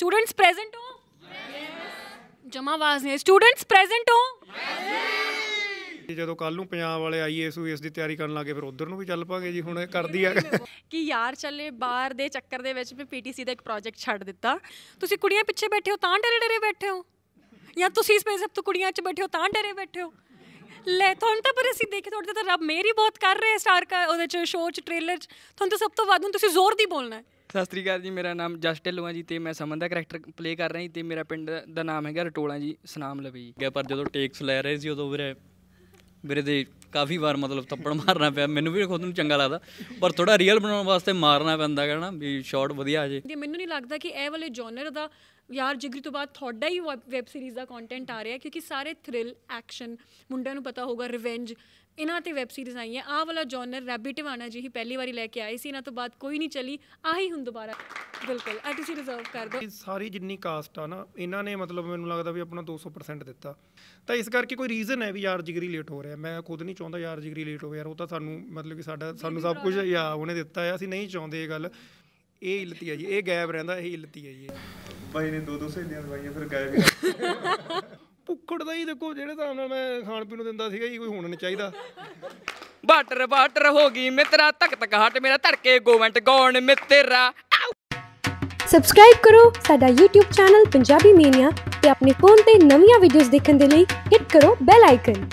students present हो ਜਮਾਵਾਜ਼ ਨੇ students present ਹੋ ਜਦੋਂ ਕੱਲ ਨੂੰ ਪੰਜਾਬ ਵਾਲੇ ਆਈਏਐਸ ਯੂਐਸ ਦੀ ਤਿਆਰੀ ਕਰਨ ਲੱਗੇ ਫਿਰ ਉਧਰ ਨੂੰ ਵੀ ਚੱਲ ਪਾਂਗੇ ਜੀ ਹੁਣ ਕਰਦੀ ਆ ਕਿ ਯਾਰ ਚੱਲੇ ਬਾਹਰ ਦੇ ਚੱਕਰ ਦੇ ਵਿੱਚ ਵੀ ਪੀਟੀਸੀ ਦਾ ਇੱਕ ਪ੍ਰੋਜੈਕਟ ਛੱਡ ਦਿੱਤਾ ਤੁਸੀਂ ਕੁੜੀਆਂ ਪਿੱਛੇ ਬੈਠੇ ਹੋ ਤਾਂ ਡਰੇ ਡਰੇ ਬੈਠੇ ਹੋ ਜਾਂ ਤੁਸੀਂ ਸਪੇਸ ਅਪ ਤੋਂ ਕੁੜੀਆਂ 'ਚ ਬੈਠੇ ਹੋ ਤਾਂ ਡਰੇ ਬੈਠੇ ਹੋ ਲੈ ਤੁਹਾਨੂੰ ਤਾਂ ਪਰ ਅਸੀਂ ਦੇਖੇ ਤੁਹਾਡੇ ਤਾਂ ਰੱਬ ਮੇਰੀ ਬਹੁਤ ਕਰ ਰਹੇ ਸਟਾਰ ਕਾ ਉਹਦੇ 'ਚ ਸ਼ੋਅ 'ਚ ਟ੍ਰੇਲਰ 'ਚ ਤੁਹਾਨੂੰ ਤਾਂ ਸਭ ਤੋਂ ਵੱਧ ਹੁਣ ਤੁਸੀਂ ਜ਼ੋਰ ਦੀ ਬੋਲਣਾ ਹੈ ਸਤਿ ਸ੍ਰੀ ਅਕਾਲ ਜੀ ਮੇਰਾ ਨਾਮ ਜਸ ਢਿੱਲੋਂ ਹੈ ਜੀ ਤੇ ਮੈਂ ਸਮਨ ਦਾ ਕੈਰੈਕਟਰ ਪਲੇ ਕਰ ਰਿਹਾ ਜੀ ਤੇ ਮੇਰਾ ਪਿੰਡ ਦਾ ਨਾਮ ਹੈਗਾ ਰਟੋਲਾ ਜੀ ਸਨਾਮ ਲਵੀ ਗਿਆ ਪਰ ਜਦੋਂ ਟੇਕਸ ਲੈ ਰਹੇ ਸੀ ਉਦੋਂ ਵੀਰੇ ਵੀਰੇ ਦੇ ਕਾਫੀ ਵਾਰ ਮਤਲਬ ਤੱਪੜ ਮਾਰਨਾ ਪਿਆ ਮੈਨੂੰ ਵੀ ਖੁਦ ਨੂੰ ਚੰਗਾ ਲੱਗਦਾ ਪਰ ਥੋੜਾ ਰੀਅਲ ਬਣਾਉਣ ਵਾਸਤੇ ਮਾਰਨਾ ਪੈਂਦਾ ਹੈਗਾ ਨਾ ਵੀ ਸ਼ਾਟ ਵਧੀਆ ਆ ਜੇ ਮੈਨੂੰ ਨਹੀਂ ਲੱਗਦਾ ਕਿ ਇਹ ਵਾਲੇ ਜਨਰ ਦਾ ਯਾਰ ਜਿਗਰੀ ਤੋਂ ਬਾਅਦ ਤੁਹਾਡਾ ਹੀ ਵੈਬ ਸੀਰੀਜ਼ ਦਾ ਕੰਟੈਂਟ ਆ ਰਿਹਾ ਕਿਉਂਕਿ ਸਾਰੇ ਥ੍ਰਿਲ ਐਕਸ਼ਨ ਮੁੰਡਿਆਂ ਨੂੰ ਪਤਾ ਹੋਗਾ ਰਿਵੈਂਜ ਇਹਨਾਂ ਤੇ ਵੈਬ ਸੀਰੀਜ਼ ਆਈਆਂ ਆਹ ਵਾਲਾ ਜਨਰ ਰੈਬਿਟ ਵਾਣਾ ਜਿਹੀ ਪਹਿਲੀ ਵਾਰੀ ਲੈ ਕੇ ਆਏ ਸੀ ਇਹਨਾਂ ਤੋਂ ਬਾਅਦ ਕੋਈ ਨਹੀਂ ਚਲੀ ਆਹੀ ਹੁਣ ਦੁਬਾਰਾ ਬਿਲਕੁਲ ਆ ਤੁਸੀਂ ਰਿਜ਼ਰਵ ਕਰ ਦੋ ਸਾਰੀ ਜਿੰਨੀ ਕਾਸਟ ਆ ਨਾ ਇਹਨਾਂ ਨੇ ਮਤਲਬ ਮੈਨੂੰ ਲੱਗਦਾ ਵੀ ਆਪਣਾ 200% ਦਿੱਤਾ ਤਾਂ ਇਸ ਕਰਕੇ ਕੋਈ ਰੀਜ਼ਨ ਹੈ ਵੀ ਯਾਰ ਜਿਗਰੀ ਲੇਟ ਹੋ ਰਿਹਾ ਮੈਂ ਖੁਦ ਨਹੀਂ ਚਾਹੁੰਦਾ ਯਾਰ ਜਿਗਰੀ ਲੇਟ ਹੋਵੇ ਯਾਰ ਉਹ ਤਾਂ ਸਾਨੂੰ ਮਤਲਬ ਕਿ ਸਾਡਾ ਸਾਨੂੰ ਸਭ ਕੁਝ ਯਾ ਉਹਨੇ ਦਿੱਤਾ ਆ ਅਸੀਂ ਨਹੀਂ ਚਾਹੁੰਦੇ ਇਹ ਗੱਲ ਇਹ ਇਲਤੀ ਹੈ ਜੀ ਇਹ ਗਾਇਬ ਰਹਿੰਦਾ ਇਹ ਇਲਤੀ ਹੈ ਜੀ ਭਾਈ ਨੇ ਦੋ ਦੋ ਸਹੇਲੀਆਂ ਦਵਾਈਆਂ ਫਿਰ ਗਾਇਬ ਹੀ ਕੁੱਕੜ ਦਾ ਹੀ ਦੇਖੋ ਜਿਹੜੇ ਤਾਂ ਨਾਲ ਮੈਂ ਖਾਣ ਪੀਣ ਨੂੰ ਦਿੰਦਾ ਸੀਗਾ ਜੀ ਕੋਈ ਹੁਣ ਨਹੀਂ ਚਾਹੀਦਾ ਬਾਟਰ ਬਾਟਰ ਹੋ ਗਈ ਮਿੱਤਰਾ ਤੱਕ ਤੱਕ ਹਟ ਮੇਰਾ ਧੜਕੇ ਗੋਵੈਂਟ ਗੌਣ ਮਿੱਤਰਾ ਸਬਸਕ੍ਰਾਈਬ ਕਰੋ ਸਾਡਾ YouTube ਚੈਨਲ ਪੰਜਾਬੀ ਮੀਨੀਆ ਤੇ ਆਪਣੇ ਫੋਨ ਤੇ ਨਵੀਆਂ ਵੀਡੀਓਜ਼ ਦੇਖਣ ਦੇ ਲਈ ਹਿੱਟ ਕਰੋ ਬੈਲ ਆਈਕਨ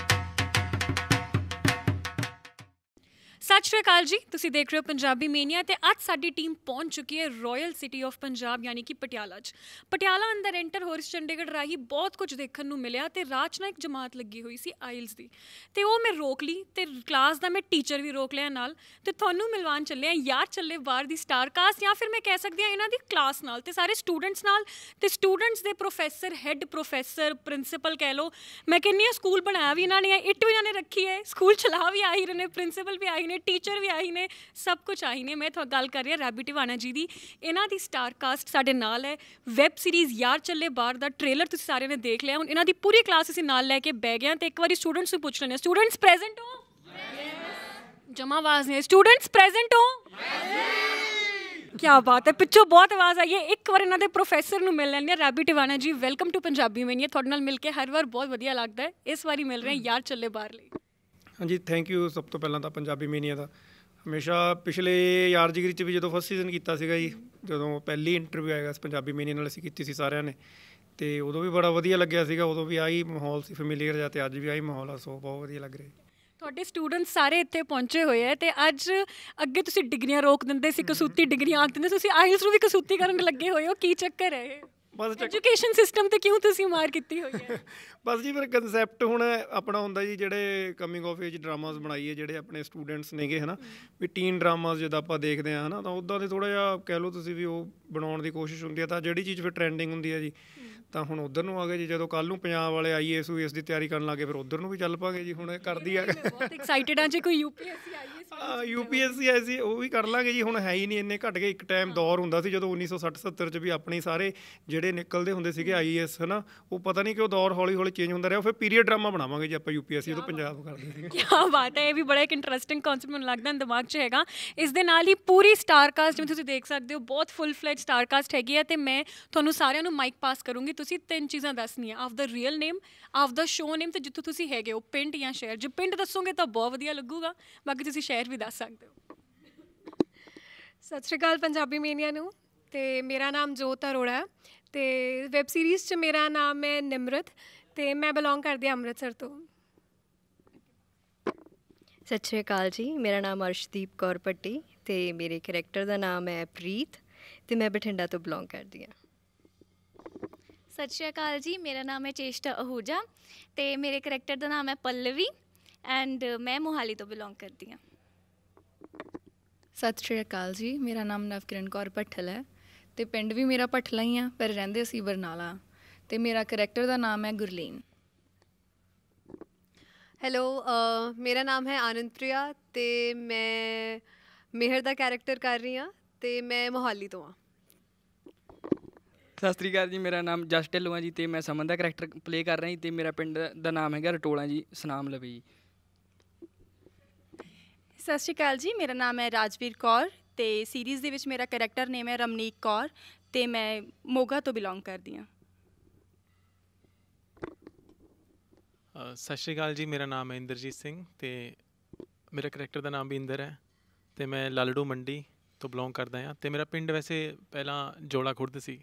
ਸਤਿ ਸ਼੍ਰੀ ਅਕਾਲ ਜੀ ਤੁਸੀਂ ਦੇਖ ਰਹੇ ਹੋ ਪੰਜਾਬੀ ਮੇਨੀਆ ਤੇ ਅੱਜ ਸਾਡੀ ਟੀਮ ਪਹੁੰਚ ਚੁੱਕੀ ਹੈ ਰਾਇਲ ਸਿਟੀ ਆਫ ਪੰਜਾਬ ਯਾਨੀ ਕਿ ਪਟਿਆਲਾ 'ਚ ਪਟਿਆਲਾ ਅੰਦਰ ਐਂਟਰ ਹੋ ਰਿਹਾ ਚੰਡੀਗੜ੍ਹ ਰਾਹੀਂ ਬਹੁਤ ਕੁਝ ਦੇਖਣ ਨੂੰ ਮਿਲਿਆ ਤੇ ਰਾਤ ਨਾਲ ਇੱਕ ਜਮਾਤ ਲੱਗੀ ਹੋਈ ਸੀ ਆਇਲਸ ਦੀ ਤੇ ਉਹ ਮੈਂ ਰੋਕ ਲਈ ਤੇ ਕਲਾਸ ਦਾ ਮੈਂ ਟੀਚਰ ਵੀ ਰੋਕ ਲਿਆ ਨਾਲ ਤੇ ਤੁਹਾਨੂੰ ਮਿਲਵਾਨ ਚੱਲੇ ਆ ਯਾਰ ਚੱਲੇ ਬਾਹਰ ਦੀ ਸਟਾਰ ਕਾਸਟ ਜਾਂ ਫਿਰ ਮੈਂ ਕਹਿ ਸਕਦੀ ਆ ਇਹਨਾਂ ਦੀ ਕਲਾਸ ਨਾਲ ਤੇ ਸਾਰੇ ਸਟੂਡੈਂਟਸ ਨਾਲ ਤੇ ਸਟੂਡੈਂਟਸ ਦੇ ਪ੍ਰੋਫੈਸਰ ਹੈੱਡ ਪ੍ਰੋਫੈਸਰ ਪ੍ਰਿੰਸੀਪਲ ਕਹਿ ਲੋ ਮੈਂ ਕਹਿੰਨੀ ਸਕੂਲ ਬਣਾਇਆ ਵੀ ਇਹਨਾਂ ਨੇ ਇੱਟ ਵੀ ਇਹਨਾਂ ਨੇ ਰੱਖੀ ਹੈ ਸਕੂਲ ਚਲਾ ਵੀ ਆਹੀ ਰਹੇ ਨੇ ਪ੍ਰਿੰਸੀਪਲ ਵੀ ਆਹੀ ਨੇ ਟੀਚਰ ਵੀ ਆਹੀ ਨੇ ਸਭ ਕੁਝ ਆਹੀ ਨੇ ਮੈਂ ਤੁਹਾਨੂੰ ਗੱਲ ਕਰ ਰਹੀ ਹਾਂ ਰੈਬੀ ਟਿਵਾਣਾ ਜੀ ਦੀ ਇਹਨਾਂ ਦੀ ਸਟਾਰ ਕਾਸਟ ਸਾਡੇ ਨਾਲ ਹੈ ਵੈਬ ਸੀਰੀਜ਼ ਯਾਰ ਚੱਲੇ ਬਾਹਰ ਦਾ ਟ੍ਰੇਲਰ ਤੁਸੀਂ ਸਾਰਿਆਂ ਨੇ ਦੇਖ ਲਿਆ ਹੁਣ ਇਹਨਾਂ ਦੀ ਪੂਰੀ ਕਲਾਸ ਅਸੀਂ ਨਾਲ ਲੈ ਕੇ ਬਹਿ ਗਏ ਤੇ ਇੱਕ ਵਾਰੀ ਸਟੂਡੈਂਟਸ ਨੂੰ ਪੁੱਛ ਲੈਣੇ ਸਟੂਡੈਂਟਸ ਪ੍ਰੈਜ਼ੈਂਟ ਹੋ ਜਮਾ ਆਵਾਜ਼ ਨਹੀਂ ਸਟੂਡੈਂਟਸ ਪ੍ਰੈਜ਼ੈਂਟ ਹੋ ਕੀ ਬਾਤ ਹੈ ਪਿੱਛੋਂ ਬਹੁਤ ਆਵਾਜ਼ ਆਈ ਹੈ ਇੱਕ ਵਾਰ ਇਹਨਾਂ ਦੇ ਪ੍ਰੋਫੈਸਰ ਨੂੰ ਮਿਲ ਲੈਣੇ ਰੈਬੀ ਟਿਵਾਣਾ ਜੀ ਵੈਲਕਮ ਟੂ ਪੰਜਾਬੀ ਮੈਨੀਆ ਤੁਹਾਡੇ ਨਾਲ ਮਿਲ ਕੇ ਹਰ ਵਾਰ ਬਹੁਤ ਵਧੀਆ ਲੱਗਦਾ ਹੈ ਇਸ ਵਾਰੀ ਮਿਲ ਰਹੇ ਯਾਰ ਚੱਲੇ ਬਾਹਰ ਲਈ ਹਾਂਜੀ ਥੈਂਕ ਯੂ ਸਭ ਤੋਂ ਪਹਿਲਾਂ ਤਾਂ ਪੰਜਾਬੀ ਮੀਨੀਆ ਦਾ ਹਮੇਸ਼ਾ ਪਿਛਲੇ ਯਾਰ ਜਿਗਰੀ ਚ ਵੀ ਜਦੋਂ ਫਸਟ ਸੀਜ਼ਨ ਕੀਤਾ ਸੀਗਾ ਜੀ ਜਦੋਂ ਪਹਿਲੀ ਇੰਟਰਵਿਊ ਆਇਆ ਸੀ ਪੰਜਾਬੀ ਮੀਨੀਆ ਨਾਲ ਅਸੀਂ ਕੀਤੀ ਸੀ ਸਾਰਿਆਂ ਨੇ ਤੇ ਉਦੋਂ ਵੀ ਬੜਾ ਵਧੀਆ ਲੱਗਿਆ ਸੀਗਾ ਉਦੋਂ ਵੀ ਆਹੀ ਮਾਹੌਲ ਸੀ ਫੈਮਿਲੀਅਰ ਜਾਂ ਤੇ ਅੱਜ ਵੀ ਆਹੀ ਮਾਹੌਲ ਆ ਸੋ ਬਹੁਤ ਵਧੀਆ ਲੱਗ ਰਿਹਾ ਤੁਹਾਡੇ ਸਟੂਡੈਂਟਸ ਸਾਰੇ ਇੱਥੇ ਪਹੁੰਚੇ ਹੋਏ ਐ ਤੇ ਅੱਜ ਅੱਗੇ ਤੁਸੀਂ ਡਿਗਰੀਆਂ ਰੋਕ ਦਿੰਦੇ ਸੀ ਕਸੂਤੀ ਡਿਗਰੀਆਂ ਆਖ ਦਿੰਦੇ ਤੁਸੀਂ ਆਇਲਸ ਨੂੰ ਵੀ ਕਸੂਤੀ ਕਰਨ ਲੱਗੇ ਹੋਏ ਹੋ ਕੀ ਚੱਕਰ ਹੈ ਬਸ ਐਜੂਕੇਸ਼ਨ ਸਿਸਟਮ ਤੇ ਕਿਉਂ ਤੁਸੀਂ ਮਾਰ ਕੀਤੀ ਹੋਈ ਹੈ ਬਸ ਜੀ ਫਿਰ ਕਨਸੈਪਟ ਹੁਣ ਆਪਣਾ ਹੁੰਦਾ ਜੀ ਜਿਹੜੇ ਕਮਿੰਗ ਆਫ ਏਜ ਡਰਾਮਾਸ ਬਣਾਈਏ ਜਿਹੜੇ ਆਪਣੇ ਸਟੂਡੈਂਟਸ ਨੇਗੇ ਹਨਾ ਵੀ ਟੀਨ ਡਰਾਮਾਸ ਜਦ ਆਪਾਂ ਦੇਖਦੇ ਆ ਹਨਾ ਤਾਂ ਉਦਾਂ ਦੇ ਥੋੜਾ ਜਿਹਾ ਕਹਿ ਲਓ ਤੁਸੀਂ ਵੀ ਉਹ ਬਣਾਉਣ ਦੀ ਕੋਸ਼ਿਸ਼ ਹੁੰਦੀ ਹੈ ਤਾਂ ਜਿਹੜੀ ਚੀਜ਼ ਫਿਰ ਟ੍ਰੈਂਡਿੰਗ ਹੁੰਦੀ ਹੈ ਜੀ ਤਾਂ ਹੁਣ ਉਧਰ ਨੂੰ ਆ ਗਏ ਜੀ ਜਦੋਂ ਕੱਲ ਨੂੰ ਪੰਜਾਬ ਵਾਲੇ ਆਈਏਐਸ ਇਸ ਦੀ ਤਿਆਰੀ ਕਰਨ ਲੱਗੇ ਫਿਰ ਉਧਰ ਨੂੰ ਵੀ ਚੱਲ ਪਾਗੇ ਜੀ ਹੁਣ ਕਰਦੀ ਆ ਬਹੁਤ ਐਕਸਾਈਟਡ ਆ ਜੇ ਕੋਈ ਯੂਪੀਐਸਸੀ ਆਈਏ ਸਾਨੂੰ ਯੂਪੀਐਸਸੀ ਐਸੀ ਉਹ ਵੀ ਕਰ ਲਾਂਗੇ ਜੀ ਹੁਣ ਹੈ ਹੀ ਨਹੀਂ ਇੰਨੇ ਘਟ ਗਏ ਇੱਕ ਟਾਈਮ ਦੌਰ ਹੁੰਦਾ ਸੀ ਜਦੋਂ 1960 70 ਚ ਵੀ ਆਪਣੇ ਸਾਰੇ ਜਿਹੜੇ ਨਿਕਲਦੇ ਹੁੰਦੇ ਸੀਗੇ ਆਈਐਸ ਹਨਾ ਉਹ ਪਤਾ ਨਹੀਂ ਕਿਉਂ ਦੌਰ ਹੌਲੀ ਹੌਲੀ ਚੇਂਜ ਹੁੰਦਾ ਰਿਹਾ ਫਿਰ ਪੀਰੀਅਡ ਡਰਾਮਾ ਬਣਾਵਾਂਗੇ ਜੇ ਆਪਾਂ ਯੂਪੀਐਸਸੀ ਤੋਂ ਪੰਜਾਬ ਕਰਦੇ ਸੀ ਕੀ ਬਾਤ ਹੈ ਇਹ ਵੀ ਬੜਾ ਇੱਕ ਇੰਟਰਸਟਿੰਗ ਕਨਸੈਪਟ ਮੈਨੂੰ ਲੱਗਦਾ ਦਿਮਾਗ 'ਚ ਹੈਗਾ ਇਸ ਦੇ ਨਾਲ ਹੀ ਪੂਰੀ ਸਟਾਰ ਕਾਸਟ ਜਿਵੇਂ ਤੁਸੀਂ ਦੇਖ ਸਕਦੇ ਹੋ ਬਹੁਤ ਫੁੱਲ ਫਲੇਜ ਸਟਾਰ ਕਾਸਟ ਹੈਗੀ ਹੈ ਤੇ ਮੈਂ ਤੁਹਾਨੂੰ ਸਾਰਿਆਂ ਨੂੰ ਮਾਈਕ ਪਾਸ ਕਰੂੰਗੀ ਤੁਸੀਂ ਤਿੰਨ ਚੀਜ਼ਾਂ ਦੱਸਣੀਆਂ of the real name of the show name ਤੇ ਜਿੱਥੋਂ ਤੁਸੀਂ ਹੈਗੇ ਹੋ ਪਿੰਡ ਜਾਂ ਸ਼ਹਿਰ ਜੇ ਪਿੰਡ ਦੱਸੋਗੇ ਤਾਂ ਬਹੁਤ ਵਧੀਆ ਲੱਗੂਗਾ ਬਾਕੀ ਤੁਸੀਂ ਸ਼ਹਿਰ ਸ਼ਹਿਰ ਵੀ ਦੱਸ ਸਕਦੇ ਹੋ ਸਤਿ ਸ਼੍ਰੀ ਅਕਾਲ ਪੰਜਾਬੀ ਮੇਨੀਆ ਨੂੰ ਤੇ ਮੇਰਾ ਨਾਮ ਜੋਤ ਅਰੋੜਾ ਤੇ ਵੈਬ ਸੀਰੀਜ਼ 'ਚ ਮੇਰਾ ਨਾਮ ਹੈ ਨਿਮਰਤ ਤੇ ਮੈਂ ਬਿਲੋਂਗ ਕਰਦੀ ਹਾਂ ਅੰਮ੍ਰਿਤਸਰ ਤੋਂ ਸਤਿ ਸ਼੍ਰੀ ਅਕਾਲ ਜੀ ਮੇਰਾ ਨਾਮ ਅਰਸ਼ਦੀਪ ਕੌਰ ਪੱਟੀ ਤੇ ਮੇਰੇ ਕੈਰੈਕਟਰ ਦਾ ਨਾਮ ਹੈ ਪ੍ਰੀਤ ਤੇ ਮੈਂ ਬਠਿੰਡਾ ਤੋਂ ਬਿਲੋਂਗ ਕਰਦੀ ਹਾਂ ਸਤਿ ਸ਼੍ਰੀ ਅਕਾਲ ਜੀ ਮੇਰਾ ਨਾਮ ਹੈ ਚੇਸ਼ਟਾ ਅਹੂਜਾ ਤੇ ਮੇਰੇ ਕੈਰੈਕਟਰ ਦਾ ਨਾਮ ਹੈ ਪੱਲਵੀ ਐਂਡ ਮੈਂ ਮੋਹਾਲੀ ਤੋਂ ਬਿਲੋਂਗ ਕਰਦੀ ਹਾਂ ਸਤਿ ਸ਼੍ਰੀ ਅਕਾਲ ਜੀ ਮੇਰਾ ਨਾਮ ਨਵਕਿਰਨ ਕੌਰ ਪਠਲ ਹੈ ਤੇ ਪਿੰਡ ਵੀ ਮੇਰਾ ਪਠਲਾ ਹੀ ਆ ਪਰ ਰਹਿੰਦੇ ਅਸੀਂ ਬਰਨਾਲਾ ਤੇ ਮੇਰਾ ਕੈਰੈਕਟਰ ਦਾ ਨਾਮ ਹੈ ਗੁਰਲੀਨ ਹੈਲੋ ਮੇਰਾ ਨਾਮ ਹੈ ਆਨੰਤਪ੍ਰਿਆ ਤੇ ਮੈਂ ਮਿਹਰ ਦਾ ਕੈਰੈਕਟਰ ਕਰ ਰਹੀ ਹਾਂ ਤੇ ਮੈਂ ਮੋਹਾਲੀ ਤੋਂ ਆ ਸਤਿ ਸ੍ਰੀ ਅਕਾਲ ਜੀ ਮੇਰਾ ਨਾਮ ਜਸਟਿਲ ਲੂਆ ਜੀ ਤੇ ਮੈਂ ਸਮਨ ਦਾ ਕੈਰੈਕਟਰ ਪਲੇ ਕਰ ਰਹੀ ਤੇ ਮੇਰਾ ਪਿੰਡ ਦਾ ਨਾਮ ਹੈਗਾ ਰਟੋਲਾ ਜੀ ਸਨਾਮ ਲਵੇ ਜੀ ਸਤਿ ਸ਼੍ਰੀ ਅਕਾਲ ਜੀ ਮੇਰਾ ਨਾਮ ਹੈ ਰਾਜਵੀਰ ਕੌਰ ਤੇ ਸੀਰੀਜ਼ ਦੇ ਵਿੱਚ ਮੇਰਾ ਕੈਰੈਕਟਰ ਨੇਮ ਹੈ ਰਮਨੀਕ ਕੌਰ ਤੇ ਮੈਂ ਮੋਗਾ ਤੋਂ ਬਿਲੋਂਗ ਕਰਦੀ ਹਾਂ ਸਤਿ ਸ਼੍ਰੀ ਅਕਾਲ ਜੀ ਮੇਰਾ ਨਾਮ ਹੈ ਇੰਦਰਜੀਤ ਸਿੰਘ ਤੇ ਮੇਰਾ ਕੈਰੈਕਟਰ ਦਾ ਨਾਮ ਵੀ ਇੰਦਰ ਹੈ ਤੇ ਮੈਂ ਲਾਲੜੂ ਮੰਡੀ ਤੋਂ ਬਿਲੋਂਗ ਕਰਦਾ ਹਾਂ ਤੇ ਮੇਰਾ ਪਿੰਡ ਵੈਸੇ ਪਹਿਲਾਂ ਜੋੜਾ ਖੁਰਦ ਸੀ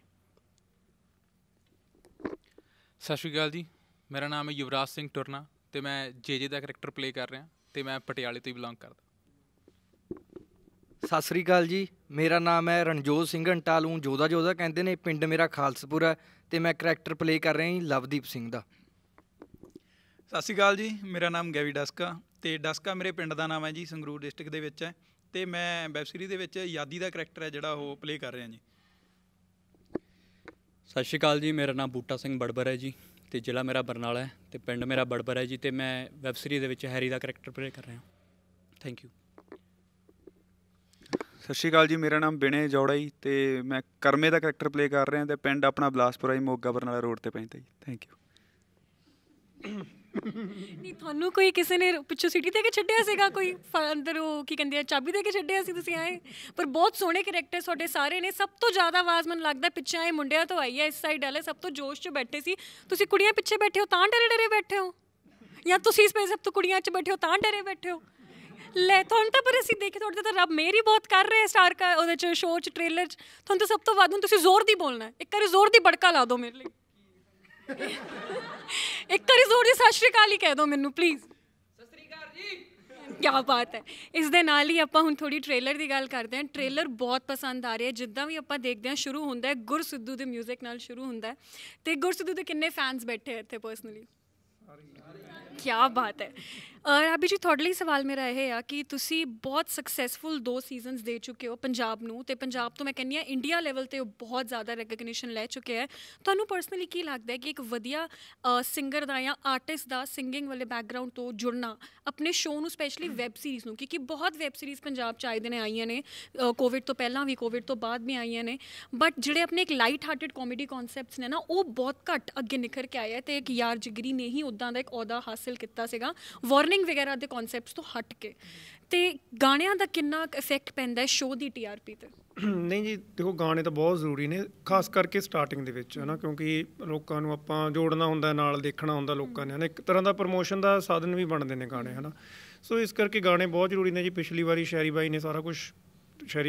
ਸਤਿ ਸ਼੍ਰੀ ਅਕਾਲ ਜੀ ਮੇਰਾ ਨਾਮ ਹੈ ਯੁਵਰਾਜ ਸਿੰਘ ਟੁਰਨਾ ਤੇ ਮੈਂ ਜੇਜੇ ਦਾ ਕੈਰੈਕਟਰ ਪਲੇ ਕਰ ਰਿਹਾ ਤੇ ਮੈਂ ਪਟਿਆਲੇ ਤੋਂ ਹੀ ਬਿਲੋਂਗ ਕਰਦਾ ਸਤਿ ਸ੍ਰੀ ਅਕਾਲ ਜੀ ਮੇਰਾ ਨਾਮ ਹੈ ਰਣਜੋਤ ਸਿੰਘ ਅੰਟਾਲੂ ਜੋਦਾ ਜੋਦਾ ਕਹਿੰਦੇ ਨੇ ਪਿੰਡ ਮੇਰਾ ਖਾਲਸਪੁਰ ਹੈ ਤੇ ਮੈਂ ਕੈਰੈਕਟਰ ਪਲੇ ਕਰ ਰਿਹਾ ਹਾਂ ਲਵਦੀਪ ਸਿੰਘ ਦਾ ਸਤਿ ਸ੍ਰੀ ਅਕਾਲ ਜੀ ਮੇਰਾ ਨਾਮ ਗੈਵੀ ਡਸਕਾ ਤੇ ਡਸਕਾ ਮੇਰੇ ਪਿੰਡ ਦਾ ਨਾਮ ਹੈ ਜੀ ਸੰਗਰੂਰ ਡਿਸਟ੍ਰਿਕਟ ਦੇ ਵਿੱਚ ਹੈ ਤੇ ਮੈਂ ਵੈਬ ਸੀਰੀਜ਼ ਦੇ ਵਿੱਚ ਯਾਦੀ ਦਾ ਕੈਰੈਕਟਰ ਹੈ ਜਿਹੜਾ ਉਹ ਪਲੇ ਕਰ ਰਿਹਾ ਜੀ ਸਤਿ ਸ਼੍ਰੀ ਅਕਾਲ ਜੀ ਮੇਰਾ ਨਾਮ ਬੂਟਾ ਸਿੰਘ ਬੜਬਰ ਹੈ ਜੀ ਤੇ ਜ਼ਿਲ੍ਹਾ ਮੇਰਾ ਬਰਨਾਲਾ ਹੈ ਤੇ ਪਿੰਡ ਮੇਰਾ ਬੜਬਰ ਹੈ ਜੀ ਤੇ ਮੈਂ ਵੈਬ ਸੀਰੀਜ਼ ਦੇ ਵਿੱਚ ਹੈਰੀ ਦਾ ਕੈਰੈਕਟਰ ਪਲੇ ਕਰ ਰਿਹਾ ਹਾਂ ਥੈਂਕ ਯੂ ਸਤਿ ਸ਼੍ਰੀ ਅਕਾਲ ਜੀ ਮੇਰਾ ਨਾਮ ਬਿਨੇ ਜੋੜਾ ਜੀ ਤੇ ਮੈਂ ਕਰਮੇ ਦਾ ਕੈਰੈਕਟਰ ਪਲੇ ਕਰ ਰਿਹਾ ਤੇ ਪਿੰਡ ਆਪਣਾ ਬਲਾਸਪੁਰਾ ਹੀ ਮੋਗਾ ਬਰਨਾਲਾ ਰੋਡ ਤੇ ਪੈਂਦਾ ਜੀ ਥੈਂਕ ਯੂ ਨਹੀਂ ਤੁਹਾਨੂੰ ਕੋਈ ਕਿਸੇ ਨੇ ਪਿੱਛੋਂ ਸਿਟੀ ਦੇ ਕੇ ਛੱਡਿਆ ਸੀਗਾ ਕੋਈ ਅੰਦਰ ਉਹ ਕੀ ਕਹਿੰਦੇ ਆ ਚਾਬੀ ਦੇ ਕੇ ਛੱਡਿਆ ਸੀ ਤੁਸੀਂ ਆਏ ਪਰ ਬਹੁਤ ਸੋਹਣੇ ਕੈਰੈਕਟਰ ਤੁਹਾਡੇ ਸਾਰੇ ਨੇ ਸਭ ਤੋਂ ਜ਼ਿਆਦਾ ਆਵਾਜ਼ ਮੈਨੂੰ ਲੱਗਦਾ ਪਿੱਛੇ ਆਏ ਮੁੰਡਿਆਂ ਤੋਂ ਆਈ ਹੈ ਇਸ ਸਾਈਡ ਵਾਲੇ ਸਭ ਤੋਂ ਜੋਸ਼ 'ਚ ਬੈਠੇ ਸੀ ਤੁਸੀਂ ਕੁੜੀਆਂ ਪਿੱਛੇ ਬੈਠੇ ਹੋ ਤਾਂ ਡਰੇ ਡਰੇ ਬੈਠੇ ਹੋ ਜਾਂ ਤੁਸੀਂ ਸਪੇਸ ਸਭ ਤੋਂ ਕੁੜੀਆਂ 'ਚ ਬੈਠੇ ਹੋ ਤਾਂ ਡਰੇ ਬੈਠੇ ਹੋ ਲੈ ਤੁਹਾਨੂੰ ਤਾਂ ਪਰ ਅਸੀਂ ਦੇਖੇ ਤੁਹਾਡੇ ਤਾਂ ਰੱਬ ਮੇਰੀ ਬਹੁਤ ਕਰ ਰਹੇ ਸਟਾਰ ਕਾ ਉਹਦੇ ਚ ਸ਼ੋਅ ਚ ਟ੍ਰੇਲਰ ਚ ਤੁਹਾਨੂੰ ਤਾਂ ਸਭ ਤੋਂ ਵੱਧ ਤੁਸੀਂ ਜ਼ੋਰ ਦੀ ਬੋਲਣਾ ਇੱਕ ਵਾਰੀ ਜ਼ੋਰ ਦੀ ਬੜਕਾ ਲਾ ਦਿਓ ਮੇਰੇ ਲਈ ਇੱਕ ਵਾਰੀ ਜ਼ੋਰ ਦੀ ਸਤਿ ਸ਼੍ਰੀ ਅਕਾਲ ਹੀ ਕਹਿ ਦਿਓ ਮੈਨੂੰ ਪਲੀਜ਼ ਸਤਿ ਸ਼੍ਰੀ ਅਕਾਲ ਜੀ ਕਿਆ ਬਾਤ ਹੈ ਇਸ ਦੇ ਨਾਲ ਹੀ ਆਪਾਂ ਹੁਣ ਥੋੜੀ ਟ੍ਰੇਲਰ ਦੀ ਗੱਲ ਕਰਦੇ ਹਾਂ ਟ੍ਰੇਲਰ ਬਹੁਤ ਪਸੰਦ ਆ ਰਿਹਾ ਜਿੱਦਾਂ ਵੀ ਆਪਾਂ ਦੇਖਦੇ ਹਾਂ ਸ਼ੁਰੂ ਹੁੰਦਾ ਹੈ ਗੁਰਸਿੱਧੂ ਦੇ 뮤직 ਨਾਲ ਸ਼ੁਰੂ ਹੁੰਦਾ ਹੈ ਤੇ ਗੁਰਸਿੱਧੂ ਦੇ ਕਿੰਨੇ ਫੈਨਸ ਬੈਠੇ ਇੱਥੇ ਪਰਸਨਲੀ ਕੀ ਬਾਤ ਹੈ ਅਭੀ ਜੀ ਤੁਹਾਡੇ ਲਈ ਸਵਾਲ ਮੇਰਾ ਇਹ ਆ ਕਿ ਤੁਸੀਂ ਬਹੁਤ ਸਕਸੈਸਫੁਲ ਦੋ ਸੀਜ਼ਨਸ ਦੇ ਚੁੱਕੇ ਹੋ ਪੰਜਾਬ ਨੂੰ ਤੇ ਪੰਜਾਬ ਤੋਂ ਮੈਂ ਕਹਿੰਨੀ ਆ ਇੰਡੀਆ ਲੈਵਲ ਤੇ ਬਹੁਤ ਜ਼ਿਆਦਾ ਰੈਕਗਨੀਸ਼ਨ ਲੈ ਚੁੱਕੇ ਹੈ ਤੁਹਾਨੂੰ ਪਰਸਨਲੀ ਕੀ ਲੱਗਦਾ ਹੈ ਕਿ ਇੱਕ ਵਧੀਆ ਸਿੰਗਰ ਦਾ ਜਾਂ ਆਰਟਿਸਟ ਦਾ ਸਿੰਗਿੰਗ ਵਾਲੇ ਬੈਕਗ੍ਰਾਉਂਡ ਤੋਂ ਜੁੜਨਾ ਆਪਣੇ ਸ਼ੋਅ ਨੂੰ ਸਪੈਸ਼ਲੀ ਵੈਬ ਸੀਰੀਜ਼ ਨੂੰ ਕਿਉਂਕਿ ਬਹੁਤ ਵੈਬ ਸੀਰੀਜ਼ ਪੰਜਾਬ ਚ ਆਏ ਦਿਨ ਆਈਆਂ ਨੇ ਕੋਵਿਡ ਤੋਂ ਪਹਿਲਾਂ ਵੀ ਕੋਵਿਡ ਤੋਂ ਬਾਅਦ ਵੀ ਆਈਆਂ ਨੇ ਬਟ ਜਿਹੜੇ ਆਪਣੇ ਇੱਕ ਲਾਈਟ ਹਾਰਟਡ ਕਾਮੇਡੀ ਕਨਸੈਪਟਸ ਨੇ ਨਾ ਉਹ ਬਹੁਤ ਘੱਟ ਅੱਗੇ ਨਿਕਰ ਕੇ ਆਇਆ ਤੇ ਇੱਕ ਯਾਰ ਜਿਗਰੀ ਨੇ ਹੀ ਉਦਾਂ ਦਾ ਇੱਕ ਅਹੁਦਾ ਹਾਸਲ ਕੀਤਾ ਸੀਗਾ ਵਾਰਨ ਪਲੈਨਿੰਗ ਵਗੈਰਾ ਦੇ ਕਨਸੈਪਟਸ ਤੋਂ ਹਟ ਕੇ ਤੇ ਗਾਣਿਆਂ ਦਾ ਕਿੰਨਾ ਇਫੈਕਟ ਪੈਂਦਾ ਹੈ ਸ਼ੋਅ ਦੀ ਟੀਆਰਪੀ ਤੇ ਨਹੀਂ ਜੀ ਦੇਖੋ ਗਾਣੇ ਤਾਂ ਬਹੁਤ ਜ਼ਰੂਰੀ ਨੇ ਖਾਸ ਕਰਕੇ ਸਟਾਰਟਿੰਗ ਦੇ ਵਿੱਚ ਹਨਾ ਕਿਉਂਕਿ ਲੋਕਾਂ ਨੂੰ ਆਪਾਂ ਜੋੜਨਾ ਹੁੰਦਾ ਨਾਲ ਦੇਖਣਾ ਹੁੰਦਾ ਲੋਕਾਂ ਨੇ ਹਨਾ ਇੱਕ ਤਰ੍ਹਾਂ ਦਾ ਪ੍ਰੋਮੋਸ਼ਨ ਦਾ ਸਾਧਨ ਵੀ ਬਣਦੇ ਨੇ ਗਾਣੇ ਹਨਾ ਸੋ ਇਸ ਕਰਕੇ ਗਾਣੇ ਬਹੁਤ ਜ਼ਰੂਰੀ ਨੇ ਜੀ ਪਿਛਲੀ ਵਾਰੀ ਸ਼ੈਰੀ ਬਾਈ ਨੇ ਸਾਰਾ ਕੁਝ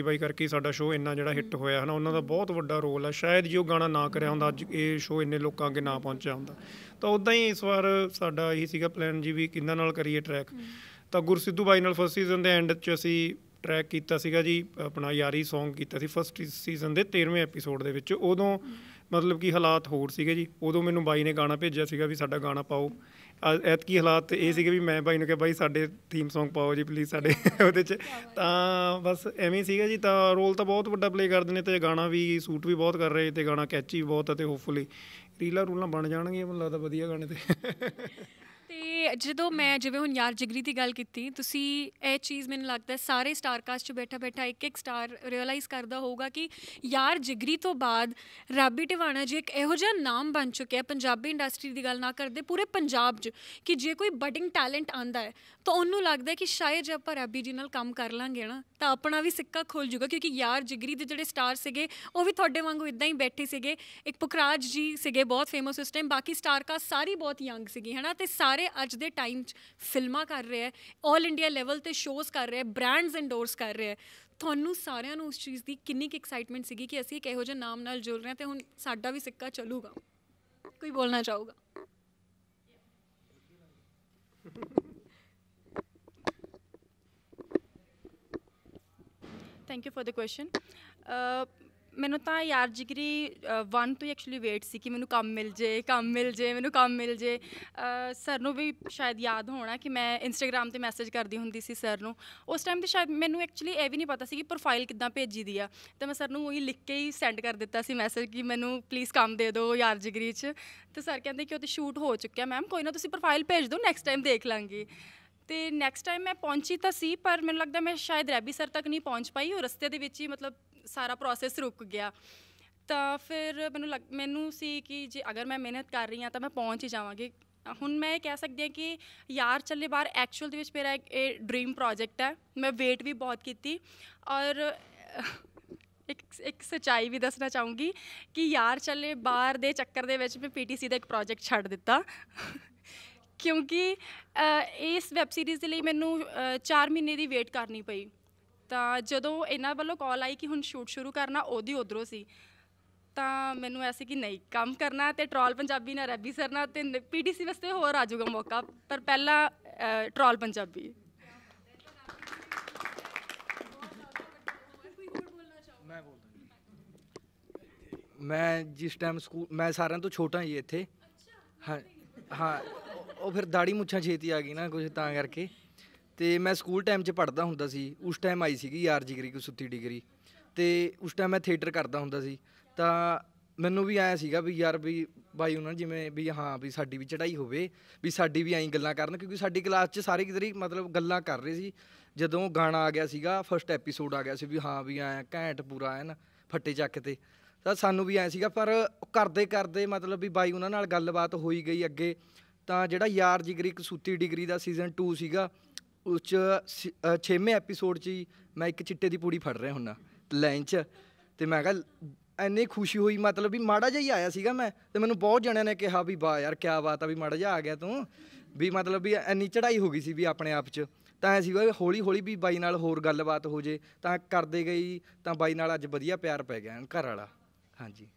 ਬਾਈ ਕਰਕੇ ਹੀ ਸਾਡਾ ਸ਼ੋਅ ਇੰਨਾ ਜਿਹੜਾ ਹਿੱਟ ਹੋਇਆ ਹਨਾ ਉਹਨਾਂ ਦਾ ਬਹੁਤ ਵੱਡਾ ਰੋਲ ਆ ਸ਼ਾਇਦ ਜੇ ਉਹ ਗਾਣਾ ਨਾ ਕਰਿਆ ਹੁੰਦਾ ਅੱਜ ਇਹ ਸ਼ੋਅ ਇੰਨੇ ਲੋਕਾਂ ਅੱਗੇ ਨਾ ਪਹੁੰਚਿਆ ਹੁੰਦਾ ਤਾਂ ਉਦਾਂ ਹੀ ਇਸ ਵਾਰ ਸਾਡਾ ਇਹੀ ਸੀਗਾ ਪਲਾਨ ਜੀ ਵੀ ਕਿੰਨਾ ਨਾਲ ਕਰੀਏ ਟਰੈਕ ਤਾਂ ਗੁਰਸਿੱਧੂ ਬਾਈ ਨਾਲ ਫਸਟ ਸੀਜ਼ਨ ਦੇ ਐਂਡ 'ਚ ਅਸੀਂ ਟਰੈਕ ਕੀਤਾ ਸੀਗਾ ਜੀ ਆਪਣਾ ਯਾਰੀ Song ਕੀਤਾ ਸੀ ਫਸਟ ਸੀਜ਼ਨ ਦੇ 13ਵੇਂ ਐਪੀਸੋਡ ਦੇ ਵਿੱਚ ਉਦੋਂ ਮਤਲਬ ਕਿ ਹਾਲਾਤ ਹੋਰ ਸੀਗੇ ਜੀ ਉਦੋਂ ਮੈਨੂੰ ਬਾਈ ਨੇ ਗਾਣਾ ਭੇਜਿਆ ਸੀਗਾ ਵੀ ਸਾਡਾ ਗਾਣਾ ਪਾਓ ਐਤਕੀ ਹਾਲਾਤ ਇਹ ਸੀਗੇ ਵੀ ਮੈਂ ਬਾਈ ਨੂੰ ਕਿਹਾ ਬਾਈ ਸਾਡੇ ਥੀਮ Song ਪਾਓ ਜੀ ਪਲੀਜ਼ ਸਾਡੇ ਉਹਦੇ 'ਚ ਤਾਂ ਬਸ ਐਵੇਂ ਸੀਗਾ ਜੀ ਤਾਂ ਰੋਲ ਤਾਂ ਬਹੁਤ ਵੱਡਾ ਪਲੇ ਕਰਦੇ ਨੇ ਤੇ ਗਾਣਾ ਵੀ ਸੂਟ ਵੀ ਬਹੁਤ ਕਰ ਰਹੇ ਤੇ ਗਾਣਾ ਕੈਚੀ ਬਹੁਤ ਹੈ ਤੇ ਹੋਪਫੁਲੀ ਰੀਲਾ ਰੂਲਾਂ ਬਣ ਜਾਣਗੇ ਮੈਨੂੰ ਲੱਗਦਾ ਵਧੀਆ ਗਾਣੇ ਤੇ ਤੇ ਜਦੋਂ ਮੈਂ ਜਿਵੇਂ ਹੁਣ ਯਾਰ ਜਿਗਰੀ ਦੀ ਗੱਲ ਕੀਤੀ ਤੁਸੀਂ ਇਹ ਚੀਜ਼ ਮੈਨੂੰ ਲੱਗਦਾ ਸਾਰੇ ਸਟਾਰ ਕਾਸਟ 'ਚ ਬੈਠਾ ਬੈਠਾ ਇੱਕ ਇੱਕ ਸਟਾਰ ਰਿਅਲਾਈਜ਼ ਕਰਦਾ ਹੋਊਗਾ ਕਿ ਯਾਰ ਜਿਗਰੀ ਤੋਂ ਬਾਅਦ ਰਾਬੀ ਟਿਵਾਣਾ ਜੀ ਇੱਕ ਇਹੋ ਜਿਹਾ ਨਾਮ ਬਣ ਚੁੱਕਿਆ ਪੰਜਾਬੀ ਇੰਡਸਟਰੀ ਦੀ ਗੱਲ ਨਾ ਕਰਦੇ ਪੂਰੇ ਪੰਜਾਬ 'ਚ ਕਿ ਜੇ ਕੋਈ ਬਡਿੰਗ ਟੈਲੈਂਟ ਆਂਦਾ ਹੈ ਤਾਂ ਉਹਨੂੰ ਲੱਗਦਾ ਕਿ ਸ਼ਾਇਦ ਜੇ ਆਪਾਂ ਰੈਬੀ ਜੀ ਨਾਲ ਕੰਮ ਕਰ ਲਾਂਗੇ ਨਾ ਤਾਂ ਆਪਣਾ ਵੀ ਸਿੱਕਾ ਖੁੱਲ ਜੂਗਾ ਕਿਉਂਕਿ ਯਾਰ ਜਿਗਰੀ ਦੇ ਜਿਹੜੇ ਸਟਾਰ ਸੀਗੇ ਉਹ ਵੀ ਤੁਹਾਡੇ ਵਾਂਗੂ ਇਦਾਂ ਹੀ ਬੈਠੇ ਸੀਗੇ ਇੱਕ ਪੁਖਰਾਜ ਜੀ ਸੀਗੇ ਬਹੁਤ ਫੇਮਸ ਉਸ ਟਾਈਮ ਬਾਕੀ ਸਟਾਰ ਕਾ ਸਾਰੀ ਬਹੁਤ ਯੰਗ ਸੀਗੀ ਹਨਾ ਤੇ ਸਾਰੇ ਅੱਜ ਦੇ ਟਾਈਮ 'ਚ ਫਿਲਮਾਂ ਕਰ ਰਹੇ ਐ 올 ਇੰਡੀਆ ਲੈਵਲ ਤੇ ਸ਼ੋਜ਼ ਕਰ ਰਹੇ ਐ ਬ੍ਰਾਂਡਸ ਐਂਡੋਰਸ ਕਰ ਰਹੇ ਐ ਤੁਹਾਨੂੰ ਸਾਰਿਆਂ ਨੂੰ ਉਸ ਚੀਜ਼ ਦੀ ਕਿੰਨੀ ਕਿ ਐਕਸਾਈਟਮੈਂਟ ਸੀਗੀ ਕਿ ਅਸੀਂ ਇੱਕ ਇਹੋ ਜਿਹਾ ਨਾਮ ਨਾਲ ਜੁੜ ਰਹੇ ਹਾਂ ਤੇ ਹੁਣ ਸਾਡਾ ਵੀ ਸਿੱਕਾ ਚੱਲੂਗਾ ਕੋਈ ਬੋਲਣਾ ਚਾਹੂਗਾ thank you for the question ਮੈਨੂੰ ਤਾਂ ਯਾਰ ਜਿਗਰੀ 1 uh, ਤੋਂ ਐਕਚੁਅਲੀ ਵੇਟ ਸੀ ਕਿ ਮੈਨੂੰ ਕੰਮ ਮਿਲ ਜੇ ਕੰਮ ਮਿਲ ਜੇ ਮੈਨੂੰ ਕੰਮ ਮਿਲ ਜੇ ਸਰ uh, ਨੂੰ ਵੀ ਸ਼ਾਇਦ ਯਾਦ ਹੋਣਾ ਕਿ ਮੈਂ ਇੰਸਟਾਗ੍ਰam ਤੇ ਮੈਸੇਜ ਕਰਦੀ ਹੁੰਦੀ ਸੀ ਸਰ ਨੂੰ ਉਸ ਟਾਈਮ ਤੇ ਸ਼ਾਇਦ ਮੈਨੂੰ ਐਕਚੁਅਲੀ ਇਹ ਵੀ ਨਹੀਂ ਪਤਾ ਸੀ ਕਿ ਪ੍ਰੋਫਾਈਲ ਕਿੱਦਾਂ ਭੇਜੀ ਦੀ ਆ ਤਾਂ ਮੈਂ ਸਰ ਨੂੰ ਉਹੀ ਲਿਖ ਕੇ ਹੀ ਸੈਂਡ ਕਰ ਦਿੱਤਾ ਸੀ ਮੈਸੇਜ ਕਿ ਮੈਨੂੰ ਪਲੀਜ਼ ਕੰਮ ਦੇ ਦਿਓ ਯਾਰ ਜਿਗਰੀ 'ਚ ਤੇ ਸਰ ਕਹਿੰਦੇ ਕਿ ਉਹ ਤੇ ਸ਼ੂਟ ਹੋ ਚੁੱਕਿਆ ਮੈਮ ਕੋਈ ਨਾ ਤੁਸੀਂ ਪ੍ਰੋਫਾਈਲ ਭੇਜ ਦਿਓ ਨੈਕਸਟ ਟਾਈਮ ਦੇਖ ਲਾਂਗੇ ਤੇ ਨੈਕਸਟ ਟਾਈਮ ਮੈਂ ਪਹੁੰਚੀ ਤਾਂ ਸੀ ਪਰ ਮੈਨੂੰ ਲੱਗਦਾ ਮੈਂ ਸ਼ਾਇਦ ਰੈਬੀ ਸਰ ਤੱਕ ਨਹੀਂ ਪਹੁੰਚ ਪਾਈ ਉਹ ਰਸਤੇ ਦੇ ਵਿੱਚ ਹੀ ਮਤਲਬ ਸਾਰਾ ਪ੍ਰੋਸੈਸ ਰੁਕ ਗਿਆ ਤਾਂ ਫਿਰ ਮੈਨੂੰ ਲੱਗ ਮੈਨੂੰ ਸੀ ਕਿ ਜੇ ਅਗਰ ਮੈਂ ਮਿਹਨਤ ਕਰ ਰਹੀ ਹਾਂ ਤਾਂ ਮੈਂ ਪਹੁੰਚ ਹੀ ਜਾਵਾਂਗੀ ਹੁਣ ਮੈਂ ਇਹ ਕਹਿ ਸਕਦੀ ਹਾਂ ਕਿ ਯਾਰ ਚੱਲੇ ਬਾਹਰ ਐਕਚੁਅਲ ਦੇ ਵਿੱਚ ਮੇਰਾ ਇੱਕ ਇਹ ਡ੍ਰੀਮ ਪ੍ਰੋਜੈਕਟ ਹੈ ਮੈਂ ਵੇਟ ਵੀ ਬਹੁਤ ਕੀਤੀ ਔਰ ਇੱਕ ਇੱਕ ਸਚਾਈ ਵੀ ਦੱਸਣਾ ਚਾਹੂੰਗੀ ਕਿ ਯਾਰ ਚੱਲੇ ਬਾਹਰ ਦੇ ਚੱਕਰ ਦੇ ਵਿੱਚ ਮੈਂ ਪੀਟੀਸੀ ਦਾ ਇੱਕ ਪ੍ਰੋਜੈਕਟ ਛੱਡ ਦਿੱਤਾ ਕਿਉਂਕਿ ਇਸ ਵੈਬ ਸੀਰੀਜ਼ ਦੇ ਲਈ ਮੈਨੂੰ 4 ਮਹੀਨੇ ਦੀ ਵੇਟ ਕਰਨੀ ਪਈ ਤਾਂ ਜਦੋਂ ਇਹਨਾਂ ਵੱਲੋਂ ਕਾਲ ਆਈ ਕਿ ਹੁਣ ਸ਼ੂਟ ਸ਼ੁਰੂ ਕਰਨਾ ਉਹਦੀ ਉਧਰੋਂ ਸੀ ਤਾਂ ਮੈਨੂੰ ਐਸੇ ਕਿ ਨਹੀਂ ਕੰਮ ਕਰਨਾ ਤੇ ਟ੍ਰੋਲ ਪੰਜਾਬੀ ਨਾਲ ਰੱਬੀ ਸਰ ਨਾਲ ਤੇ ਪੀਟੀਸੀ ਵਾਸਤੇ ਹੋਰ ਆ ਜਾਊਗਾ ਮੌਕਾ ਪਰ ਪਹਿਲਾਂ ਟ੍ਰੋਲ ਪੰਜਾਬੀ ਮੈਂ ਮੈਂ ਜਿਸ ਟਾਈਮ ਸਕੂਲ ਮੈਂ ਸਾਰਿਆਂ ਤੋਂ ਛੋਟਾ ਹੀ ਇੱਥੇ ਹਾਂ ਹਾਂ ਉਹ ਫਿਰ ਦਾੜੀ ਮੁੱਛਾਂ ਛੇਤੀ ਆ ਗਈ ਨਾ ਕੁਝ ਤਾਂ ਕਰਕੇ ਤੇ ਮੈਂ ਸਕੂਲ ਟਾਈਮ 'ਚ ਪੜਦਾ ਹੁੰਦਾ ਸੀ ਉਸ ਟਾਈਮ ਆਈ ਸੀਗੀ ਯਾਰ ਜਿਗਰੀ ਕੋ ਸੁੱਤੀ ਡਿਗਰੀ ਤੇ ਉਸ ਟਾਈਮ ਮੈਂ ਥੀਏਟਰ ਕਰਦਾ ਹੁੰਦਾ ਸੀ ਤਾਂ ਮੈਨੂੰ ਵੀ ਆਇਆ ਸੀਗਾ ਵੀ ਯਾਰ ਵੀ ਬਾਈ ਉਹਨਾਂ ਜਿਵੇਂ ਵੀ ਹਾਂ ਵੀ ਸਾਡੀ ਵੀ ਚੜਾਈ ਹੋਵੇ ਵੀ ਸਾਡੀ ਵੀ ਐਂ ਗੱਲਾਂ ਕਰਨ ਕਿਉਂਕਿ ਸਾਡੀ ਕਲਾਸ 'ਚ ਸਾਰੇ ਕਿਦਰੀ ਮਤਲਬ ਗੱਲਾਂ ਕਰ ਰਹੇ ਸੀ ਜਦੋਂ ਗਾਣਾ ਆ ਗਿਆ ਸੀਗਾ ਫਰਸਟ ਐਪੀਸੋਡ ਆ ਗਿਆ ਸੀ ਵੀ ਹਾਂ ਵੀ ਐਂ ਘੈਂਟ ਪੂਰਾ ਐਨ ਫੱਟੇ ਚੱਕ ਤੇ ਤਾਂ ਸਾਨੂੰ ਵੀ ਐਂ ਸੀਗਾ ਪਰ ਕਰਦੇ ਕਰਦੇ ਮਤਲਬ ਵੀ ਬਾਈ ਉਹਨਾਂ ਨਾਲ ਗੱਲਬਾਤ ਹੋਈ ਗਈ ਅੱਗੇ ਤਾਂ ਜਿਹੜਾ ਯਾਰ ਜਿਗਰੀ ਕਸੂਤੀ ਡਿਗਰੀ ਦਾ ਸੀਜ਼ਨ 2 ਸੀਗਾ ਉਸ ਚ 6ਵੇਂ ਐਪੀਸੋਡ 'ਚ ਹੀ ਮੈਂ ਇੱਕ ਚਿੱਟੇ ਦੀ ਪੂੜੀ ਫੜ ਰਿਹਾ ਹੁੰਨਾ ਲਾਈਨ 'ਚ ਤੇ ਮੈਂ ਕਿਹਾ ਐਨੇ ਖੁਸ਼ੀ ਹੋਈ ਮਤਲਬ ਵੀ ਮਾੜਾ ਜਿਹਾ ਹੀ ਆਇਆ ਸੀਗਾ ਮੈਂ ਤੇ ਮੈਨੂੰ ਬਹੁਤ ਜਣਿਆਂ ਨੇ ਕਿਹਾ ਵੀ ਵਾਹ ਯਾਰ ਕੀ ਬਾਤ ਆ ਵੀ ਮਾੜਾ ਜਿਹਾ ਆ ਗਿਆ ਤੂੰ ਵੀ ਮਤਲਬ ਵੀ ਐਨੀ ਚੜਾਈ ਹੋ ਗਈ ਸੀ ਵੀ ਆਪਣੇ ਆਪ 'ਚ ਤਾਂ ਐ ਸੀਗਾ ਹੌਲੀ ਹੌਲੀ ਵੀ ਬਾਈ ਨਾਲ ਹੋਰ ਗੱਲਬਾਤ ਹੋ ਜੇ ਤਾਂ ਕਰਦੇ ਗਈ ਤਾਂ ਬਾਈ ਨਾਲ ਅੱਜ ਵਧੀਆ ਪਿਆਰ ਪੈ ਗਿਆ ਘਰ ਵਾਲਾ ਹਾਂਜੀ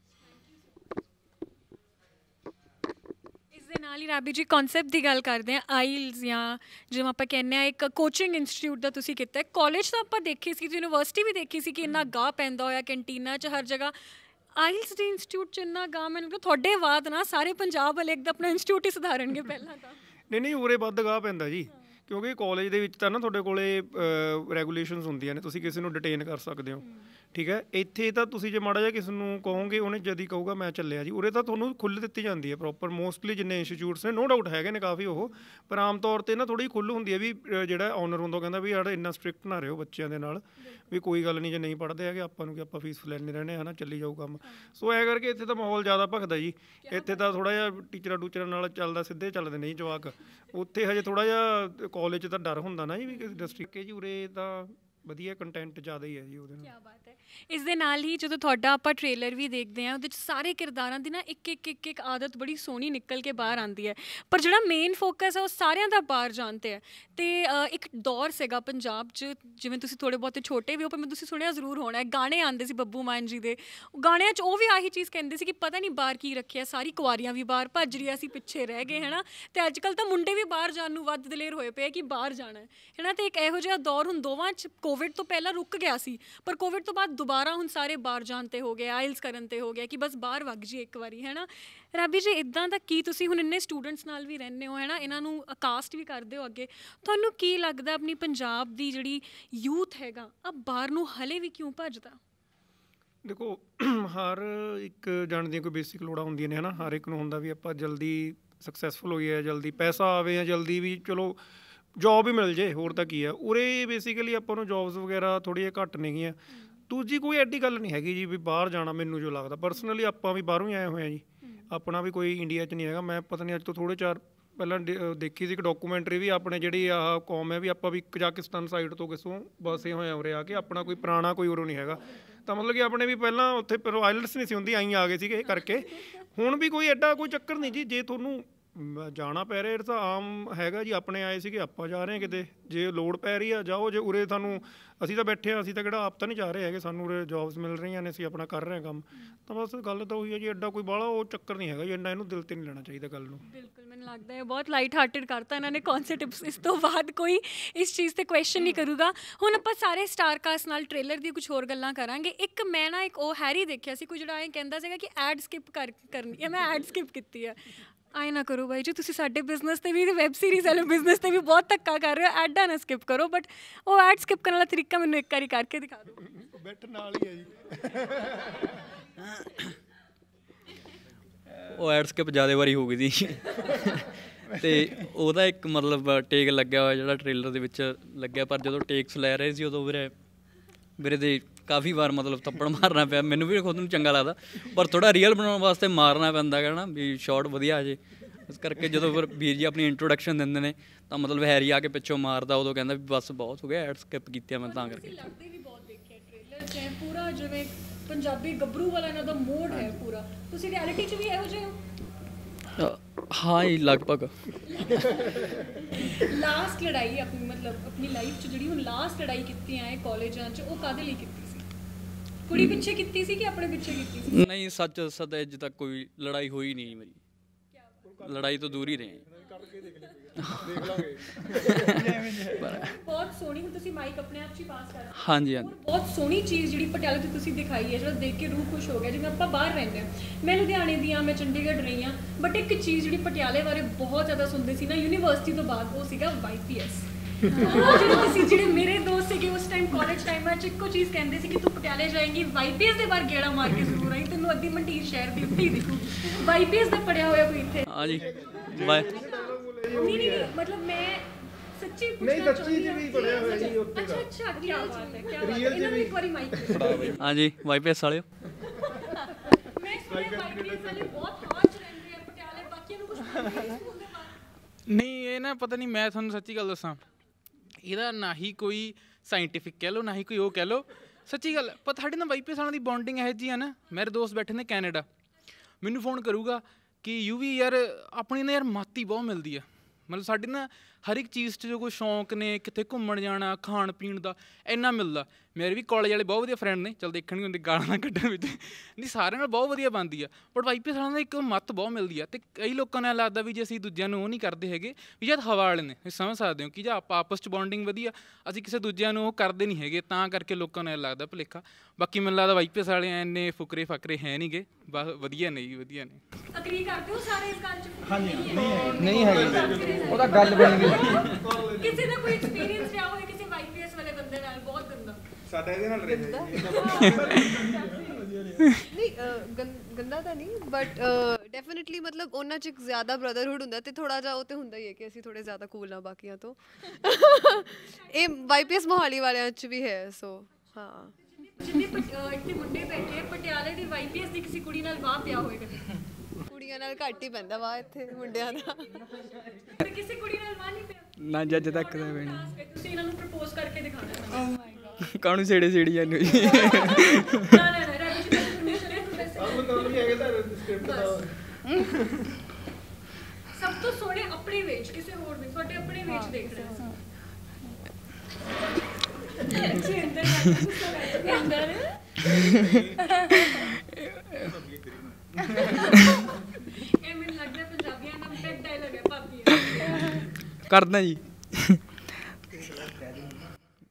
ਨਾਲ ਹੀ ਰਾਬੀ ਜੀ ਕਨਸੈਪਟ ਦੀ ਗੱਲ ਕਰਦੇ ਆ ਆਈਲਸ ਜਾਂ ਜਿਵੇਂ ਆਪਾਂ ਕਹਿੰਨੇ ਆ ਇੱਕ ਕੋਚਿੰਗ ਇੰਸਟੀਚਿਊਟ ਦਾ ਤੁਸੀਂ ਕੀਤਾ ਕਾਲਜ ਤਾਂ ਆਪਾਂ ਦੇਖੀ ਸੀ ਯੂਨੀਵਰਸਿਟੀ ਵੀ ਦੇਖੀ ਸੀ ਕਿ ਇੰਨਾ ਗਾ ਪੈਂਦਾ ਹੋਇਆ ਕੈਂਟੀਨਾ 'ਚ ਹਰ ਜਗ੍ਹਾ ਆਈਲਸ ਦੇ ਇੰਸਟੀਚਿਊਟ 'ਚ ਇੰਨਾ ਗਾ ਮੈਨੂੰ ਲੱਗਦਾ ਤੁਹਾਡੇ ਬਾਅਦ ਨਾ ਸਾਰੇ ਪੰਜਾਬ ਵਾਲੇ ਦਾ ਆਪਣਾ ਇੰਸਟੀਚਿਊਟ ਹੀ ਸੁਧਾਰਨਗੇ ਪਹਿਲਾਂ ਤਾਂ ਨਹੀਂ ਨਹੀਂ ਉਰੇ ਵੱਧ ਗਾ ਪੈਂਦਾ ਜੀ ਕਿਉਂਕਿ ਕਾਲਜ ਦੇ ਵਿੱਚ ਤਾਂ ਨਾ ਤੁਹਾਡੇ ਕੋਲੇ ਰੈਗੂਲੇਸ਼ਨਸ ਹੁੰਦੀਆਂ ਨੇ ਤੁਸੀਂ ਕਿਸੇ ਨੂੰ ਡਿਟੇਨ ਕਰ ਸਕਦੇ ਹੋ ਠੀਕ ਹੈ ਇੱਥੇ ਤਾਂ ਤੁਸੀਂ ਜੇ ਮਾੜਾ ਜਿਹਾ ਕਿਸੇ ਨੂੰ ਕਹੋਗੇ ਉਹਨੇ ਜਦੀ ਕਹੂਗਾ ਮੈਂ ਚੱਲਿਆ ਜੀ ਉਰੇ ਤਾਂ ਤੁਹਾਨੂੰ ਖੁੱਲ੍ਹ ਦਿੱਤੀ ਜਾਂਦੀ ਹੈ ਪ੍ਰੋਪਰ ਮੋਸਟਲੀ ਜਿੰਨੇ ਇੰਸਟੀਚਿਊਟਸ ਨੇ ਨੋ ਡਾਊਟ ਹੈਗੇ ਨੇ ਕਾਫੀ ਉਹ ਪਰ ਆਮ ਤੌਰ ਤੇ ਨਾ ਥੋੜੀ ਖੁੱਲ੍ਹ ਹੁੰਦੀ ਹੈ ਵੀ ਜਿਹੜਾ ਓਨਰ ਹੁੰਦਾ ਕਹਿੰਦਾ ਵੀ ਯਾਰ ਇੰਨਾ ਸਟ੍ਰਿਕਟ ਨਾ ਰਹੋ ਬੱਚਿਆਂ ਦੇ ਨਾਲ ਵੀ ਕੋਈ ਗੱਲ ਨਹੀਂ ਜੇ ਨਹੀਂ ਪੜਦੇ ਹੈਗੇ ਆਪਾਂ ਨੂੰ ਕਿ ਆਪਾਂ ਫੀਸ ਲੈਣੇ ਰਹਿਣੇ ਹਨਾ ਚੱਲੀ ਜਾਊ ਕੰਮ ਸੋ ਐ ਕਰਕੇ ਇੱਥੇ ਤਾਂ ਮਾਹੌਲ ਜ਼ਿਆਦਾ ਭਖਦਾ ਜੀ ਇੱਥੇ ਤਾਂ ਥੋੜਾ ਜਿਹਾ ਟੀਚਰਾਂ ਟੂਚਰਾਂ ਨਾਲ ਚੱਲਦਾ ਸਿੱਧੇ ਚੱਲਦੇ ਨਹੀਂ ਜਵਾਕ ਉੱਥੇ ਹਜੇ ਥੋੜਾ ਜਿਹਾ ਕਾਲਜ ਦਾ ਡਰ ਹੁੰਦਾ ਨਾ ਜੀ ਵੀ ਡਿਸਟ੍ਰਿਕਟ ਕੇ ਜੂਰੇ ਦਾ ਵਧੀਆ ਕੰਟੈਂਟ ਜ਼ਿਆਦਾ ਹੀ ਹੈ ਜੀ ਉਹਦੇ ਨਾਲ ਕੀ ਬਾਤ ਹੈ ਇਸ ਦੇ ਨਾਲ ਹੀ ਜਦੋਂ ਤੁਹਾਡਾ ਆਪਾਂ ਟ੍ਰੇਲਰ ਵੀ ਦੇਖਦੇ ਆ ਉਹਦੇ ਵਿੱਚ ਸਾਰੇ ਕਿਰਦਾਰਾਂ ਦੀ ਨਾ ਇੱਕ ਇੱਕ ਇੱਕ ਇੱਕ ਆਦਤ ਬੜੀ ਸੋਹਣੀ ਨਿਕਲ ਕੇ ਬਾਹਰ ਆਉਂਦੀ ਹੈ ਪਰ ਜਿਹੜਾ ਮੇਨ ਫੋਕਸ ਹੈ ਉਹ ਸਾਰਿਆਂ ਦਾ ਬਾਹਰ ਜਾਣ ਤੇ ਤੇ ਇੱਕ ਦੌਰ ਸੀਗਾ ਪੰਜਾਬ 'ਚ ਜਿਵੇਂ ਤੁਸੀਂ ਥੋੜੇ ਬਹੁਤੇ ਛੋਟੇ ਵੀ ਹੋ ਪਰ ਮੈਂ ਤੁਸੀਂ ਸੁਣਿਆ ਜ਼ਰੂਰ ਹੋਣਾ ਹੈ ਗਾਣੇ ਆਉਂਦੇ ਸੀ ਬੱਬੂ ਮਾਨ ਜੀ ਦੇ ਗਾਣਿਆਂ 'ਚ ਉਹ ਵੀ ਆਹੀ ਚੀਜ਼ ਕਹਿੰਦੇ ਸੀ ਕਿ ਪਤਾ ਨਹੀਂ ਬਾਹਰ ਕੀ ਰੱਖਿਆ ਸਾਰੀ ਕੁਆਰੀਆਂ ਵੀ ਬਾਹਰ ਭੱਜ ਰਹੀਆਂ ਸੀ ਪਿੱਛੇ ਰਹਿ ਗਏ ਹਨਾ ਤੇ ਅੱਜ ਕੱਲ ਤਾਂ ਮੁੰਡੇ ਵੀ ਬਾਹਰ ਜਾਣ ਨੂੰ ਵੱਧ ਦਲੇਰ ਹੋਏ ਪਏ ਕਿ ਬਾਹਰ ਜਾਣਾ ਹੈ ਹਨਾ ਤੇ ਇੱਕ ਇਹੋ ਜਿਹਾ ਦੌਰ ਹੁਣ ਦੋਵਾਂ 'ਚ ਕੋਵਿਡ ਤੋਂ ਪਹਿਲਾਂ ਰੁਕ ਗਿਆ ਸੀ ਪਰ ਕੋਵਿਡ ਤੋਂ ਬਾਅਦ ਦੁਬਾਰਾ ਹੁਣ ਸਾਰੇ ਬਾਹਰ ਜਾਣ ਤੇ ਹੋ ਗਏ ਆਇਲਸ ਕਰਨ ਤੇ ਹੋ ਗਿਆ ਕਿ ਬਸ ਬਾਹਰ ਵਗ ਜੀ ਇੱਕ ਵਾਰੀ ਹੈਨਾ ਰਾਬੀ ਜੀ ਇਦਾਂ ਦਾ ਕੀ ਤੁਸੀਂ ਹੁਣ ਇੰਨੇ ਸਟੂਡੈਂਟਸ ਨਾਲ ਵੀ ਰਹਿੰਦੇ ਹੋ ਹੈਨਾ ਇਹਨਾਂ ਨੂੰ ਕਾਸਟ ਵੀ ਕਰਦੇ ਹੋ ਅੱਗੇ ਤੁਹਾਨੂੰ ਕੀ ਲੱਗਦਾ ਆਪਣੀ ਪੰਜਾਬ ਦੀ ਜਿਹੜੀ ਯੂਥ ਹੈਗਾ ਆ ਬਾਹਰ ਨੂੰ ਹਲੇ ਵੀ ਕਿਉਂ ਭੱਜਦਾ ਦੇਖੋ ਹਰ ਇੱਕ ਜਾਣ ਕੋਈ ਬੇਸਿਕ ਲੋੜਾਂ ਹੁੰਦੀਆਂ ਨੇ ਹਨਾ ਹਰ ਇੱਕ ਨੂੰ ਹੁੰਦਾ ਵੀ ਆਪਾਂ ਜਲਦੀ ਸਕਸੈਸਫੁਲ ਹੋਈਏ ਜਾਂ ਜਲਦੀ ਪੈਸਾ ਆਵੇ ਜਾਂ ਜਲਦੀ ਵੀ ਚਲੋ ਜੌਬ ਹੀ ਮਿਲ ਜੇ ਹੋਰ ਤਾਂ ਕੀ ਆ ਉਰੇ ਬੇਸਿਕਲੀ ਆਪਾਂ ਨੂੰ ਜੌਬਸ ਵਗੈਰਾ ਥੋੜੀ ਜਿਹੀ ਘੱਟ ਨੇਗੀਆਂ ਦੂਜੀ ਕੋਈ ਐਡੀ ਗੱਲ ਨਹੀਂ ਹੈਗੀ ਜੀ ਵੀ ਬਾਹਰ ਜਾਣਾ ਮੈਨੂੰ ਜੋ ਲੱਗਦਾ ਪਰਸਨਲੀ ਆਪਾਂ ਵੀ ਬਾਹਰੋਂ ਹੀ ਆਏ ਹੋਏ ਆ ਜੀ ਆਪਣਾ ਵੀ ਕੋਈ ਇੰਡੀਆ 'ਚ ਨਹੀਂ ਹੈਗਾ ਮੈਂ ਪਤਾ ਨਹੀਂ ਅੱਜ ਤੋਂ ਥੋੜੇ ਚਾਰ ਪਹਿਲਾਂ ਦੇਖੀ ਸੀ ਇੱਕ ਡਾਕੂਮੈਂਟਰੀ ਵੀ ਆਪਣੇ ਜਿਹੜੀ ਆ ਕੌਮ ਹੈ ਵੀ ਆਪਾਂ ਵੀ ਕਜ਼ਾਕਿਸਤਾਨ ਸਾਈਡ ਤੋਂ ਕਿਸੋਂ ਬਸੇ ਹੋਏ ਆ ਉਰੇ ਆ ਕੇ ਆਪਣਾ ਕੋਈ ਪੁਰਾਣਾ ਕੋਈ ਉਰੋਂ ਨਹੀਂ ਹੈਗਾ ਤਾਂ ਮਤਲਬ ਕਿ ਆਪਣੇ ਵੀ ਪਹਿਲਾਂ ਉੱਥੇ ਪਰ ਨਹੀਂ ਸੀ ਹੁੰਦੀ ਆਈ ਆ ਗਏ ਸੀਗੇ ਕਰਕੇ ਹੁਣ ਵੀ ਕੋਈ ਐਡਾ ਕੋਈ ਚੱਕਰ ਨਹੀਂ ਜੀ ਜੇ ਤੁਹਾਨੂੰ ਜਾਣਾ ਪੈ ਰਿਹਾ ਤਾਂ ਆਮ ਹੈਗਾ ਜੀ ਆਪਣੇ ਆਏ ਸੀਗੇ ਆਪਾਂ ਜਾ ਰਹੇ ਹਾਂ ਕਿਤੇ ਜੇ ਲੋਡ ਪੈ ਰਹੀ ਆ ਜਾਓ ਜੇ ਉਰੇ ਤੁਹਾਨੂੰ ਅਸੀਂ ਤਾਂ ਬੈਠੇ ਆ ਅਸੀਂ ਤਾਂ ਕਿਹੜਾ ਆਪ ਤਾਂ ਨਹੀਂ ਜਾ ਰਹੇ ਹੈਗੇ ਸਾਨੂੰ ਉਰੇ ਜੌਬਸ ਮਿਲ ਰਹੀਆਂ ਨੇ ਅਸੀਂ ਆਪਣਾ ਕਰ ਰਹੇ ਹਾਂ ਕੰਮ ਤਾਂ ਬਸ ਗੱਲ ਤਾਂ ਉਹੀ ਹੈ ਜੀ ਐਡਾ ਕੋਈ ਬਾਲਾ ਉਹ ਚੱਕਰ ਨਹੀਂ ਹੈਗਾ ਜੀ ਐਡਾ ਇਹਨੂੰ ਦਿਲ ਤੇ ਨਹੀਂ ਲੈਣਾ ਚਾਹੀਦਾ ਗੱਲ ਨੂੰ ਬਿਲਕੁਲ ਮੈਨੂੰ ਲੱਗਦਾ ਹੈ ਬਹੁਤ ਲਾਈਟ ਹਾਰਟਡ ਕਰਤਾ ਇਹਨਾਂ ਨੇ ਕੌਨ ਸੇ ਟਿਪਸ ਇਸ ਤੋਂ ਬਾਅਦ ਕੋਈ ਇਸ ਚੀਜ਼ ਤੇ ਕੁਐਸਚਨ ਨਹੀਂ ਕਰੂਗਾ ਹੁਣ ਆਪਾਂ ਸਾਰੇ ਸਟਾਰ ਕਾਸਟ ਨਾਲ ਟ੍ਰੇਲਰ ਦੀ ਕੁਝ ਹੋਰ ਗੱਲਾਂ ਕਰਾਂਗੇ ਇੱਕ ਮੈਂ ਨਾ ਇੱਕ ਉਹ ਹੈਰੀ ਦੇਖਿਆ ਸੀ ਕੋਈ ਜਿਹੜਾ ਐਂ ਕਹਿੰਦਾ ਸੀਗਾ ਕਿ ਐਡ ਸਕਿਪ ਕਰ ਕਰਨੀ ਹੈ ਮੈਂ ਐਡ ਸਕਿਪ ਕੀਤੀ ਹੈ ਆਏ ਨਾ ਕਰੋ ਭਾਈ ਜੀ ਤੁਸੀਂ ਸਾਡੇ ਬਿਜ਼ਨਸ ਤੇ ਵੀ ਵੈਬ ਸੀਰੀਜ਼ ਵਾਲੇ ਬਿਜ਼ਨਸ ਤੇ ਵੀ ਬਹੁਤ ਧੱਕਾ ਕਰ ਰਹੇ ਹੋ ਐਡਾਂ ਨਾ ਸਕਿਪ ਕਰੋ ਬਟ ਉਹ ਐਡ ਸਕਿਪ ਕਰਨ ਵਾਲਾ ਤਰੀਕਾ ਮੈਨੂੰ ਇੱਕ ਵਾਰੀ ਕਰਕੇ ਦਿਖਾ ਦਿਓ ਬੈਠ ਨਾਲ ਹੀ ਹੈ ਜੀ ਉਹ ਐਡ ਸਕਿਪ ਜ਼ਿਆਦਾ ਵਾਰੀ ਹੋ ਗਈ ਸੀ ਤੇ ਉਹਦਾ ਇੱਕ ਮਤਲਬ ਟੇਕ ਲੱਗਿਆ ਹੋਇਆ ਜਿਹੜਾ ਟ੍ਰੇਲਰ ਦੇ ਵਿੱਚ ਲੱਗਿਆ ਪਰ ਜਦੋਂ ਟੇਕਸ ਲੈ ਰਹੇ ਸੀ ਉਦੋਂ ਵੀਰੇ ਮੇਰੇ ਦੇ ਕਾਫੀ ਵਾਰ ਮਤਲਬ ਤੱਪੜ ਮਾਰਨਾ ਪਿਆ ਮੈਨੂੰ ਵੀ ਖੁਦ ਨੂੰ ਚੰਗਾ ਲੱਗਦਾ ਪਰ ਥੋੜਾ ਰੀਅਲ ਬਣਾਉਣ ਵਾਸਤੇ ਮਾਰਨਾ ਪੈਂਦਾ ਹੈ ਨਾ ਵੀ ਸ਼ਾਟ ਵਧੀਆ ਆ ਜੇ ਇਸ ਕਰਕੇ ਜਦੋਂ ਫਿਰ ਵੀਰ ਜੀ ਆਪਣੀ ਇੰਟਰੋਡਕਸ਼ਨ ਦਿੰਦੇ ਨੇ ਤਾਂ ਮਤਲਬ ਹੈਰੀ ਆ ਕੇ ਪਿੱਛੋਂ ਮਾਰਦਾ ਉਦੋਂ ਕਹਿੰਦਾ ਵੀ ਬਸ ਬਹੁਤ ਹੋ ਗਿਆ ਐਡ ਸਕਿਪ ਕੀਤੀ ਮੈਂ ਤਾਂ ਕਰਕੇ ਲੱਗਦੇ ਵੀ ਬਹੁਤ ਦੇਖਿਆ ਟ੍ਰੇਲਰ ਚ ਪੂਰਾ ਜਿਵੇਂ ਪੰਜਾਬੀ ਗੱਭਰੂ ਵਾਲਾ ਇਹਨਾਂ ਦਾ ਮੋਡ ਹੈ ਪੂਰਾ ਤੁਸੀਂ ਰਿਐਲਿਟੀ ਚ ਵੀ ਇਹੋ ਜਿਹੇ ਹੋ ਹਾਂ ਹੀ ਲਗਭਗ ਲਾਸਟ ਲੜਾਈ ਆਪਣੀ ਮਤਲਬ ਆਪਣੀ ਲਾਈਫ ਚ ਜਿਹੜੀ ਹੁਣ ਲਾਸਟ ਲੜਾਈ ਕੀਤੀ ਆਏ ਕਾਲਜਾਂ ਚ ਉਹ ਕਾਦੇ ਲਈ ਕੀਤੀ ਕੁੜੀ ਪਿੱਛੇ ਕੀਤੀ ਸੀ ਕਿ ਆਪਣੇ ਪਿੱਛੇ ਕੀਤੀ ਸੀ ਨਹੀਂ ਸੱਚ ਸਦਾ ਅੱਜ ਤੱਕ ਕੋਈ ਲੜਾਈ ਹੋਈ ਨਹੀਂ ਮੇਰੀ ਲੜਾਈ ਤੋਂ ਦੂਰ ਹੀ ਰਹੇ ਦੇਖ ਲਾਂਗੇ ਬਹੁਤ ਸੋਹਣੀ ਹੁਣ ਤੁਸੀਂ ਮਾਈਕ ਆਪਣੇ ਆਪ ਚ ਪਾਸ ਕਰ ਹਾਂਜੀ ਹਾਂਜੀ ਬਹੁਤ ਸੋਹਣੀ ਚੀਜ਼ ਜਿਹੜੀ ਪਟਿਆਲੇ ਤੋਂ ਤੁਸੀਂ ਦਿਖਾਈ ਹੈ ਜਿਹੜਾ ਦੇਖ ਕੇ ਰੂਹ ਖੁਸ਼ ਹੋ ਗਿਆ ਜਿਵੇਂ ਆਪਾਂ ਬਾਹਰ ਰਹਿੰਦੇ ਹਾਂ ਮੈਂ ਲੁਧਿਆਣੇ ਦੀ ਆ ਮੈਂ ਚੰਡੀਗੜ੍ਹ ਰਹੀ ਆ ਬਟ ਇੱਕ ਚੀਜ਼ ਜਿਹੜੀ ਪਟਿਆਲੇ ਬਾਰੇ ਬਹੁਤ ਜ਼ਿਆਦਾ ਸੁਣਦੇ ਸੀ ਨਾ ਯੂਨੀਵਰਸਿਟੀ ਤੋਂ ਬਾਅਦ ਉਹ ਸੀਗਾ ਵਾਈਪੀਐਸ ਉਹ ਜਿਹੜੇ ਤੁਸੀਂ ਜਿਹੜੇ ਮੇਰੇ ਦੋਸਤ ਸੀਗੇ ਉਸ ਟਾਈਮ ਕਾਲਜ ਟਾਈਮ 'ਚ ਇੱਕੋ ਚੀਜ਼ ਕਹਿੰਦੇ ਸੀ ਕਿ ਤੂੰ ਪਟਿਆਲੇ ਜਾਏਂਗੀ ਵਾਈਪੀਐਸ ਦੇ ਬਾਹਰ ਗੇੜਾ ਮਾਰ ਕੇ ਜ਼ਰੂਰ ਆਈ ਤੈਨੂੰ ਅੱਧੀ ਮੰਡੀਰ ਸ਼ਹਿਰ ਦੀ ਉੱਤੇ ਹੀ ਦਿਖੂ ਵਾਈਪੀਐਸ ਦੇ ਪੜਿਆ ਹੋਇਆ ਕੋਈ ਇੱਥੇ ਆ ਜੀ ਬਾਏ ਨਹੀਂ ਨਹੀਂ ਮਤਲਬ ਮੈਂ ਸੱਚੀ ਨਹੀਂ ਸੱਚੀ ਜੀ ਵੀ ਪੜਿਆ ਹੋਇਆ ਜੀ ਉੱਤੇ ਅੱਛਾ ਅੱਛਾ ਕੀ ਬਾਤ ਹੈ ਕੀ ਬਾਤ ਹੈ ਇਹਨਾਂ ਨੂੰ ਇੱਕ ਵਾਰੀ ਮਾਈਕ ਫੜਾ ਹਾਂ ਜੀ ਵਾਈਪੀਐਸ ਵਾਲਿਓ ਮੈਂ ਵਾਈਪੀਐਸ ਵਾਲੇ ਬਹੁਤ ਹਾਰਡ ਰਹਿੰਦੇ ਆ ਪਟਿਆਲੇ ਬਾਕੀਆਂ ਨੂੰ ਕੁਝ ਨਹੀਂ ਇਹ ਨਾ ਪਤਾ ਨਹੀਂ ਮੈਂ ਤੁਹਾਨੂੰ ਸੱਚੀ ਗੱਲ ਦੱਸਾਂ ਇਹਦਾ ਨਾ ਹੀ ਕੋਈ ਸਾਇੰਟਿਫਿਕ ਕਹਿ ਲੋ ਨਾ ਹੀ ਕੋਈ ਉਹ ਕਹਿ ਲੋ ਸੱਚੀ ਗੱਲ ਪਰ ਸਾਡੇ ਨਾਲ ਵਾਈਪੀ ਸਾਲਾਂ ਦੀ ਬੌਂਡਿੰਗ ਹੈ ਜੀ ਹੈ ਨਾ ਮੇਰੇ ਦੋਸਤ ਬੈਠੇ ਨੇ ਕੈਨੇਡਾ ਮੈਨੂੰ ਫੋਨ ਕਰੂਗਾ ਕਿ ਯੂ ਵੀ ਯਾਰ ਆਪਣੀ ਨਾ ਯਾਰ ਮਾਤੀ ਬਹੁਤ ਮਿਲਦੀ ਆ ਮਤਲਬ ਸਾਡੇ ਨਾ ਹਰ ਇੱਕ ਚੀਜ਼ 'ਚ ਜੋ ਕੋਈ ਸ਼ੌਂਕ ਨੇ ਕਿਤੇ ਘੁੰਮਣ ਜਾਣਾ ਖਾਣ ਪੀਣ ਦਾ ਇੰਨਾ ਮਿਲਦਾ ਮੇਰੇ ਵੀ ਕਾਲਜ ਵਾਲੇ ਬਹੁਤ ਵਧੀਆ ਫਰੈਂਡ ਨੇ ਚਲ ਦੇਖਣਗੇ ਉਹਦੇ ਗਾਲਾਂ ਨਾ ਕੱਢਣ ਵਿੱਚ ਨਹੀਂ ਸਾਰਿਆਂ ਨਾਲ ਬਹੁਤ ਵਧੀਆ ਬਣਦੀ ਆ ਬਟ ਵਾਈਪੀ ਸਾਲਾਂ ਦਾ ਇੱਕ ਮੱਤ ਬਹੁਤ ਮਿਲਦੀ ਆ ਤੇ ਕਈ ਲੋਕਾਂ ਨੂੰ ਲੱਗਦਾ ਵੀ ਜੇ ਅਸੀਂ ਦੂਜਿਆਂ ਨੂੰ ਉਹ ਨਹੀਂ ਕਰਦੇ ਹੈਗੇ ਵੀ ਜਦ ਹਵਾ ਵਾਲੇ ਨੇ ਸਮਝ ਸਕਦੇ ਹੋ ਕਿ ਜੇ ਆਪਾਂ ਆਪਸ 'ਚ ਬੌਂਡਿੰਗ ਵਧੀਆ ਅਸੀਂ ਕਿਸੇ ਦੂਜਿਆਂ ਨੂੰ ਉਹ ਕਰਦੇ ਨਹੀਂ ਹੈਗੇ ਤਾਂ ਕਰਕੇ ਲੋਕਾਂ ਨੂੰ ਲੱਗਦਾ ਭਲੇਖਾ ਬਾਕੀ ਮੈਨੂੰ ਲੱਗਦਾ ਵਾਈਪੀ ਵਾਲਿਆਂ ਇੰਨੇ ਫੁਕਰੇ ਫਕਰੇ ਹੈ ਨਹੀਂਗੇ ਬਸ ਵਧੀਆ ਨਹੀਂ ਵਧੀਆ ਨੇ ਅਗਰੀ ਕਰਦੇ ਹੋ ਸਾਰੇ ਇਸ ਗੱਲ 'ਚ ਹਾਂਜੀ ਨਹੀਂ ਹੈਗੇ ਉਹਦਾ ਗੱਲ ਬਣ ਗਈ ਕਿਸੇ ਦਾ ਕੋਈ ਐਕਸਪੀਰੀਅੰਸ ਰਿਹਾ ਹੋਵੇ ਕਿਸੇ ਵਾਈਪੀਐਸ ਵਾਲੇ ਬੰਦੇ ਨਾਲ ਬਹੁਤ ਗੰਦਾ ਸਾਡਾ ਇਹਦੇ ਨਾਲ ਰਹੇ ਨਹੀਂ ਗੰਦਾ ਤਾਂ ਨਹੀਂ ਬਟ ਡੈਫੀਨਿਟਲੀ ਮਤਲਬ ਉਹਨਾਂ ਚ ਇੱਕ ਜ਼ਿਆਦਾ ਬ੍ਰਦਰਹੁੱਡ ਹੁੰਦਾ ਤੇ ਥੋੜਾ ਜਿਹਾ ਉਹ ਤੇ ਹੁੰਦਾ ਹੀ ਹੈ ਕਿ ਅਸੀਂ ਥੋੜੇ ਜ਼ਿਆਦਾ ਕੂਲ ਆ ਬਾਕੀਆਂ ਤੋਂ ਇਹ ਵਾਈਪੀਐਸ ਮੋਹਾਲੀ ਵਾਲਿਆਂ ਚ ਵੀ ਹੈ ਸੋ ਹਾਂ ਜਿੰਨੇ ਇੱਥੇ ਮੁੰਡੇ ਬੈਠੇ ਪਟਿਆਲੇ ਦੀ ਵਾਈਪੀਐਸ ਦੀ ਕਿਸੇ ਕੁੜੀ ਨਾਲ ਵਾਹ ਪਿਆ ਹੋਏਗਾ ਕੁੜੀਆਂ ਨਾਲ ਘੱਟ ਹੀ ਪੈਂਦਾ ਵਾ ਇੱਥੇ ਮੁੰਡਿਆਂ ਦਾ ਕਿਸੇ ਕੁੜੀ ਨਾਲ ਵਾਹ ਨਹੀਂ ਪਿਆ ਨਾ ਜੱਜ ਤੱਕ ਦਾ ਬਣੀ ਤੁਸੀਂ ਇਹਨਾਂ ਨੂੰ ਪ੍ਰਪੋਜ਼ ਕਰਕੇ ਦਿਖਾਣਾ oh ਕਾਣੂ ਛੇੜੇ ਛੇੜੀ ਜਾਂਦੇ ਜੀ ਨਾ ਨਾ ਨਾ ਰੈਡੀ ਸਭ ਤੋਂ ਸੋਹਣੇ ਆਪਣੇ ਵਿੱਚ ਕਿਸੇ ਹੋਰ ਨਹੀਂ ਤੁਹਾਡੇ ਆਪਣੇ ਵਿੱਚ ਦੇਖ ਰਹੇ ਹਾਂ ਇਹ ਮੈਨੂੰ ਲੱਗਦਾ ਪੰਜਾਬੀਆਂ ਦਾ ਬੈਡ ਡਾਇਲੌਗ ਹੈ ਪਾਪੀ ਕਰਦਾ ਜੀ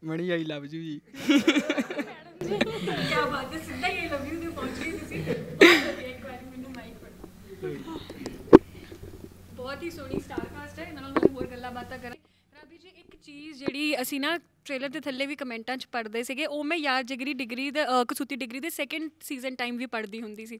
ਮਣੀ ਆਈ ਲਵ ਯੂ ਜੀ ਕੀ ਬਾਤ ਹੈ ਸਿੱਧਾ ਹੀ ਲਵ ਯੂ ਤੇ ਪਹੁੰਚ ਗਈ ਤੁਸੀਂ ਇੱਕ ਵਾਰੀ ਮੈਨੂੰ ਮਾਈਕ ਫੜੋ ਬਹੁਤ ਹੀ ਸੋਹਣੀ ਸਟਾਰ ਕਾਸਟ ਹੈ ਇਹਨਾਂ ਨਾਲ ਹੋਰ ਗੱਲਾਂ ਬਾਤਾਂ ਕਰਾਂ ਰਾਬੀ ਜੀ ਇੱਕ ਚੀਜ਼ ਜਿਹੜੀ ਅਸੀਂ ਨਾ ਟ੍ਰੇਲਰ ਦੇ ਥੱਲੇ ਵੀ ਕਮੈਂਟਾਂ 'ਚ ਪੜਦੇ ਸੀਗੇ ਉਹ ਮੈਂ ਯਾਰ ਜਗਰੀ ਡਿਗਰੀ ਦੇ ਕਸੂਤੀ ਡਿਗਰੀ ਦੇ ਸੈਕੰਡ ਸੀਜ਼ਨ ਟਾਈਮ ਵੀ ਪੜਦੀ ਹੁੰਦੀ ਸੀ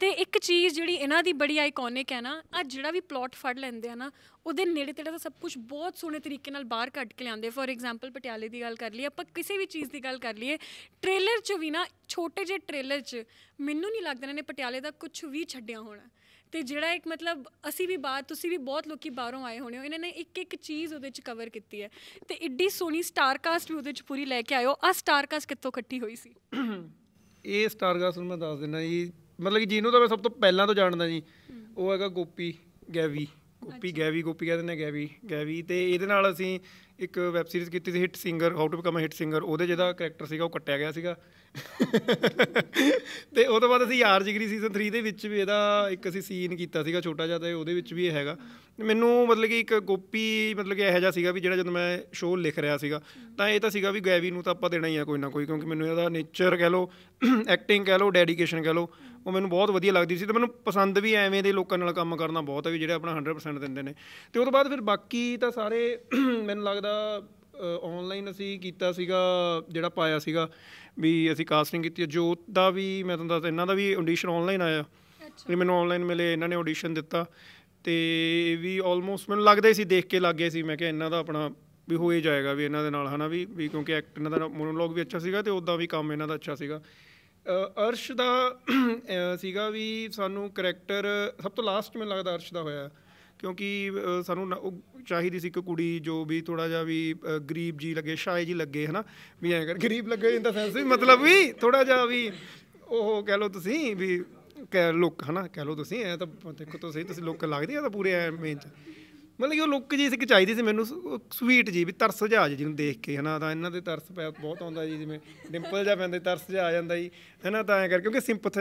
ਤੇ ਇੱਕ ਚੀਜ਼ ਜਿਹੜੀ ਇਹਨਾਂ ਦੀ ਬੜੀ ਆਈਕੋਨਿਕ ਹੈ ਨਾ ਆ ਜਿਹੜਾ ਵੀ ਪਲਾਟ ਫੜ ਲੈਂਦੇ ਆ ਨਾ ਉਹਦੇ ਨੇੜੇ ਤੇੜੇ ਦਾ ਸਭ ਕੁਝ ਬਹੁਤ ਸੋਹਣੇ ਤਰੀਕੇ ਨਾਲ ਬਾਹਰ ਕੱਢ ਕੇ ਲਿਆਉਂਦੇ ਫੋਰ ਐਗਜ਼ਾਮਪਲ ਪਟਿਆਲੇ ਦੀ ਗੱਲ ਕਰ ਲਈ ਆਪਾਂ ਕਿਸੇ ਵੀ ਚੀਜ਼ ਦੀ ਗੱਲ ਕਰ ਲਈਏ ਟ੍ਰੇਲਰ 'ਚ ਵੀ ਨਾ ਛੋਟੇ ਜਿਹੇ ਟ੍ਰੇਲਰ 'ਚ ਮੈਨੂੰ ਨਹੀਂ ਲੱਗਦਾ ਇਹਨਾਂ ਨੇ ਪਟਿਆਲੇ ਦਾ ਕੁਝ ਵੀ ਛੱਡਿਆ ਹੋਣਾ ਤੇ ਜਿਹੜਾ ਇੱਕ ਮਤਲਬ ਅਸੀਂ ਵੀ ਬਾਤ ਤੁਸੀਂ ਵੀ ਬਹੁਤ ਲੋਕੀ ਬਾਹਰੋਂ ਆਏ ਹੋਣੇ ਹੋ ਇਹਨਾਂ ਨੇ ਇੱਕ ਇੱਕ ਚੀਜ਼ ਉਹਦੇ ਚ ਕਵਰ ਕੀਤੀ ਹੈ ਤੇ ਇੱਡੀ ਸੋਹਣੀ ਸਟਾਰ ਕਾਸਟ ਵੀ ਉਹਦੇ ਚ ਪੂਰੀ ਲੈ ਕੇ ਆਇਓ ਆ ਸਟਾਰ ਕਾਸਟ ਕਿੱਥੋਂ ਇਕੱਠੀ ਹੋਈ ਸੀ ਇਹ ਸਟਾਰ ਕਾਸਟ ਨੂੰ ਮੈਂ ਦੱਸ ਦਿੰਦਾ ਜੀ ਮਤਲਬ ਕਿ ਜਿਹਨੂੰ ਤਾਂ ਮੈਂ ਸਭ ਤੋਂ ਪਹਿਲਾਂ ਤੋਂ ਜਾਣਦਾ ਜੀ ਉਹ ਹੈਗਾ ਗੋਪੀ ਗੈਵੀ ਗੋਪੀ ਗੈਵੀ ਗੋਪੀ ਕਹਿੰਦੇ ਨੇ ਗੈਵੀ ਗੈਵੀ ਤੇ ਇਹਦੇ ਨਾਲ ਅਸੀਂ ਇੱਕ ਵੈਬ ਸੀਰੀਜ਼ ਕੀਤੀ ਸੀ hit singer how to become a hit singer ਉਹਦੇ ਜਿਹਦਾ ਕੈਰੈਕਟਰ ਸੀਗਾ ਉਹ ਕੱਟਿਆ ਗਿਆ ਸੀਗਾ ਤੇ ਉਹ ਤੋਂ ਬਾਅਦ ਅਸੀਂ ਯਾਰ ਜਿਗਰੀ ਸੀਜ਼ਨ 3 ਦੇ ਵਿੱਚ ਵੀ ਇਹਦਾ ਇੱਕ ਅਸੀਂ ਸੀਨ ਕੀਤਾ ਸੀਗਾ ਛੋਟਾ ਜਿਹਾ ਤੇ ਉਹਦੇ ਵਿੱਚ ਵੀ ਇਹ ਹੈਗਾ ਮੈਨੂੰ ਮਤਲਬ ਕਿ ਇੱਕ ਗੋਪੀ ਮਤਲਬ ਕਿ ਇਹੋ ਜਿਹਾ ਸੀਗਾ ਵੀ ਜਿਹੜਾ ਜਦੋਂ ਮੈਂ ਸ਼ੋਅ ਲਿਖ ਰਿਹਾ ਸੀਗਾ ਤਾਂ ਇਹ ਤਾਂ ਸੀਗਾ ਵੀ ਗੈਵੀ ਨੂੰ ਤਾਂ ਆਪਾਂ ਦੇਣਾ ਹੀ ਆ ਕੋਈ ਨਾ ਕੋਈ ਕਿਉਂਕਿ ਮੈਨੂੰ ਇਹਦਾ ਨੇਚਰ ਕਹਿ ਲਓ ਐਕਟਿੰਗ ਕਹਿ ਲਓ ਡੈਡੀਕੇਸ਼ਨ ਕਹਿ ਲਓ ਉਹ ਮੈਨੂੰ ਬਹੁਤ ਵਧੀਆ ਲੱਗਦੀ ਸੀ ਤੇ ਮੈਨੂੰ ਪਸੰਦ ਵੀ ਐਵੇਂ ਦੇ ਲੋਕਾਂ ਨਾਲ ਕੰਮ ਕਰਨਾ ਬਹੁਤ ਹੈ ਵੀ ਜਿਹੜੇ ਆਪਣਾ 100% ਦਿੰਦੇ ਨੇ ਤੇ ਉਸ ਤੋਂ ਬਾਅਦ ਫਿਰ ਬਾਕੀ ਤਾਂ ਸਾਰੇ ਮੈਨੂੰ ਲੱਗਦਾ ਆਨਲਾਈਨ ਅਸੀਂ ਕੀਤਾ ਸੀਗਾ ਜਿਹੜਾ ਪਾਇਆ ਸੀਗਾ ਵੀ ਅਸੀਂ ਕਾਸਟਿੰਗ ਕੀਤੀ ਜੋਤ ਦਾ ਵੀ ਮੈਂ ਤੁਹਾਨੂੰ ਦੱਸਦਾ ਇਹਨਾਂ ਦਾ ਵੀ ਆਡੀਸ਼ਨ ਆਨਲਾਈਨ ਆਇਆ ਅੱਛਾ ਮੈਨੂੰ ਆਨਲਾਈਨ ਮਿਲੇ ਇਹਨਾਂ ਨੇ ਆਡੀਸ਼ਨ ਦਿੱਤਾ ਤੇ ਵੀ ਆਲਮੋਸਟ ਮੈਨੂੰ ਲੱਗਦਾ ਸੀ ਦੇਖ ਕੇ ਲੱਗ ਗਿਆ ਸੀ ਮੈਂ ਕਿਹਾ ਇਹਨਾਂ ਦਾ ਆਪਣਾ ਵੀ ਹੋਏ ਜਾਏਗਾ ਵੀ ਇਹਨਾਂ ਦੇ ਨਾਲ ਹਨਾ ਵੀ ਕਿਉਂਕਿ ਐਕਟ ਇਹਨਾਂ ਦਾ ਮੋਨੋਲੋਗ ਵੀ ਅੱਛਾ ਸੀਗਾ ਤੇ ਉਦਾਂ ਵੀ ਕੰਮ ਇਹਨਾਂ ਦਾ ਅੱਛਾ ਸੀਗਾ ਅਰਸ਼ ਦਾ ਸੀਗਾ ਵੀ ਸਾਨੂੰ ਕੈਰੈਕਟਰ ਸਭ ਤੋਂ ਲਾਸਟ ਮੈਨੂੰ ਲੱਗਦਾ ਅਰਸ਼ ਦਾ ਹੋਇਆ ਕਿਉਂਕਿ ਸਾਨੂੰ ਚਾਹੀਦੀ ਸੀ ਕਿ ਕੁੜੀ ਜੋ ਵੀ ਥੋੜਾ ਜਿਹਾ ਵੀ ਗਰੀਬ ਜੀ ਲੱਗੇ ਸ਼ਾਇ ਜੀ ਲੱਗੇ ਹਨਾ ਵੀ ਐਂ ਕਰ ਗਰੀਬ ਲੱਗੇ ਇਹਦਾ ਸੈਂਸ ਵੀ ਮਤਲਬ ਵੀ ਥੋੜਾ ਜਿਹਾ ਵੀ ਉਹ ਕਹਿ ਲਓ ਤੁਸੀਂ ਵੀ ਕਹਿ ਲੁੱਕ ਹਨਾ ਕਹਿ ਲਓ ਤੁਸੀਂ ਐ ਤਾਂ ਦੇਖੋ ਤੁਸੀਂ ਤੁਸੀਂ ਲੁੱਕ ਲੱਗਦੀ ਆ ਤਾਂ ਪੂਰੇ ਮੇਨ ਚ ਮਤਲਬ ਕਿ ਉਹ ਲੁੱਕ ਜੀ ਸਿੱਕ ਚਾਹੀਦੀ ਸੀ ਮੈਨੂੰ ਸਵੀਟ ਜੀ ਵੀ ਤਰਸ ਜਾ ਜੀ ਨੂੰ ਦੇਖ ਕੇ ਹਨਾ ਤਾਂ ਇਹਨਾਂ ਦੇ ਤਰਸ ਬਹੁਤ ਆਉਂਦਾ ਜੀ ਜਿਵੇਂ ਡਿੰਪਲ ਜਾਂ ਪੈਂਦੇ ਤਰਸ ਜਾ ਆ ਜਾਂਦਾ ਜੀ ਹਨਾ ਤਾਂ ਐ ਕਰ ਕਿਉਂਕਿ ਸਿੰਪਥ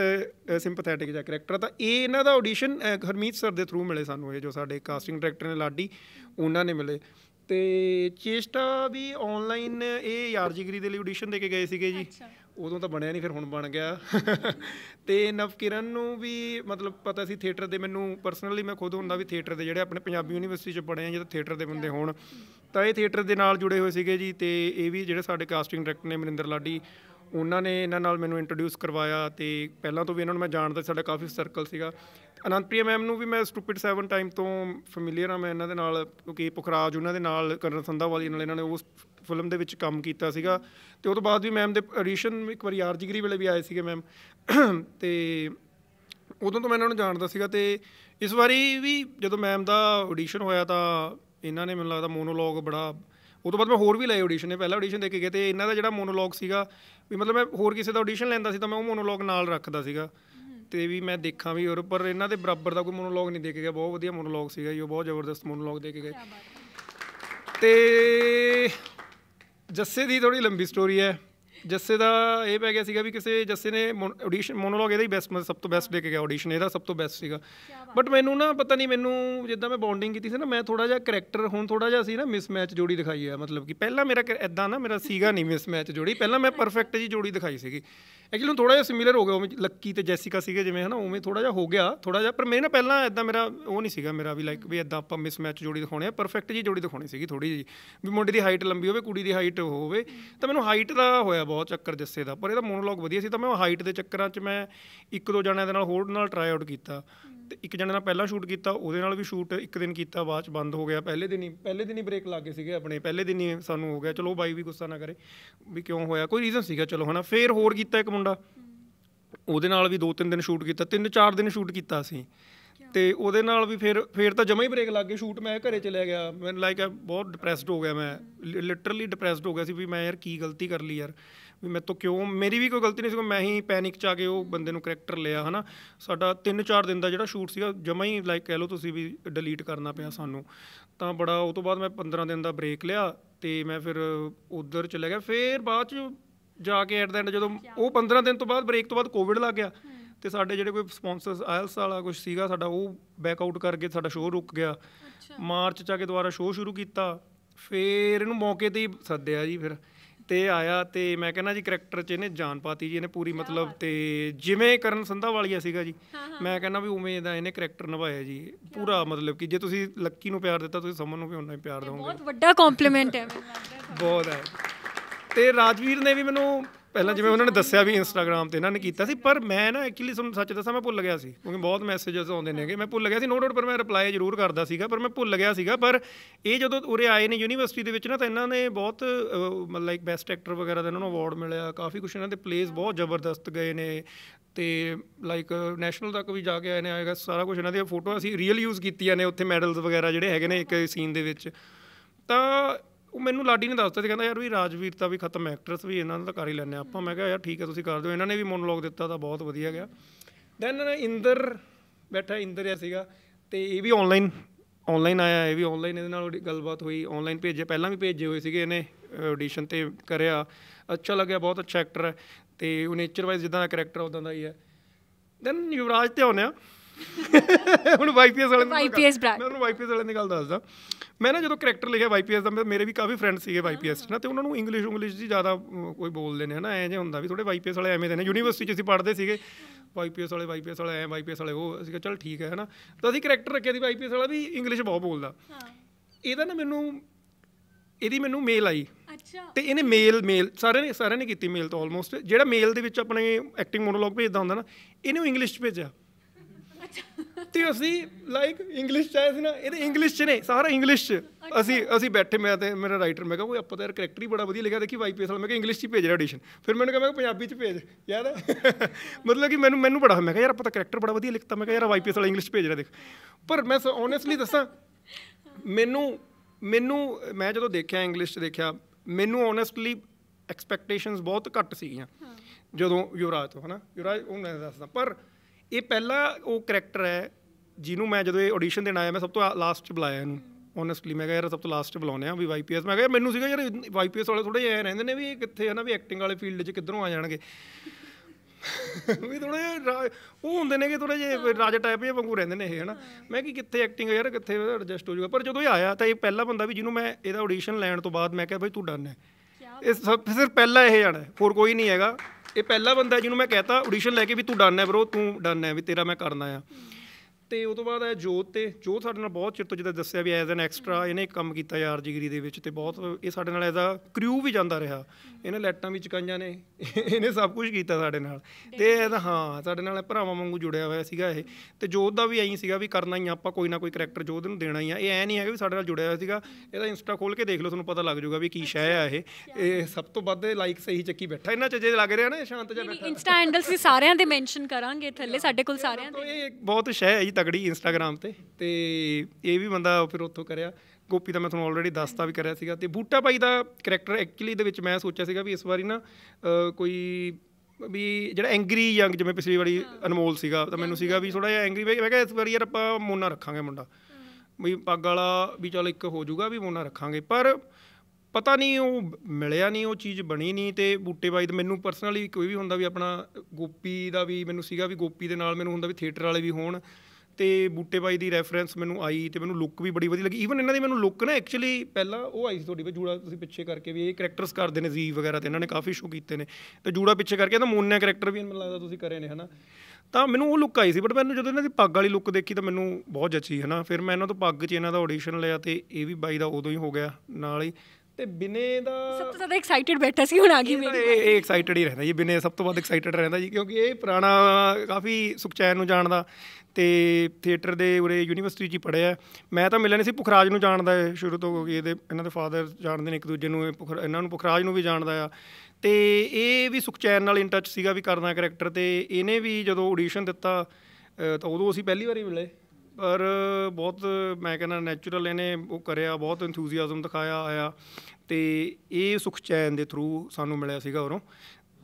ਸਿੰਪਥੈਟਿਕ ਜਿਹਾ ਕੈਰੈਕਟਰ ਤਾਂ ਇਹ ਇਹਨਾਂ ਦਾ ਆਡੀਸ਼ਨ ਹਰਮੀਤ ਸਰ ਦੇ ਥਰੂ ਮਿਲੇ ਸਾਨੂੰ ਇਹ ਜੋ ਸਾਡੇ ਕਾਸਟਿੰਗ ਡਾਇਰੈਕਟਰ ਨੇ ਲਾਡੀ ਉਹਨਾਂ ਨੇ ਮਿਲੇ ਤੇ ਚੇਸ਼ਟਾ ਵੀ ਆਨਲਾਈਨ ਇਹ ਯਾਰਜੀਗਰੀ ਦੇ ਲਈ ਆਡੀਸ਼ਨ ਦੇ ਕੇ ਗਏ ਸੀਗੇ ਜੀ ਉਦੋਂ ਤਾਂ ਬਣਿਆ ਨਹੀਂ ਫਿਰ ਹੁਣ ਬਣ ਗਿਆ ਤੇ ਨਵਕਿਰਨ ਨੂੰ ਵੀ ਮਤਲਬ ਪਤਾ ਸੀ ਥੀਏਟਰ ਦੇ ਮੈਨੂੰ ਪਰਸਨਲੀ ਮੈਂ ਖੁਦ ਹੁੰਦਾ ਵੀ ਥੀਏਟਰ ਦੇ ਜਿਹੜੇ ਆਪਣੇ ਪੰਜਾਬੀ ਯੂਨੀਵਰਸਿਟੀ ਚ ਪੜ੍ਹੇ ਆ ਜਾਂ ਥੀਏਟਰ ਦੇ ਬੰਦੇ ਹੋਣ ਤਾਂ ਇਹ ਥੀਏਟਰ ਦੇ ਨਾਲ ਜੁੜੇ ਹੋਏ ਸੀਗੇ ਜੀ ਤੇ ਇਹ ਵੀ ਜਿਹੜੇ ਸਾਡੇ ਕਾਸਟਿੰਗ ਡਾਇਰੈਕਟਰ ਨੇ ਮਨਿੰਦਰ ਲਾਡੀ ਉਹਨਾਂ ਨੇ ਇਹਨਾਂ ਨਾਲ ਮੈਨੂੰ ਇੰਟਰੋਡਿਊਸ ਕਰਵਾਇਆ ਤੇ ਪਹਿਲਾਂ ਤੋਂ ਵੀ ਇਹਨਾਂ ਨੂੰ ਮੈਂ ਜਾਣਦਾ ਸਾਡਾ ਕਾਫੀ ਸਰਕਲ ਸੀਗਾ ਅਨੰਤਪ੍ਰਿਆ ਮੈਮ ਨੂੰ ਵੀ ਮੈਂ ਸਟੂਪਿਡ 7 ਟਾਈਮ ਤੋਂ ਫੈਮਿਲੀਅਰ ਆ ਮੈਂ ਇਹਨਾਂ ਦੇ ਨਾਲ ਕਿਉਂਕਿ ਪੁਖਰਾਜ ਉਹਨਾਂ ਦੇ ਨਾਲ ਕਰਨ ਸੰਧਾਵਾਲੀ ਨਾਲ ਇਹਨਾਂ ਨੇ ਉਸ ਫਿਲਮ ਦੇ ਵਿੱਚ ਕੰਮ ਕੀਤਾ ਸੀਗਾ ਤੇ ਉਸ ਤੋਂ ਬਾਅਦ ਵੀ ਮੈਮ ਦੇ ਐਡੀਸ਼ਨ ਇੱਕ ਵਾਰੀ ਆਰਜੀਗਰੀ ਵੇਲੇ ਵੀ ਆਏ ਸੀਗੇ ਮੈਮ ਤੇ ਉਦੋਂ ਤੋਂ ਮੈਂ ਇਹਨਾਂ ਨੂੰ ਜਾਣਦਾ ਸੀਗਾ ਤੇ ਇਸ ਵਾਰੀ ਵੀ ਜਦੋਂ ਮੈਮ ਦਾ ਆਡੀਸ਼ਨ ਹੋਇਆ ਤਾਂ ਇਹਨਾਂ ਨੇ ਮੈਨੂੰ ਲੱਗਦਾ ਮੋਨੋਲੌਗ ਬੜਾ ਉਹ ਤੋਂ ਬਾਅਦ ਮੈਂ ਹੋਰ ਵੀ ਲਏ ਆਡੀਸ਼ਨ ਨੇ ਪਹਿਲਾ ਆਡੀਸ਼ਨ ਦੇ ਕੇ ਗਏ ਤੇ ਇਹਨਾਂ ਦਾ ਜਿਹੜਾ ਮੋਨੋਲੌਗ ਸੀਗਾ ਵੀ ਮਤਲਬ ਮੈਂ ਹੋਰ ਕਿਸੇ ਦਾ ਆਡੀਸ਼ਨ ਲੈਂਦਾ ਸੀ ਤਾਂ ਮੈਂ ਉਹ ਮੋਨੋਲੌਗ ਨਾਲ ਰੱਖਦਾ ਸੀਗਾ ਤੇ ਵੀ ਮੈਂ ਦੇਖਾਂ ਵੀ ਹੋਰ ਪਰ ਇਹਨਾਂ ਦੇ ਬਰਾਬਰ ਦਾ ਕੋਈ ਮੋਨੋਲੋਗ ਨਹੀਂ ਦੇ ਕੇ ਗਿਆ ਬਹੁਤ ਵਧੀਆ ਮੋਨੋਲੋਗ ਸੀਗਾ ਜੀ ਉਹ ਬਹੁਤ ਜ਼ਬਰਦਸਤ ਮੋਨੋਲੋਗ ਦੇ ਕੇ ਗਏ ਤੇ ਜੱਸੇ ਦੀ ਥੋੜੀ ਲੰਬੀ ਸਟੋਰੀ ਹੈ ਜੱਸੇ ਦਾ ਇਹ ਪੈ ਗਿਆ ਸੀਗਾ ਵੀ ਕਿਸੇ ਜੱਸੇ ਨੇ ਆਡੀਸ਼ਨ ਮੋਨੋਲੋਗ ਇਹਦਾ ਹੀ ਬੈਸਟ ਸਭ ਤੋਂ ਬੈਸਟ ਦੇ ਕੇ ਗਿਆ ਆਡੀਸ਼ਨ ਇਹਦਾ ਸਭ ਤੋਂ ਬੈਸਟ ਸੀਗਾ ਬਟ ਮੈਨੂੰ ਨਾ ਪਤਾ ਨਹੀਂ ਮੈਨੂੰ ਜਿੱਦਾਂ ਮੈਂ ਬੌਂਡਿੰਗ ਕੀਤੀ ਸੀ ਨਾ ਮੈਂ ਥੋੜਾ ਜਿਹਾ ਕੈਰੈਕਟਰ ਹੁਣ ਥੋੜਾ ਜਿਹਾ ਸੀ ਨਾ ਮਿਸਮੈਚ ਜੋੜੀ ਦਿਖਾਈ ਆ ਮਤਲਬ ਕਿ ਪਹਿਲਾਂ ਮੇਰਾ ਇਦਾਂ ਨਾ ਮੇਰਾ ਸੀਗਾ ਨਹੀਂ ਮਿਸਮੈਚ ਜੋੜੀ ਪਹਿਲਾਂ ਮੈਂ ਪਰਫੈਕਟ ਜੀ ਜੋੜੀ ਦਿਖਾਈ ਸੀਗੀ ਐਕਚੁਅਲੀ ਹੁਣ ਥੋੜਾ ਜਿਹਾ ਸਿਮਿਲਰ ਹੋ ਗਿਆ ਉਹ ਲੱਕੀ ਤੇ ਜੈਸਿਕਾ ਸੀਗੇ ਜਿਵੇਂ ਹਨਾ ਉਵੇਂ ਥੋੜਾ ਜਿਹਾ ਹੋ ਗਿਆ ਥੋੜਾ ਜਿਹਾ ਪਰ ਮੇਰੇ ਨਾ ਪਹਿਲਾਂ ਇਦਾਂ ਮੇਰਾ ਉਹ ਨਹੀਂ ਸੀਗਾ ਮੇਰਾ ਵੀ ਲਾਈਕ ਵੀ ਇਦਾਂ ਆਪਾਂ ਮਿਸਮੈਚ ਜੋੜੀ ਦਿਖਾਉਣੀ ਆ ਪਰਫੈਕਟ ਜੀ ਜੋੜੀ ਦਿਖਾਉਣੀ ਸੀਗੀ ਥੋੜੀ ਜੀ ਵੀ ਮੁੰਡੇ ਦੀ ਹਾਈਟ ਲੰਬੀ ਹੋਵੇ ਕੁੜੀ ਦੀ ਹਾਈਟ ਹੋਵੇ ਤਾਂ ਮੈਨੂੰ ਹਾਈਟ ਦਾ ਹੋਇਆ ਬਹੁਤ ਚੱਕਰ ਦਿੱਸੇ ਦਾ ਪਰ ਇਹਦਾ ਮੋਨੋਲੋਗ ਵਧੀਆ ਸੀ ਤਾਂ ਮੈਂ ਹਾਈਟ ਦੇ ਚੱਕਰਾਂ 'ਚ ਮੈਂ ਇੱਕ ਦੋ ਜਣਿਆਂ ਦੇ ਨਾਲ ਹੋਰ ਨਾਲ ਟਰਾਈ ਆਊਟ ਕੀਤਾ ਤੇ ਇੱਕ ਜਣੇ ਨਾਲ ਪਹਿਲਾਂ ਸ਼ੂਟ ਕੀਤਾ ਉਹਦੇ ਨਾਲ ਵੀ ਸ਼ੂਟ ਇੱਕ ਦਿਨ ਕੀਤਾ ਬਾਅਦ 'ਚ ਬੰਦ ਹੋ ਗਿਆ ਪਹਿਲੇ ਦਿਨ ਹੀ ਪਹਿਲੇ ਦਿਨ ਹੀ ਬ੍ਰੇਕ ਲੱਗ ਗਏ ਸੀਗੇ ਆਪਣੇ ਪਹਿਲੇ ਦਿਨ ਹੀ ਸਾਨੂੰ ਹੋ ਗਿਆ ਚਲੋ ਬਾਈ ਵੀ ਗੁੱਸਾ ਨਾ ਕਰੇ ਵੀ ਕਿਉਂ ਹੋਇਆ ਕੋਈ ਰੀਜ਼ਨ ਸੀਗਾ ਚਲੋ ਹਨਾ ਫੇਰ ਹੋਰ ਕੀਤਾ ਇੱਕ ਮੁੰਡਾ ਉਹਦੇ ਨਾਲ ਵੀ ਦੋ ਤਿੰਨ ਦਿਨ ਸ਼ੂਟ ਕੀਤਾ ਤਿੰਨ ਚਾਰ ਦਿਨ ਸ਼ੂਟ ਕੀਤਾ ਸੀ ਤੇ ਉਹਦੇ ਨਾਲ ਵੀ ਫਿਰ ਫਿਰ ਤਾਂ ਜਮਾ ਹੀ ਬ੍ਰੇਕ ਲੱਗ ਗਈ ਸ਼ੂਟ ਮੈਂ ਘਰੇ ਚਲੇ ਗਿਆ ਮੈਂ ਲਾਈਕ ਬਹੁਤ ਡਿਪਰੈਸਡ ਹੋ ਗਿਆ ਮੈਂ ਲਿਟਰਲੀ ਡਿਪਰੈਸਡ ਹੋ ਗਿਆ ਸੀ ਵੀ ਮੈਂ ਯਾਰ ਕੀ ਗਲਤੀ ਕਰ ਲਈ ਯਾਰ ਵੀ ਮੈਂ ਤੋਂ ਕਿਉਂ ਮੇਰੀ ਵੀ ਕੋਈ ਗਲਤੀ ਨਹੀਂ ਸੀ ਮੈਂ ਹੀ ਪੈਨਿਕ ਚ ਆ ਕੇ ਉਹ ਬੰਦੇ ਨੂੰ ਕਰੈਕਟਰ ਲਿਆ ਹਨਾ ਸਾਡਾ 3-4 ਦਿਨ ਦਾ ਜਿਹੜਾ ਸ਼ੂਟ ਸੀਗਾ ਜਮਾ ਹੀ ਲਾਈਕ ਕਹਿ ਲਓ ਤੁਸੀਂ ਵੀ ਡਿਲੀਟ ਕਰਨਾ ਪਿਆ ਸਾਨੂੰ ਤਾਂ ਬੜਾ ਉਹ ਤੋਂ ਬਾਅਦ ਮੈਂ 15 ਦਿਨ ਦਾ ਬ੍ਰੇਕ ਲਿਆ ਤੇ ਮੈਂ ਫਿਰ ਉਧਰ ਚਲੇ ਗਿਆ ਫਿਰ ਬਾਅਦ ਚ ਜਾ ਕੇ ਐਟ ਦਾ ਐਂਡ ਜਦੋਂ ਉਹ 15 ਦਿਨ ਤੋਂ ਬਾਅਦ ਬ੍ਰੇਕ ਤੋਂ ਬਾਅਦ ਕੋਵਿਡ ਲੱਗ ਗਿਆ ਤੇ ਸਾਡੇ ਜਿਹੜੇ ਕੋਈ ਸਪਾਂਸਰਸ ਆਇਲਸ ਵਾਲਾ ਕੁਝ ਸੀਗਾ ਸਾਡਾ ਉਹ ਬੈਕ ਆਊਟ ਕਰਕੇ ਸਾਡਾ ਸ਼ੋਅ ਰੁਕ ਗਿਆ ਮਾਰਚ ਚ ਆ ਕੇ ਦੁਬਾਰਾ ਸ਼ੋਅ ਸ਼ੁਰੂ ਕੀਤਾ ਫੇਰ ਇਹਨੂੰ ਮੌਕੇ ਤੇ ਹੀ ਸੱਦਿਆ ਜੀ ਫਿਰ ਤੇ ਆਇਆ ਤੇ ਮੈਂ ਕਹਿੰਦਾ ਜੀ ਕੈਰੈਕਟਰ ਚ ਇਹਨੇ ਜਾਨ ਪਾਤੀ ਜੀ ਇਹਨੇ ਪੂਰੀ ਮਤਲਬ ਤੇ ਜਿਵੇਂ ਕਰਨ ਸੰਧਾ ਵਾਲੀਆ ਸੀਗਾ ਜੀ ਮੈਂ ਕਹਿੰਦਾ ਵੀ ਉਵੇਂ ਦਾ ਇਹਨੇ ਕੈਰੈਕਟਰ ਨਿਭਾਇਆ ਜੀ ਪੂਰਾ ਮਤਲਬ ਕਿ ਜੇ ਤੁਸੀਂ ਲੱਕੀ ਨੂੰ ਪਿਆਰ ਦਿੱਤਾ ਤੁਸੀਂ ਸਮਨ ਨੂੰ ਵੀ ਉਨਾ ਹੀ ਪਿਆਰ ਦੋਗੇ ਬਹੁਤ ਵੱਡਾ ਕੰਪਲੀਮੈਂਟ ਹੈ ਮੈਨੂੰ ਲੱਗਦਾ ਬਹੁਤ ਹੈ ਤੇ ਰਾਜਵੀਰ ਨੇ ਵੀ ਮੈਨੂੰ ਪਹਿਲਾਂ ਜਿਵੇਂ ਉਹਨਾਂ ਨੇ ਦੱਸਿਆ ਵੀ ਇੰਸਟਾਗ੍ਰam ਤੇ ਇਹਨਾਂ ਨੇ ਕੀਤਾ ਸੀ ਪਰ ਮੈਂ ਨਾ ਐਕਚੁਅਲੀ ਤੁਹਾਨੂੰ ਸੱਚ ਦੱਸਾਂ ਮੈਂ ਭੁੱਲ ਗਿਆ ਸੀ ਕਿਉਂਕਿ ਬਹੁਤ ਮੈਸੇजेस ਆਉਂਦੇ ਨੇਗੇ ਮੈਂ ਭੁੱਲ ਗਿਆ ਸੀ ਨੋਟ ਆਊਟ ਪਰ ਮੈਂ ਰਿਪਲਾਈ ਜ਼ਰੂਰ ਕਰਦਾ ਸੀਗਾ ਪਰ ਮੈਂ ਭੁੱਲ ਗਿਆ ਸੀਗਾ ਪਰ ਇਹ ਜਦੋਂ ਉਰੇ ਆਏ ਨੇ ਯੂਨੀਵਰਸਿਟੀ ਦੇ ਵਿੱਚ ਨਾ ਤਾਂ ਇਹਨਾਂ ਨੇ ਬਹੁਤ ਮਤਲਬ ਇੱਕ ਬੈਸਟ ਐਕਟਰ ਵਗੈਰਾ ਦਾ ਇਹਨਾਂ ਨੂੰ ਅਵਾਰਡ ਮਿਲਿਆ ਕਾਫੀ ਕੁਝ ਇਹਨਾਂ ਦੇ ਪਲੇਸ ਬਹੁਤ ਜ਼ਬਰਦਸਤ ਗਏ ਨੇ ਤੇ ਲਾਈਕ ਨੈਸ਼ਨਲ ਤੱਕ ਵੀ ਜਾ ਕੇ ਆਏ ਨੇ ਆਏਗਾ ਸਾਰਾ ਕੁਝ ਇਹਨਾਂ ਦੀਆਂ ਫੋਟੋਆਂ ਅਸੀਂ ਰੀਅਲ ਯੂਜ਼ ਕੀਤੀਆਂ ਨੇ ਉੱਥੇ ਮੈਡਲਸ ਵਗੈਰਾ ਜਿਹੜੇ ਹੈਗੇ ਨੇ ਇੱਕ ਸੀਨ ਦੇ ਵਿੱਚ ਤਾਂ ਉਹ ਮੈਨੂੰ ਲਾਡੀ ਨੇ ਦੱਸਤਾ ਸੀ ਕਹਿੰਦਾ ਯਾਰ ਵੀ ਰਾਜਵੀਰ ਤਾਂ ਵੀ ਖਤਮ ਐਕਟਰਸ ਵੀ ਇਹਨਾਂ ਨਾਲ ਕਰ ਹੀ ਲੈਣੇ ਆਪਾਂ ਮੈਂ ਕਿਹਾ ਯਾਰ ਠੀਕ ਹੈ ਤੁਸੀਂ ਕਰ ਦਿਓ ਇਹਨਾਂ ਨੇ ਵੀ ਮੋਨੋਲੋਗ ਦਿੱਤਾ ਤਾਂ ਬਹੁਤ ਵਧੀਆ ਗਿਆ ਦੈਨ ਇੰਦਰ ਬੈਠਾ ਇੰਦਰ ਆ ਸੀਗਾ ਤੇ ਇਹ ਵੀ ਆਨਲਾਈਨ ਆਨਲਾਈਨ ਆਇਆ ਇਹ ਵੀ ਆਨਲਾਈਨ ਇਹਦੇ ਨਾਲ ਗੱਲਬਾਤ ਹੋਈ ਆਨਲਾਈਨ ਭੇਜੇ ਪਹਿਲਾਂ ਵੀ ਭੇਜੇ ਹੋਏ ਸੀਗੇ ਇਹਨੇ ਆਡੀਸ਼ਨ ਤੇ ਕਰਿਆ ਅੱਛਾ ਲੱਗਿਆ ਬਹੁਤ ਅੱਛਾ ਐਕਟਰ ਹੈ ਤੇ ਉਹ ਨੇਚਰ ਵਾਈਜ਼ ਜਿੱਦਾਂ ਦਾ ਕੈਰੈਕਟਰ ਉਦਾਂ ਦਾ ਹੀ ਹੈ ਦੈਨ ਯੁਵਰਾਜ ਤੇ ਆਉਂਦੇ ਆ ਹੁਣ ਵਾਈਪੀਐਸ ਵਾਲੇ ਨੂੰ ਵਾਈਪੀਐਸ ਬ੍ਰਾਂਚ ਮੈਂ ਉਹਨੂੰ ਵਾਈਪੀਐਸ ਵਾਲੇ ਦੀ ਗੱਲ ਦੱਸਦਾ ਮੈਂ ਨਾ ਜਦੋਂ ਕੈਰੈਕਟਰ ਲਿਖਿਆ ਵਾਈਪੀਐਸ ਦਾ ਮੇਰੇ ਵੀ ਕਾਫੀ ਫਰੈਂਡ ਸੀਗੇ ਵਾਈਪੀਐਸ ਨਾ ਤੇ ਉਹਨਾਂ ਨੂੰ ਇੰਗਲਿਸ਼ ਇੰਗਲਿਸ਼ ਦੀ ਜ਼ਿਆਦਾ ਕੋਈ ਬੋਲਦੇ ਨੇ ਹਨਾ ਐ ਜੇ ਹੁੰਦਾ ਵੀ ਥੋੜੇ ਵਾਈਪੀਐਸ ਵਾਲੇ ਐਵੇਂ ਦੇ ਨੇ ਯੂਨੀਵਰਸਿਟੀ 'ਚ ਅਸੀਂ ਪੜ੍ਹਦੇ ਸੀਗੇ ਵਾਈਪੀਐਸ ਵਾਲੇ ਵਾਈਪੀਐਸ ਵਾਲੇ ਐ ਵਾਈਪੀਐਸ ਵਾਲੇ ਉਹ ਅਸੀਂ ਕਿਹਾ ਚਲ ਠੀਕ ਹੈ ਹਨਾ ਤਾਂ ਅਸੀਂ ਕੈਰੈਕਟਰ ਰੱਖਿਆ ਦੀ ਵਾਈਪੀਐਸ ਵਾਲਾ ਵੀ ਇੰਗਲਿਸ਼ ਬਹੁਤ ਬੋਲਦਾ ਇਹਦਾ ਨਾ ਮੈਨੂੰ ਇਹਦੀ ਮੈਨੂੰ ਮੇਲ ਆਈ ਅੱਛਾ ਤੇ ਇਹਨੇ ਮੇਲ ਮੇਲ ਸਾਰੇ ਨੇ ਸਾਰੇ ਨੇ ਕੀਤੀ ਮੇਲ ਤਾਂ ਆਲਮੋਸਟ ਜਿਹੜਾ ਮੇਲ ਦੇ ਵਿੱਚ ਆਪਣੇ ਐਕਟਿੰਗ ਮੋਨੋਲੌਗ ਭੇਜਦਾ ਹੁੰਦਾ ਨਾ ਇਹਨੂੰ ਇੰਗਲਿਸ਼ 'ਚ ਭੇਜਿਆ ਤੇ ਅਸੀਂ ਲਾਈਕ ਇੰਗਲਿਸ਼ ਚਾਹੇ ਸੀ ਨਾ ਇਹਦੇ ਇੰਗਲਿਸ਼ ਚ ਨੇ ਸਾਰਾ ਇੰਗਲਿਸ਼ ਚ ਅਸੀਂ ਅਸੀਂ ਬੈਠੇ ਮੈਂ ਤੇ ਮੇਰਾ ਰਾਈਟਰ ਮੈਂ ਕਿਹਾ ਕੋਈ ਆਪਾਂ ਤਾਂ ਯਾਰ ਕੈਰੈਕਟਰ ਹੀ ਬੜਾ ਵਧੀਆ ਲਿਖਿਆ ਦੇਖੀ ਵਾਈਪੀਐਸ ਵਾਲਾ ਮੈਂ ਕਿਹਾ ਇੰਗਲਿਸ਼ ਚ ਭੇਜ ਰਿਹਾ ਆਡੀਸ਼ਨ ਫਿਰ ਮੈਨੂੰ ਕਿਹਾ ਮੈਂ ਪੰਜਾਬੀ ਚ ਭੇਜ ਯਾਰ ਮਤਲਬ ਕਿ ਮੈਨੂੰ ਮੈਨੂੰ ਬੜਾ ਮੈਂ ਕਿਹਾ ਯਾਰ ਆਪਾਂ ਤਾਂ ਕੈਰੈਕਟਰ ਬੜਾ ਵਧੀਆ ਲਿਖਤਾ ਮੈਂ ਕਿਹਾ ਯਾਰ ਵਾਈਪੀਐਸ ਵਾਲਾ ਇੰਗਲਿਸ਼ ਭੇਜ ਰਿਹਾ ਦੇਖ ਪਰ ਮੈਂ ਓਨੈਸਟਲੀ ਦੱਸਾਂ ਮੈਨੂੰ ਮੈਨੂੰ ਮੈਂ ਜਦੋਂ ਦੇਖਿਆ ਇੰਗਲਿਸ਼ ਚ ਦੇਖਿਆ ਮੈਨੂੰ ਓਨੈਸਟਲੀ ਐਕਸਪੈਕਟੇਸ਼ਨਸ ਬਹੁਤ ਘੱਟ ਸੀਗੀਆਂ ਜਦੋਂ ਯੁਵਰਾਜ ਤੋਂ ਹਨਾ ਯੁਵਰਾਜ ਉਹ ਮੈਂ ਦੱਸਦਾ ਪਰ ਇਹ ਪਹਿਲਾ ਉਹ ਕੈਰੈਕਟਰ ਹੈ ਜਿਹਨੂੰ ਮੈਂ ਜਦੋਂ ਇਹ ਆਡੀਸ਼ਨ ਦੇਣ ਆਇਆ ਮੈਂ ਸਭ ਤੋਂ ਲਾਸਟ ਚ ਬੁਲਾਇਆ ਇਹਨੂੰ ਓਨੈਸਟਲੀ ਮੈਂ ਕਿਹਾ ਯਾਰ ਸਭ ਤੋਂ ਲਾਸਟ ਬੁਲਾਉਨੇ ਆ ਵੀ ਵਾਈਪੀਐਸ ਮੈਂ ਕਿਹਾ ਮੈਨੂੰ ਸੀਗਾ ਯਾਰ ਵਾਈਪੀਐਸ ਵਾਲੇ ਥੋੜੇ ਜਿਹਾ ਰਹਿੰਦੇ ਨੇ ਵੀ ਇਹ ਕਿੱਥੇ ਹਨਾ ਵੀ ਐਕਟਿੰਗ ਵਾਲੇ ਫੀਲਡ 'ਚ ਕਿੱਧਰੋਂ ਆ ਜਾਣਗੇ ਵੀ ਥੋੜੇ ਉਹ ਹੁੰਦੇ ਨੇ ਕਿ ਥੋੜੇ ਜਿਹਾ ਰਾਜਾ ਟਾਈਪ ਜਿਹਾ ਵਾਂਗੂ ਰਹਿੰਦੇ ਨੇ ਇਹ ਹਨਾ ਮੈਂ ਕਿ ਕਿੱਥੇ ਐਕਟਿੰਗ ਯਾਰ ਕਿੱਥੇ ਐਡਜਸਟ ਹੋ ਜਾਊਗਾ ਪਰ ਜਦੋਂ ਇਹ ਆਇਆ ਤਾਂ ਇਹ ਪਹਿਲਾ ਬੰਦਾ ਵੀ ਜਿਹਨੂੰ ਮੈਂ ਇਹਦਾ ਆਡੀਸ਼ਨ ਲੈਣ ਤੋਂ ਬਾਅਦ ਮੈਂ ਕਿਹਾ ਭਾਈ ਤੂੰ ਡਨ ਹੈ ਇਹ ਸਿਰਫ ਪਹਿਲਾ ਇਹ ਜਾਣਾ ਹੋਰ ਕੋਈ ਨਹੀਂ ਹੈਗਾ ਇਹ ਪਹਿਲਾ ਬੰਦਾ ਜਿਹਨੂੰ ਮੈਂ ਕਹਤਾ ਆਡੀਸ਼ਨ ਲੈ ਕੇ ਵੀ ਤੂੰ ਡਨ ਹੈ ਬ్రో ਤੂੰ ਡਨ ਹੈ ਵੀ ਤੇਰਾ ਮੈਂ ਕਰਨਾ ਆ ਤੇ ਉਸ ਤੋਂ ਬਾਅਦ ਹੈ ਜੋਤ ਤੇ ਜੋਤ ਸਾਡੇ ਨਾਲ ਬਹੁਤ ਚਿਰ ਤੋਂ ਜਿੱਦਾਂ ਦੱਸਿਆ ਵੀ ਐਜ਼ ਐਨ ਐਕਸਟਰਾ ਇਹਨੇ ਕੰਮ ਕੀਤਾ ਯਾਰ ਜਿਗਰੀ ਦੇ ਵਿੱਚ ਤੇ ਬਹੁਤ ਇਹ ਸਾਡੇ ਨਾਲ ਐਜ਼ ਆ ਕ੍ਰਿਊ ਵੀ ਜਾਂਦਾ ਰਿਹਾ ਇਹਨੇ ਲੈਟਾਂ ਵੀ ਚਕਾਈਆਂ ਨੇ ਇਹਨੇ ਸਭ ਕੁਝ ਕੀਤਾ ਸਾਡੇ ਨਾਲ ਤੇ ਹਾਂ ਸਾਡੇ ਨਾਲ ਭਰਾਵਾਂ ਵਾਂਗੂ ਜੁੜਿਆ ਹੋਇਆ ਸੀਗਾ ਇਹ ਤੇ ਜੋਤ ਦਾ ਵੀ ਐਂ ਸੀਗਾ ਵੀ ਕਰਨਾ ਹੀ ਆਪਾਂ ਕੋਈ ਨਾ ਕੋਈ ਕੈਰੈਕਟਰ ਜੋਤ ਨੂੰ ਦੇਣਾ ਹੀ ਆ ਇਹ ਐ ਨਹੀਂ ਹੈਗਾ ਵੀ ਸਾਡੇ ਨਾਲ ਜੁੜਿਆ ਹੋਇਆ ਸੀਗਾ ਇਹਦਾ ਇੰਸਟਾ ਖੋਲ ਕੇ ਦੇਖ ਲਓ ਤੁਹਾਨੂੰ ਪਤਾ ਲੱਗ ਜਾਊਗਾ ਵੀ ਕੀ ਸ਼ੈ ਆ ਇਹ ਇਹ ਸਭ ਤੋਂ ਵੱਧ ਲਾਈਕ ਸਹੀ ਚੱਕੀ ਬੈਠਾ ਇਹਨਾਂ ਚ ਜੇ ਲੱਗ ਰਿਹਾ ਨਾ ਸ਼ਾਂਤ ਜਿਹਾ ਬੈਠਾ ਇੰਸਟਾ ਹੈਂਡਲ ਸੀ ਸਾਰਿਆਂ ਦੇ ਮੈਂਸ਼ਨ ਕਰਾਂਗੇ ਥੱਲੇ ਸਾਡੇ ਕੋਲ ਸਾਰਿਆਂ ਦੇ ਇਹ ਬਹੁਤ ਸ਼ੈ ਹੈ ਜੀ ਤਗੜੀ ਇੰਸਟਾਗ੍ਰam ਤੇ ਤੇ ਇਹ ਵੀ ਬੰਦਾ ਫਿਰ ਉੱਥੋਂ ਕਰਿਆ ਗੋਪੀ ਦਾ ਮੈਂ ਤੁਹਾਨੂੰ ਆਲਰੇਡੀ ਦੱਸਤਾ ਵੀ ਕਰਿਆ ਸੀਗਾ ਤੇ ਬੂਟਾ ਭਾਈ ਦਾ ਕੈਰੈਕਟਰ ਐਕਚੁਅਲੀ ਦੇ ਵਿੱਚ ਮੈਂ ਸੋਚਿਆ ਸੀਗਾ ਵੀ ਇਸ ਵਾਰੀ ਨਾ ਕੋਈ ਵੀ ਜਿਹੜਾ ਐਂਗਰੀ ਯੰਗ ਜਿਵੇਂ ਪਿਛਲੀ ਵਾਰੀ ਅਨਮੋਲ ਸੀਗਾ ਤਾਂ ਮੈਨੂੰ ਸੀਗਾ ਵੀ ਥੋੜਾ ਜਿਹਾ ਐਂਗਰੀ ਮੈਂ ਕਿਹਾ ਇਸ ਵਾਰੀ ਯਾਰ ਆਪਾਂ ਮੋਨਾ ਰੱਖਾਂਗੇ ਮੁੰਡਾ ਵੀ ਪੱਗ ਵਾਲਾ ਵੀ ਚਲ ਇੱਕ ਹੋ ਜਾਊਗਾ ਵੀ ਮੋਨਾ ਰੱਖਾਂਗੇ ਪਰ ਪਤਾ ਨਹੀਂ ਉਹ ਮਿਲਿਆ ਨਹੀਂ ਉਹ ਚੀਜ਼ ਬਣੀ ਨਹੀਂ ਤੇ ਬੂਟੇ ਬਾਈ ਦਾ ਮੈਨੂੰ ਪਰਸਨਲੀ ਕੋਈ ਵੀ ਹੁੰਦਾ ਵੀ ਆਪਣਾ ਗੋਪੀ ਦਾ ਵੀ ਮੈਨੂੰ ਸੀਗਾ ਵੀ ਗੋਪੀ ਦੇ ਨਾਲ ਮੈਨੂੰ ਹੁੰਦਾ ਵੀ ਥੀਏਟਰ ਵਾਲੇ ਵੀ ਹੋਣ ਤੇ ਬੂਟੇ ਬਾਈ ਦੀ ਰੈਫਰੈਂਸ ਮੈਨੂੰ ਆਈ ਤੇ ਮੈਨੂੰ ਲੁੱਕ ਵੀ ਬੜੀ ਵਧੀਆ ਲੱਗੀ ਈਵਨ ਇਹਨਾਂ ਦੀ ਮੈਨੂੰ ਲੁੱਕ ਨਾ ਐਕਚੁਅਲੀ ਪਹਿਲਾਂ ਉਹ ਆਈ ਸੀ ਤੁਹਾਡੀ ਵੀ ਜੂੜਾ ਤੁਸੀਂ ਪਿੱਛੇ ਕਰਕੇ ਵੀ ਇਹ ਕੈਰੈਕਟਰਸ ਕਰਦੇ ਨੇ ਜ਼ੀ ਵਗੈਰਾ ਤੇ ਇਹਨਾਂ ਨੇ ਕਾਫੀ ਸ਼ੋ ਕੀਤੇ ਨੇ ਤੇ ਜੂੜਾ ਪਿੱਛੇ ਕਰਕੇ ਤਾਂ ਮੋਨਿਆ ਕੈਰੈਕਟਰ ਵੀ ਮੈਨੂੰ ਲੱਗਦਾ ਤੁਸੀਂ ਕਰੇ ਨੇ ਹਨਾ ਤਾਂ ਮੈਨੂੰ ਉਹ ਲੁੱਕ ਆਈ ਸੀ ਬਟ ਮੈਨੂੰ ਜਦੋਂ ਇਹਨਾਂ ਦੀ ਪੱਗ ਵਾਲੀ ਲੁੱਕ ਦੇਖੀ ਤਾਂ ਮੈਨੂੰ ਬਹੁਤ ਜੱਚੀ ਹਨਾ ਫਿਰ ਮੈਂ ਇਹਨਾਂ ਤੋਂ ਪੱਗ 'ਚ ਇਹਨਾਂ ਦਾ ਆਡੀਸ਼ਨ ਲਿਆ ਤੇ ਇਹ ਵੀ ਬਾਈ ਦਾ ਉਦੋਂ ਹੀ ਹੋ ਗਿਆ ਨਾਲ ਹੀ ਤੇ ਬਿਨੇ ਦਾ ਸਭ ਤੋਂ ਜ਼ਿਆਦਾ ਐਕਸਾਈਟਡ ਬੈਠਾ ਸੀ ਹੁਣ ਆ ਗਈ ਮੇਰੀ ਇਹ ਇਹ ਐਕਸਾਈਟਡ ਹੀ ਰਹਿੰਦਾ ਜੀ ਬਿਨੇ ਸਭ ਤੋਂ ਵੱਧ ਐਕਸਾਈਟਡ ਰਹਿੰਦਾ ਜੀ ਕਿਉਂਕਿ ਇਹ ਪੁਰਾਣਾ ਕਾਫੀ ਸੁਖਚੈਨ ਨੂੰ ਜਾਣਦਾ ਤੇ ਥੀਏਟਰ ਦੇ ਉਰੇ ਯੂਨੀਵਰਸਿਟੀ 'ਚ ਹੀ ਪੜਿਆ ਮੈਂ ਤਾਂ ਮਿਲਿਆ ਨਹੀਂ ਸੀ ਪੁਖਰਾਜ ਨੂੰ ਜਾਣਦਾ ਹੈ ਸ਼ੁਰੂ ਤੋਂ ਕਿ ਇਹਦੇ ਇਹਨਾਂ ਦੇ ਫਾਦਰ ਜਾਣਦੇ ਨੇ ਇੱਕ ਦੂਜੇ ਨੂੰ ਇਹਨਾਂ ਨੂੰ ਪੁਖਰਾਜ ਨੂੰ ਵੀ ਜਾਣਦਾ ਆ ਤੇ ਇਹ ਵੀ ਸੁਖਚੈਨ ਨਾਲ ਇਨ ਟੱਚ ਸੀਗਾ ਵੀ ਕਰਨਾ ਕੈਰੈਕਟਰ ਤੇ ਇਹਨੇ ਵੀ ਜਦੋਂ ਆਡੀਸ਼ਨ ਦਿੱਤਾ ਤਾਂ ਉਦੋਂ ਅਸੀਂ ਪਹਿਲੀ ਵਾਰੀ ਮਿਲੇ ਪਰ ਬਹੁਤ ਮੈਂ ਕਹਿੰਦਾ ਨੇਚਰਲ ਇਹਨੇ ਉਹ ਕਰਿਆ ਬਹੁਤ ਐਨਥੂਸੀਆਜ਼ਮ ਦਿਖਾਇਆ ਆਇਆ ਤੇ ਇਹ ਸੁਖਚੈਨ ਦੇ ਥਰੂ ਸਾਨੂੰ ਮਿਲਿਆ ਸੀਗਾ ਉਰੋਂ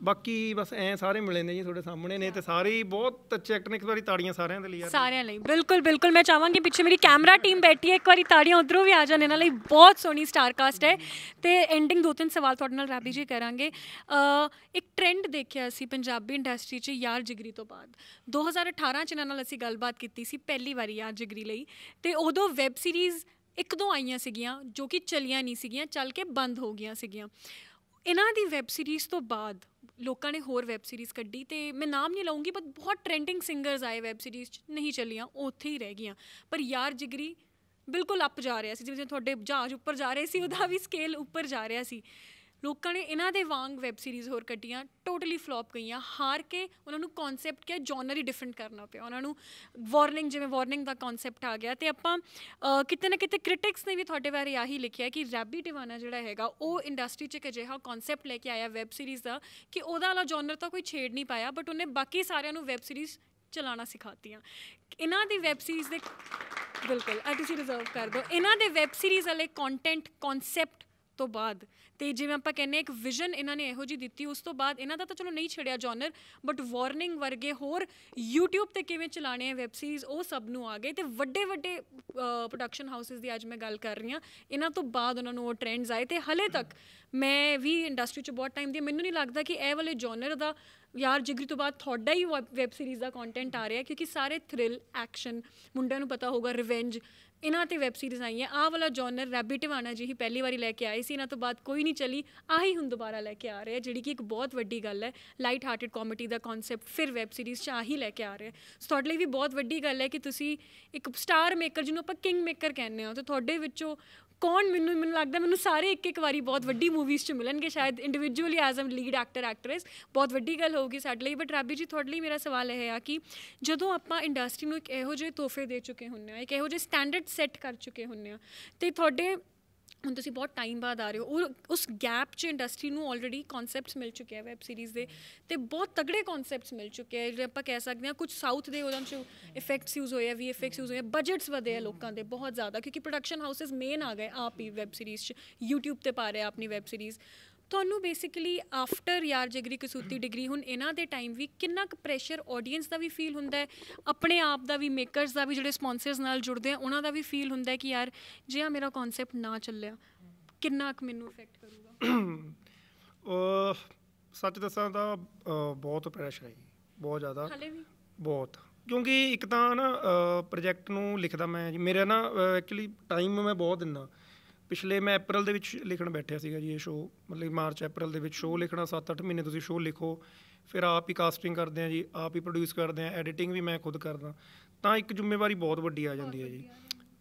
ਬਾਕੀ ਬਸ ਐ ਸਾਰੇ ਮਿਲੇ ਨੇ ਜੀ ਤੁਹਾਡੇ ਸਾਹਮਣੇ ਨੇ ਤੇ ਸਾਰੇ ਬਹੁਤ ਅੱਛੇ ਐਕਟਰ ਨੇ ਇੱਕ ਵਾਰੀ ਤਾੜੀਆਂ ਸਾਰਿਆਂ ਦੇ ਲਈ ਯਾਰ ਸਾਰਿਆਂ ਲਈ ਬਿਲਕੁਲ ਬਿਲਕੁਲ ਮੈਂ ਚਾਹਾਂਗੀ ਪਿੱਛੇ ਮੇਰੀ ਕੈਮਰਾ ਟੀਮ ਬੈਠੀ ਹੈ ਇੱਕ ਵਾਰੀ ਤਾੜੀਆਂ ਉਧਰੋਂ ਵੀ ਆ ਜਾਣ ਇਹਨਾਂ ਲਈ ਬਹੁਤ ਸੋਹਣੀ ਸਟਾਰ ਕਾਸਟ ਹੈ ਤੇ ਐਂਡਿੰਗ ਦੋ ਤਿੰਨ ਸਵਾਲ ਤੁਹਾਡੇ ਨਾਲ ਰਾਬੀ ਜੀ ਕਰਾਂਗੇ ਇੱਕ ਟ੍ਰੈਂਡ ਦੇਖਿਆ ਸੀ ਪੰਜਾਬੀ ਇੰਡਸਟਰੀ 'ਚ ਯਾਰ ਜਿਗਰੀ ਤੋਂ ਬਾਅਦ 2018 'ਚ ਇਹਨਾਂ ਨਾਲ ਅਸੀਂ ਗੱਲਬਾਤ ਕੀਤੀ ਸੀ ਪਹਿਲੀ ਵਾਰੀ ਯਾਰ ਜਿਗਰੀ ਲਈ ਤੇ ਉਦੋਂ ਵੈਬ ਸੀਰੀਜ਼ ਇੱਕ ਦੋ ਆਈਆਂ ਸੀਗੀਆਂ ਜੋ ਕਿ ਚੱਲੀਆਂ ਨਹੀਂ ਸੀਗੀਆਂ ਚੱਲ ਕੇ ਬੰਦ ਹੋ ਗਈਆਂ ਸੀਗੀਆਂ ਇਹਨਾਂ ਦੀ ਵੈਬ ਸੀਰੀਜ਼ ਤੋਂ ਬਾਅਦ ਲੋਕਾਂ ਨੇ ਹੋਰ ਵੈਬ ਸੀਰੀਜ਼ ਕੱਢੀ ਤੇ ਮੈਂ ਨਾਮ ਨਹੀਂ ਲਾਉਂਗੀ ਬਟ ਬਹੁਤ ਟ੍ਰੈਂਡਿੰਗ ਸਿੰਗਰਸ ਆਏ ਵੈਬ ਸੀਰੀਜ਼ ਚ ਨਹੀਂ ਚੱਲੀਆਂ ਉੱਥੇ ਹੀ ਰਹਿ ਗਈਆਂ ਪਰ ਯਾਰ ਜਿਗਰੀ ਬਿਲਕੁਲ ਅੱਪ ਜਾ ਰਿਹਾ ਸੀ ਜਿਵੇਂ ਤੁਹਾਡੇ ਜਹਾਜ਼ ਉੱਪਰ ਜਾ ਰਹੇ ਸੀ ਉਹਦਾ ਵੀ ਸਕੇਲ ਉੱਪਰ ਜਾ ਰਿਹਾ ਸੀ ਲੋਕਾਂ ਨੇ ਇਹਨਾਂ ਦੇ ਵਾਂਗ ਵੈਬ ਸੀਰੀਜ਼ ਹੋਰ ਕੱਟੀਆਂ ਟੋਟਲੀ ਫਲॉप ਗਈਆਂ ਹਾਰ ਕੇ ਉਹਨਾਂ ਨੂੰ ਕਨਸੈਪਟ ਕਿਹਾ ਜਨਰ ਹੀ ਡਿਫਰੈਂਟ ਕਰਨਾ ਪਿਆ ਉਹਨਾਂ ਨੂੰ ਵਾਰਨਿੰਗ ਜਿਵੇਂ ਵਾਰਨਿੰਗ ਦਾ ਕਨਸੈਪਟ ਆ ਗਿਆ ਤੇ ਆਪਾਂ ਕਿਤੇ ਨਾ ਕਿਤੇ ਕ੍ਰਿਟਿਕਸ ਨੇ ਵੀ ਤੁਹਾਡੇ ਬਾਰੇ ਆਹੀ ਲਿਖਿਆ ਕਿ ਰੈਬੀ ਡਿਵਾਨਾ ਜਿਹੜਾ ਹੈਗਾ ਉਹ ਇੰਡਸਟਰੀ 'ਚ ਇੱਕ ਅਜਿਹਾ ਕਨਸੈਪਟ ਲੈ ਕੇ ਆਇਆ ਵੈਬ ਸੀਰੀਜ਼ ਦਾ ਕਿ ਉਹਦਾ ਵਾਲਾ ਜਨਰ ਤਾਂ ਕੋਈ ਛੇੜ ਨਹੀਂ ਪਾਇਆ ਬਟ ਉਹਨੇ ਬਾਕੀ ਸਾਰਿਆਂ ਨੂੰ ਵੈਬ ਸੀਰੀਜ਼ ਚਲਾਉਣਾ ਸਿਖਾਤੀਆਂ ਇਹਨਾਂ ਦੀ ਵੈਬ ਸੀਰੀਜ਼ ਦੇ ਬਿਲਕੁਲ ਆ ਰਿਜ਼ਰਵ ਕਰ ਦੋ ਇਹਨਾਂ ਦੇ ਵੈਬ ਸੀਰੀਜ਼ ਵਾਲੇ ਕੰਟੈਂਟ ਕਨਸੈਪਟ ਤੋਂ ਬਾਅਦ ਤੇ ਜਿਵੇਂ ਆਪਾਂ ਕਹਿੰਨੇ ਇੱਕ ਵਿਜ਼ਨ ਇਹਨਾਂ ਨੇ ਇਹੋ ਜੀ ਦਿੱਤੀ ਉਸ ਤੋਂ ਬਾਅਦ ਇਹਨਾਂ ਦਾ ਤਾਂ ਚਲੋ ਨਹੀਂ ਛੜਿਆ ਜਨਰ ਬਟ ਵਾਰਨਿੰਗ ਵਰਗੇ ਹੋਰ YouTube ਤੇ ਕਿਵੇਂ ਚਲਾਣੇ ਆ ਵੈਬ ਸੀਰੀਜ਼ ਉਹ ਸਭ ਨੂੰ ਆ ਗਏ ਤੇ ਵੱਡੇ ਵੱਡੇ ਪ੍ਰੋਡਕਸ਼ਨ ਹਾਊਸਸ ਦੀ ਅੱਜ ਮੈਂ ਗੱਲ ਕਰ ਰਹੀ ਆ ਇਹਨਾਂ ਤੋਂ ਬਾਅਦ ਉਹਨਾਂ ਨੂੰ ਉਹ ਟ੍ਰੈਂਡਸ ਆਏ ਤੇ ਹਲੇ ਤੱਕ ਮੈਂ ਵੀ ਇੰਡਸਟਰੀ 'ਚ ਬਹੁਤ ਟਾਈਮ ਦੀ ਮੈਨੂੰ ਨਹੀਂ ਲੱਗਦਾ ਕਿ ਇਹ ਵਾਲੇ ਜਨਰ ਦਾ ਯਾਰ ਜਿਗਰੀ ਤੋਂ ਬਾਅਦ ਤੁਹਾਡਾ ਹੀ ਵੈਬ ਸੀਰੀਜ਼ ਦਾ ਕੰਟੈਂਟ ਆ ਰਿਹਾ ਕਿਉਂਕਿ ਸਾਰੇ ਥ੍ਰਿਲ ਐਕਸ਼ਨ ਮੁੰਡਿਆਂ ਨੂੰ ਪਤਾ ਹੋਗਾ ਰਿਵੈਂਜ ਇਹਨਾਂ ਤੇ ਵੈਬ ਸੀਰੀਜ਼ ਆਈ ਹੈ ਆਹ ਵਾਲਾ ਜਨਰ ਰੈਬਿਟ ਵਾਣਾ ਜੀ ਹੀ ਪਹਿਲੀ ਵਾਰੀ ਲੈ ਕੇ ਆਏ ਸੀ ਇਹਨਾਂ ਤੋਂ ਬਾਅਦ ਕੋਈ ਨਹੀਂ ਚਲੀ ਆਹੀ ਹੁਣ ਦੁਬਾਰਾ ਲੈ ਕੇ ਆ ਰਹੇ ਜਿਹੜੀ ਕਿ ਇੱਕ ਬਹੁਤ ਵੱਡੀ ਗੱਲ ਹੈ ਲਾਈਟ ਹਾਰਟਡ ਕਾਮੇਡੀ ਦਾ ਕਨਸੈਪਟ ਫਿਰ ਵੈਬ ਸੀਰੀਜ਼ ਚ ਆਹੀ ਲੈ ਕੇ ਆ ਰਹੇ ਸੋ ਤੁਹਾਡੇ ਲਈ ਵੀ ਬਹੁਤ ਵੱਡੀ ਗੱਲ ਹੈ ਕਿ ਤੁਸੀਂ ਇੱਕ ਸਟਾਰ ਮੇਕਰ ਜਿਹਨੂੰ ਆਪਾਂ ਕਿੰਗ ਮੇਕਰ ਕਹਿੰਦੇ ਹਾਂ ਤੇ ਤੁਹਾਡੇ ਵਿੱਚੋਂ ਕੌਣ ਮੈਨੂੰ ਮੈਨੂੰ ਲੱਗਦਾ ਮੈਨੂੰ ਸਾਰੇ ਇੱਕ ਇੱਕ ਵਾਰੀ ਬਹੁਤ ਵੱਡੀ ਮੂਵੀਜ਼ 'ਚ ਮਿਲਣਗੇ ਸ਼ਾਇਦ individually as a lead actor actress ਬਹੁਤ ਵੱਡੀ ਗੱਲ ਹੋਊਗੀ ਸਾਡੇ ਲਈ ਬਟ ਰਾਬੀ ਜੀ ਤੁਹਾਡੇ ਲਈ ਮੇਰਾ ਸਵਾਲ ਇਹ ਆ ਕਿ ਜਦੋਂ ਆਪਾਂ ਇੰਡਸਟਰੀ ਨੂੰ ਇੱਕ ਇਹੋ ਜਿਹੇ ਤੋਹਫੇ ਦੇ ਚੁੱਕੇ ਹੁੰਨੇ ਆ ਇੱਕ ਇਹੋ ਜਿਹੇ ਸਟੈਂਡਰਡ ਸੈੱਟ ਕਰ ਚੁੱਕੇ ਹੁੰਨੇ ਆ ਤੇ ਤੁਹਾਡੇ ਹੁਣ ਤੁਸੀਂ ਬਹੁਤ ਟਾਈਮ ਬਾਅਦ ਆ ਰਹੇ ਹੋ ਉਹ ਉਸ ਗੈਪ 'ਚ ਇੰਡਸਟਰੀ ਨੂੰ ਆਲਰੇਡੀ ਕਨਸੈਪਟਸ ਮਿਲ ਚੁੱਕੇ ਆ ਵੈਬ ਸੀਰੀਜ਼ ਦੇ ਤੇ ਬਹੁਤ ਤਗੜੇ ਕਨਸੈਪਟਸ ਮਿਲ ਚੁੱਕੇ ਆ ਜਿਹੜੇ ਆਪਾਂ ਕਹਿ ਸਕਦੇ ਹਾਂ ਕੁਝ ਸਾਊਥ ਦੇ ਉਹਨਾਂ 'ਚ ਇਫੈਕਟਸ ਯੂਜ਼ ਹੋਏ ਆ ਵੀਐਫਐਕਸ ਯੂਜ਼ ਹੋਏ ਆ ਬਜਟਸ ਵਧੇ ਆ ਲੋਕਾਂ ਦੇ ਬਹੁਤ ਜ਼ਿਆਦਾ ਕਿਉਂਕਿ ਪ੍ਰੋਡਕਸ਼ਨ ਹਾਊਸਸ ਮੇਨ ਆ ਗਏ ਆਪ ਹੀ ਵੈਬ ਸੀਰੀਜ਼ 'ਚ YouTube ਤੇ ਪਾ ਰਹੇ ਆ ਆਪਣੀ ਵੈਬ ਸੀਰੀਜ਼ ਤੁਹਾਨੂੰ basically after Yaar Jigri ਕਸੂਤੀ degree ਹੁਣ ਇਹਨਾਂ ਦੇ ਟਾਈਮ ਵੀ ਕਿੰਨਾ ਕੁ ਪ੍ਰੈਸ਼ਰ ਆਡੀਅנס ਦਾ ਵੀ ਫੀਲ ਹੁੰਦਾ ਹੈ ਆਪਣੇ ਆਪ ਦਾ ਵੀ ਮੇਕਰਸ ਦਾ ਵੀ ਜਿਹੜੇ ਸਪਾਂਸਰਸ ਨਾਲ ਜੁੜਦੇ ਆ ਉਹਨਾਂ ਦਾ ਵੀ ਫੀਲ ਹੁੰਦਾ ਹੈ ਕਿ ਯਾਰ ਜੇ ਆ ਮੇਰਾ ਕਨਸੈਪਟ ਨਾ ਚੱਲਿਆ ਕਿੰਨਾ ਕੁ ਮੈਨੂੰ ਇਫੈਕਟ ਕਰੂਗਾ ਸੱਚ ਦੱਸਾਂ ਤਾਂ ਬਹੁਤ ਪ੍ਰੈਸ਼ਰ ਹੈ ਬਹੁਤ ਜ਼ਿਆਦਾ ਹਲੇ ਵੀ ਬਹੁਤ ਕਿਉਂਕਿ ਇੱਕ ਤਾਂ ਨਾ ਪ੍ਰੋਜੈਕਟ ਨੂੰ ਲਿਖਦਾ ਮੈਂ ਜੀ ਮੇਰਾ ਨਾ ਐਕਚੁਅਲੀ ਟਾਈਮ ਮੈਂ ਬਹੁਤ ਦਿੰਦਾ ਪਿਛਲੇ ਮੈਂ April ਦੇ ਵਿੱਚ ਲਿਖਣ ਬੈਠਿਆ ਸੀਗਾ ਜੀ ਇਹ ਸ਼ੋ ਮਤਲਬ ਮਾਰਚ April ਦੇ ਵਿੱਚ ਸ਼ੋ ਲਿਖਣਾ 7-8 ਮਹੀਨੇ ਤੁਸੀਂ ਸ਼ੋ ਲਿਖੋ ਫਿਰ ਆਪ ਹੀ ਕਾਸਟਿੰਗ ਕਰਦੇ ਆ ਜੀ ਆਪ ਹੀ ਪ੍ਰੋਡਿਊਸ ਕਰਦੇ ਆ ਐਡੀਟਿੰਗ ਵੀ ਮੈਂ ਖੁਦ ਕਰਦਾ ਤਾਂ ਇੱਕ ਜ਼ਿੰਮੇਵਾਰੀ ਬਹੁਤ ਵੱਡੀ ਆ ਜਾਂਦੀ ਹੈ ਜੀ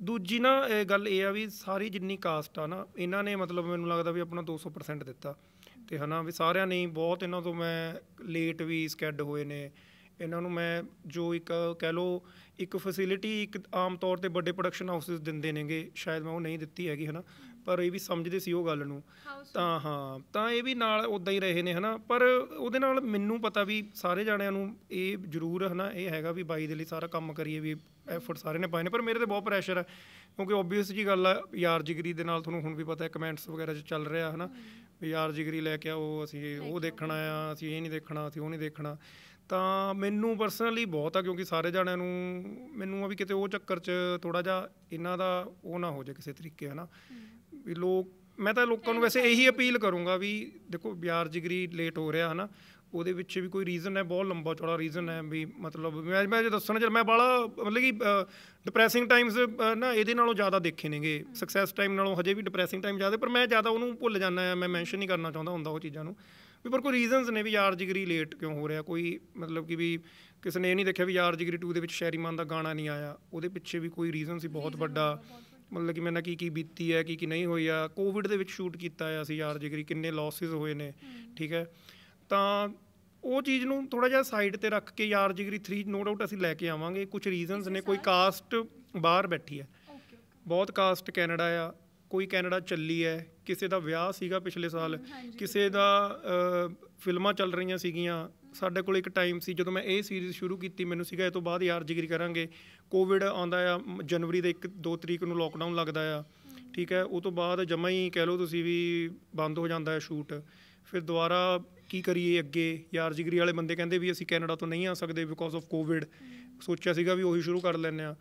ਦੂਜੀ ਨਾ ਇਹ ਗੱਲ ਇਹ ਆ ਵੀ ਸਾਰੀ ਜਿੰਨੀ ਕਾਸਟ ਆ ਨਾ ਇਹਨਾਂ ਨੇ ਮਤਲਬ ਮੈਨੂੰ ਲੱਗਦਾ ਵੀ ਆਪਣਾ 200% ਦਿੱਤਾ ਤੇ ਹਨਾ ਵੀ ਸਾਰਿਆਂ ਨੇ ਬਹੁਤ ਇਹਨਾਂ ਤੋਂ ਮੈਂ ਲੇਟ ਵੀ ਸਕੈਡ ਹੋਏ ਨੇ ਇਹਨਾਂ ਨੂੰ ਮੈਂ ਜੋ ਇੱਕ ਕਹਿ ਲਓ ਇੱਕ ਫੈਸਿਲਿਟੀ ਇੱਕ ਆਮ ਤੌਰ ਤੇ ਵੱਡੇ ਪ੍ਰੋਡਕਸ਼ਨ ਹਾਊਸਸ ਦਿੰਦੇ ਨੇਗੇ ਸ਼ਾਇਦ ਮੈਂ ਉਹ ਨਹੀਂ ਦਿੱਤੀ ਹੈਗੀ ਹਨਾ ਪਰ ਇਹ ਵੀ ਸਮਝਦੇ ਸੀ ਉਹ ਗੱਲ ਨੂੰ ਤਾਂ ਹਾਂ ਤਾਂ ਇਹ ਵੀ ਨਾਲ ਉਦਾਂ ਹੀ ਰਹੇ ਨੇ ਹਨਾ ਪਰ ਉਹਦੇ ਨਾਲ ਮੈਨੂੰ ਪਤਾ ਵੀ ਸਾਰੇ ਜਾਣਿਆਂ ਨੂੰ ਇਹ ਜ਼ਰੂਰ ਹਨਾ ਇਹ ਹੈਗਾ ਵੀ ਬਾਈ ਦੇ ਲਈ ਸਾਰਾ ਕੰਮ ਕਰੀਏ ਵੀ ਐਫਰਟ ਸਾਰੇ ਨੇ ਪਾਏ ਨੇ ਪਰ ਮੇਰੇ ਤੇ ਬਹੁਤ ਪ੍ਰੈਸ਼ਰ ਹੈ ਕਿਉਂਕਿ ਆਬਵੀਅਸ ਜੀ ਗੱਲ ਆ ਯਾਰ ਜਿਗਰੀ ਦੇ ਨਾਲ ਤੁਹਾਨੂੰ ਹੁਣ ਵੀ ਪਤਾ ਹੈ ਕਮੈਂਟਸ ਵਗੈਰਾ ਚ ਚੱਲ ਰਿਹਾ ਹਨਾ ਵੀ ਯਾਰ ਜਿਗਰੀ ਲੈ ਕੇ ਆਓ ਅਸੀਂ ਉਹ ਦੇਖਣਾ ਆ ਅਸੀਂ ਇਹ ਨਹੀਂ ਦੇਖਣਾ ਅਸੀਂ ਉਹ ਨਹੀਂ ਦੇਖਣਾ ਤਾਂ ਮੈਨੂੰ ਪਰਸਨਲੀ ਬਹੁਤ ਆ ਕਿਉਂਕਿ ਸਾਰੇ ਜਣਿਆਂ ਨੂੰ ਮੈਨੂੰ ਆ ਵੀ ਕਿਤੇ ਉਹ ਚੱਕਰ 'ਚ ਥੋੜਾ ਜਿਹਾ ਇਹਨਾਂ ਦਾ ਉਹ ਨਾ ਹੋ ਜਾਏ ਕਿਸੇ ਤਰੀਕੇ ਹਨਾ ਵੀ ਲੋਕ ਮੈਂ ਤਾਂ ਲੋਕਾਂ ਨੂੰ ਵੈਸੇ ਇਹੀ ਅਪੀਲ ਕਰੂੰਗਾ ਵੀ ਦੇਖੋ ਯਾਰ ਜਿਗਰੀ ਲੇਟ ਹੋ ਰਿਹਾ ਹਨਾ ਉਹਦੇ ਵਿੱਚ ਵੀ ਕੋਈ ਰੀਜ਼ਨ ਹੈ ਬਹੁਤ ਲੰਬਾ ਚੌੜਾ ਰੀਜ਼ਨ ਹੈ ਵੀ ਮਤਲਬ ਮੈਂ ਮੈਂ ਜੇ ਦੱਸਣਾ ਚਾਹ ਮੈਂ ਬਾਲਾ ਮਤਲਬ ਕਿ ਡਿਪਰੈਸਿੰਗ ਟਾਈਮਸ ਨਾ ਇਹਦੇ ਨਾਲੋਂ ਜ਼ਿਆਦਾ ਦੇਖੇ ਨੇਗੇ ਸਕਸੈਸ ਟਾਈਮ ਨਾਲੋਂ ਹਜੇ ਵੀ ਡਿਪਰੈਸਿੰਗ ਟਾਈਮ ਜ਼ਿਆਦਾ ਪਰ ਮੈਂ ਜ਼ਿਆਦਾ ਉਹਨੂੰ ਭੁੱਲ ਜਾਂਦਾ ਮੈਂ ਮੈਂਸ਼ਨ ਨਹੀਂ ਕਰਨਾ ਚਾਹੁੰਦਾ ਹੁੰਦਾ ਉਹ ਚੀਜ਼ਾਂ ਨੂੰ ਵੀ ਪਰ ਕੋਈ ਰੀਜ਼ਨਸ ਨੇ ਵੀ ਯਾਰ ਜਿਗਰੀ ਲੇਟ ਕਿਉਂ ਹੋ ਰਿਹਾ ਕੋਈ ਮਤਲਬ ਕਿ ਵੀ ਕਿਸੇ ਨੇ ਇਹ ਨਹੀਂ ਦੇਖਿਆ ਵੀ ਯਾਰ ਜਿਗਰੀ 2 ਦੇ ਵਿੱਚ ਸ਼ੈਰੀਮਾਨ ਦਾ ਗਾਣਾ ਨਹੀਂ ਆਇਆ ਉਹਦੇ ਪਿੱਛੇ ਵੀ ਕੋਈ ਰੀਜ਼ਨ ਸੀ ਬਹੁਤ ਵੱਡਾ ਮਤਲਬ ਕਿ ਮੈਨਾਂ ਕੀ ਕੀ ਬੀਤੀ ਹੈ ਕੀ ਕੀ ਨਹੀਂ ਹੋਈ ਆ ਕੋਵਿਡ ਦੇ ਵਿੱਚ ਸ਼ੂਟ ਕੀਤਾ ਆ ਅਸੀਂ ਯਾਰ ਜਿਗਰੀ ਕਿੰਨੇ ਲਾਸਸ ਹੋਏ ਨੇ ਠੀਕ ਹੈ ਤਾਂ ਉਹ ਚੀਜ਼ ਨੂੰ ਥੋੜਾ ਜਿਹਾ ਸਾਈਡ ਤੇ ਰੱਖ ਕੇ ਯਾਰ ਜਿਗਰੀ 3 ਨੋ ਡਾਊਟ ਅਸੀਂ ਲੈ ਕੇ ਆਵਾਂਗੇ ਕੁਝ ਰੀਜ਼ਨਸ ਨੇ ਕੋਈ ਕਾਸਟ ਬਾਹਰ ਬੈਠੀ ਹੈ ਬਹੁਤ ਕਾਸਟ ਕੈਨੇਡਾ ਆ ਕੋਈ ਕੈਨੇਡਾ ਚੱਲੀ ਹੈ ਕਿਸੇ ਦਾ ਵਿਆਹ ਸੀਗਾ ਪਿਛਲੇ ਸਾਲ ਕਿਸੇ ਦਾ ਫਿਲਮਾਂ ਚੱਲ ਰਹੀਆਂ ਸੀਗੀਆਂ ਸਾਡੇ ਕੋਲ ਇੱਕ ਟਾਈਮ ਸੀ ਜਦੋਂ ਮੈਂ ਇਹ ਸੀਰੀਜ਼ ਸ਼ੁਰੂ ਕੀਤੀ ਮੈਨੂੰ ਸੀਗਾ ਇਹ ਤੋਂ ਬਾਅਦ ਯਾਰ ਜਿਗਰੀ ਕਰਾਂਗੇ ਕੋਵਿਡ ਆਉਂਦਾ ਆ ਜਨਵਰੀ ਦੇ 1 2 ਤਰੀਕ ਨੂੰ ਲੋਕਡਾਊਨ ਲੱਗਦਾ ਆ ਠੀਕ ਹੈ ਉਹ ਤੋਂ ਬਾਅਦ ਜਮਾ ਹੀ ਕਹਿ ਲਓ ਤੁਸੀਂ ਵੀ ਬੰਦ ਹੋ ਜਾਂਦਾ ਹੈ ਸ਼ੂਟ ਫਿਰ ਦੁਬਾਰਾ ਕੀ ਕਰੀਏ ਅੱਗੇ ਯਾਰ ਜਿਗਰੀ ਵਾਲੇ ਬੰਦੇ ਕਹਿੰਦੇ ਵੀ ਅਸੀਂ ਕੈਨੇਡਾ ਤੋਂ ਨਹੀਂ ਆ ਸਕਦੇ ਬਿਕੋਜ਼ ਆਫ ਕੋਵਿਡ ਸੋਚਿਆ ਸੀਗਾ ਵੀ ਉਹੀ ਸ਼ੁਰੂ ਕਰ ਲੈਨੇ ਆ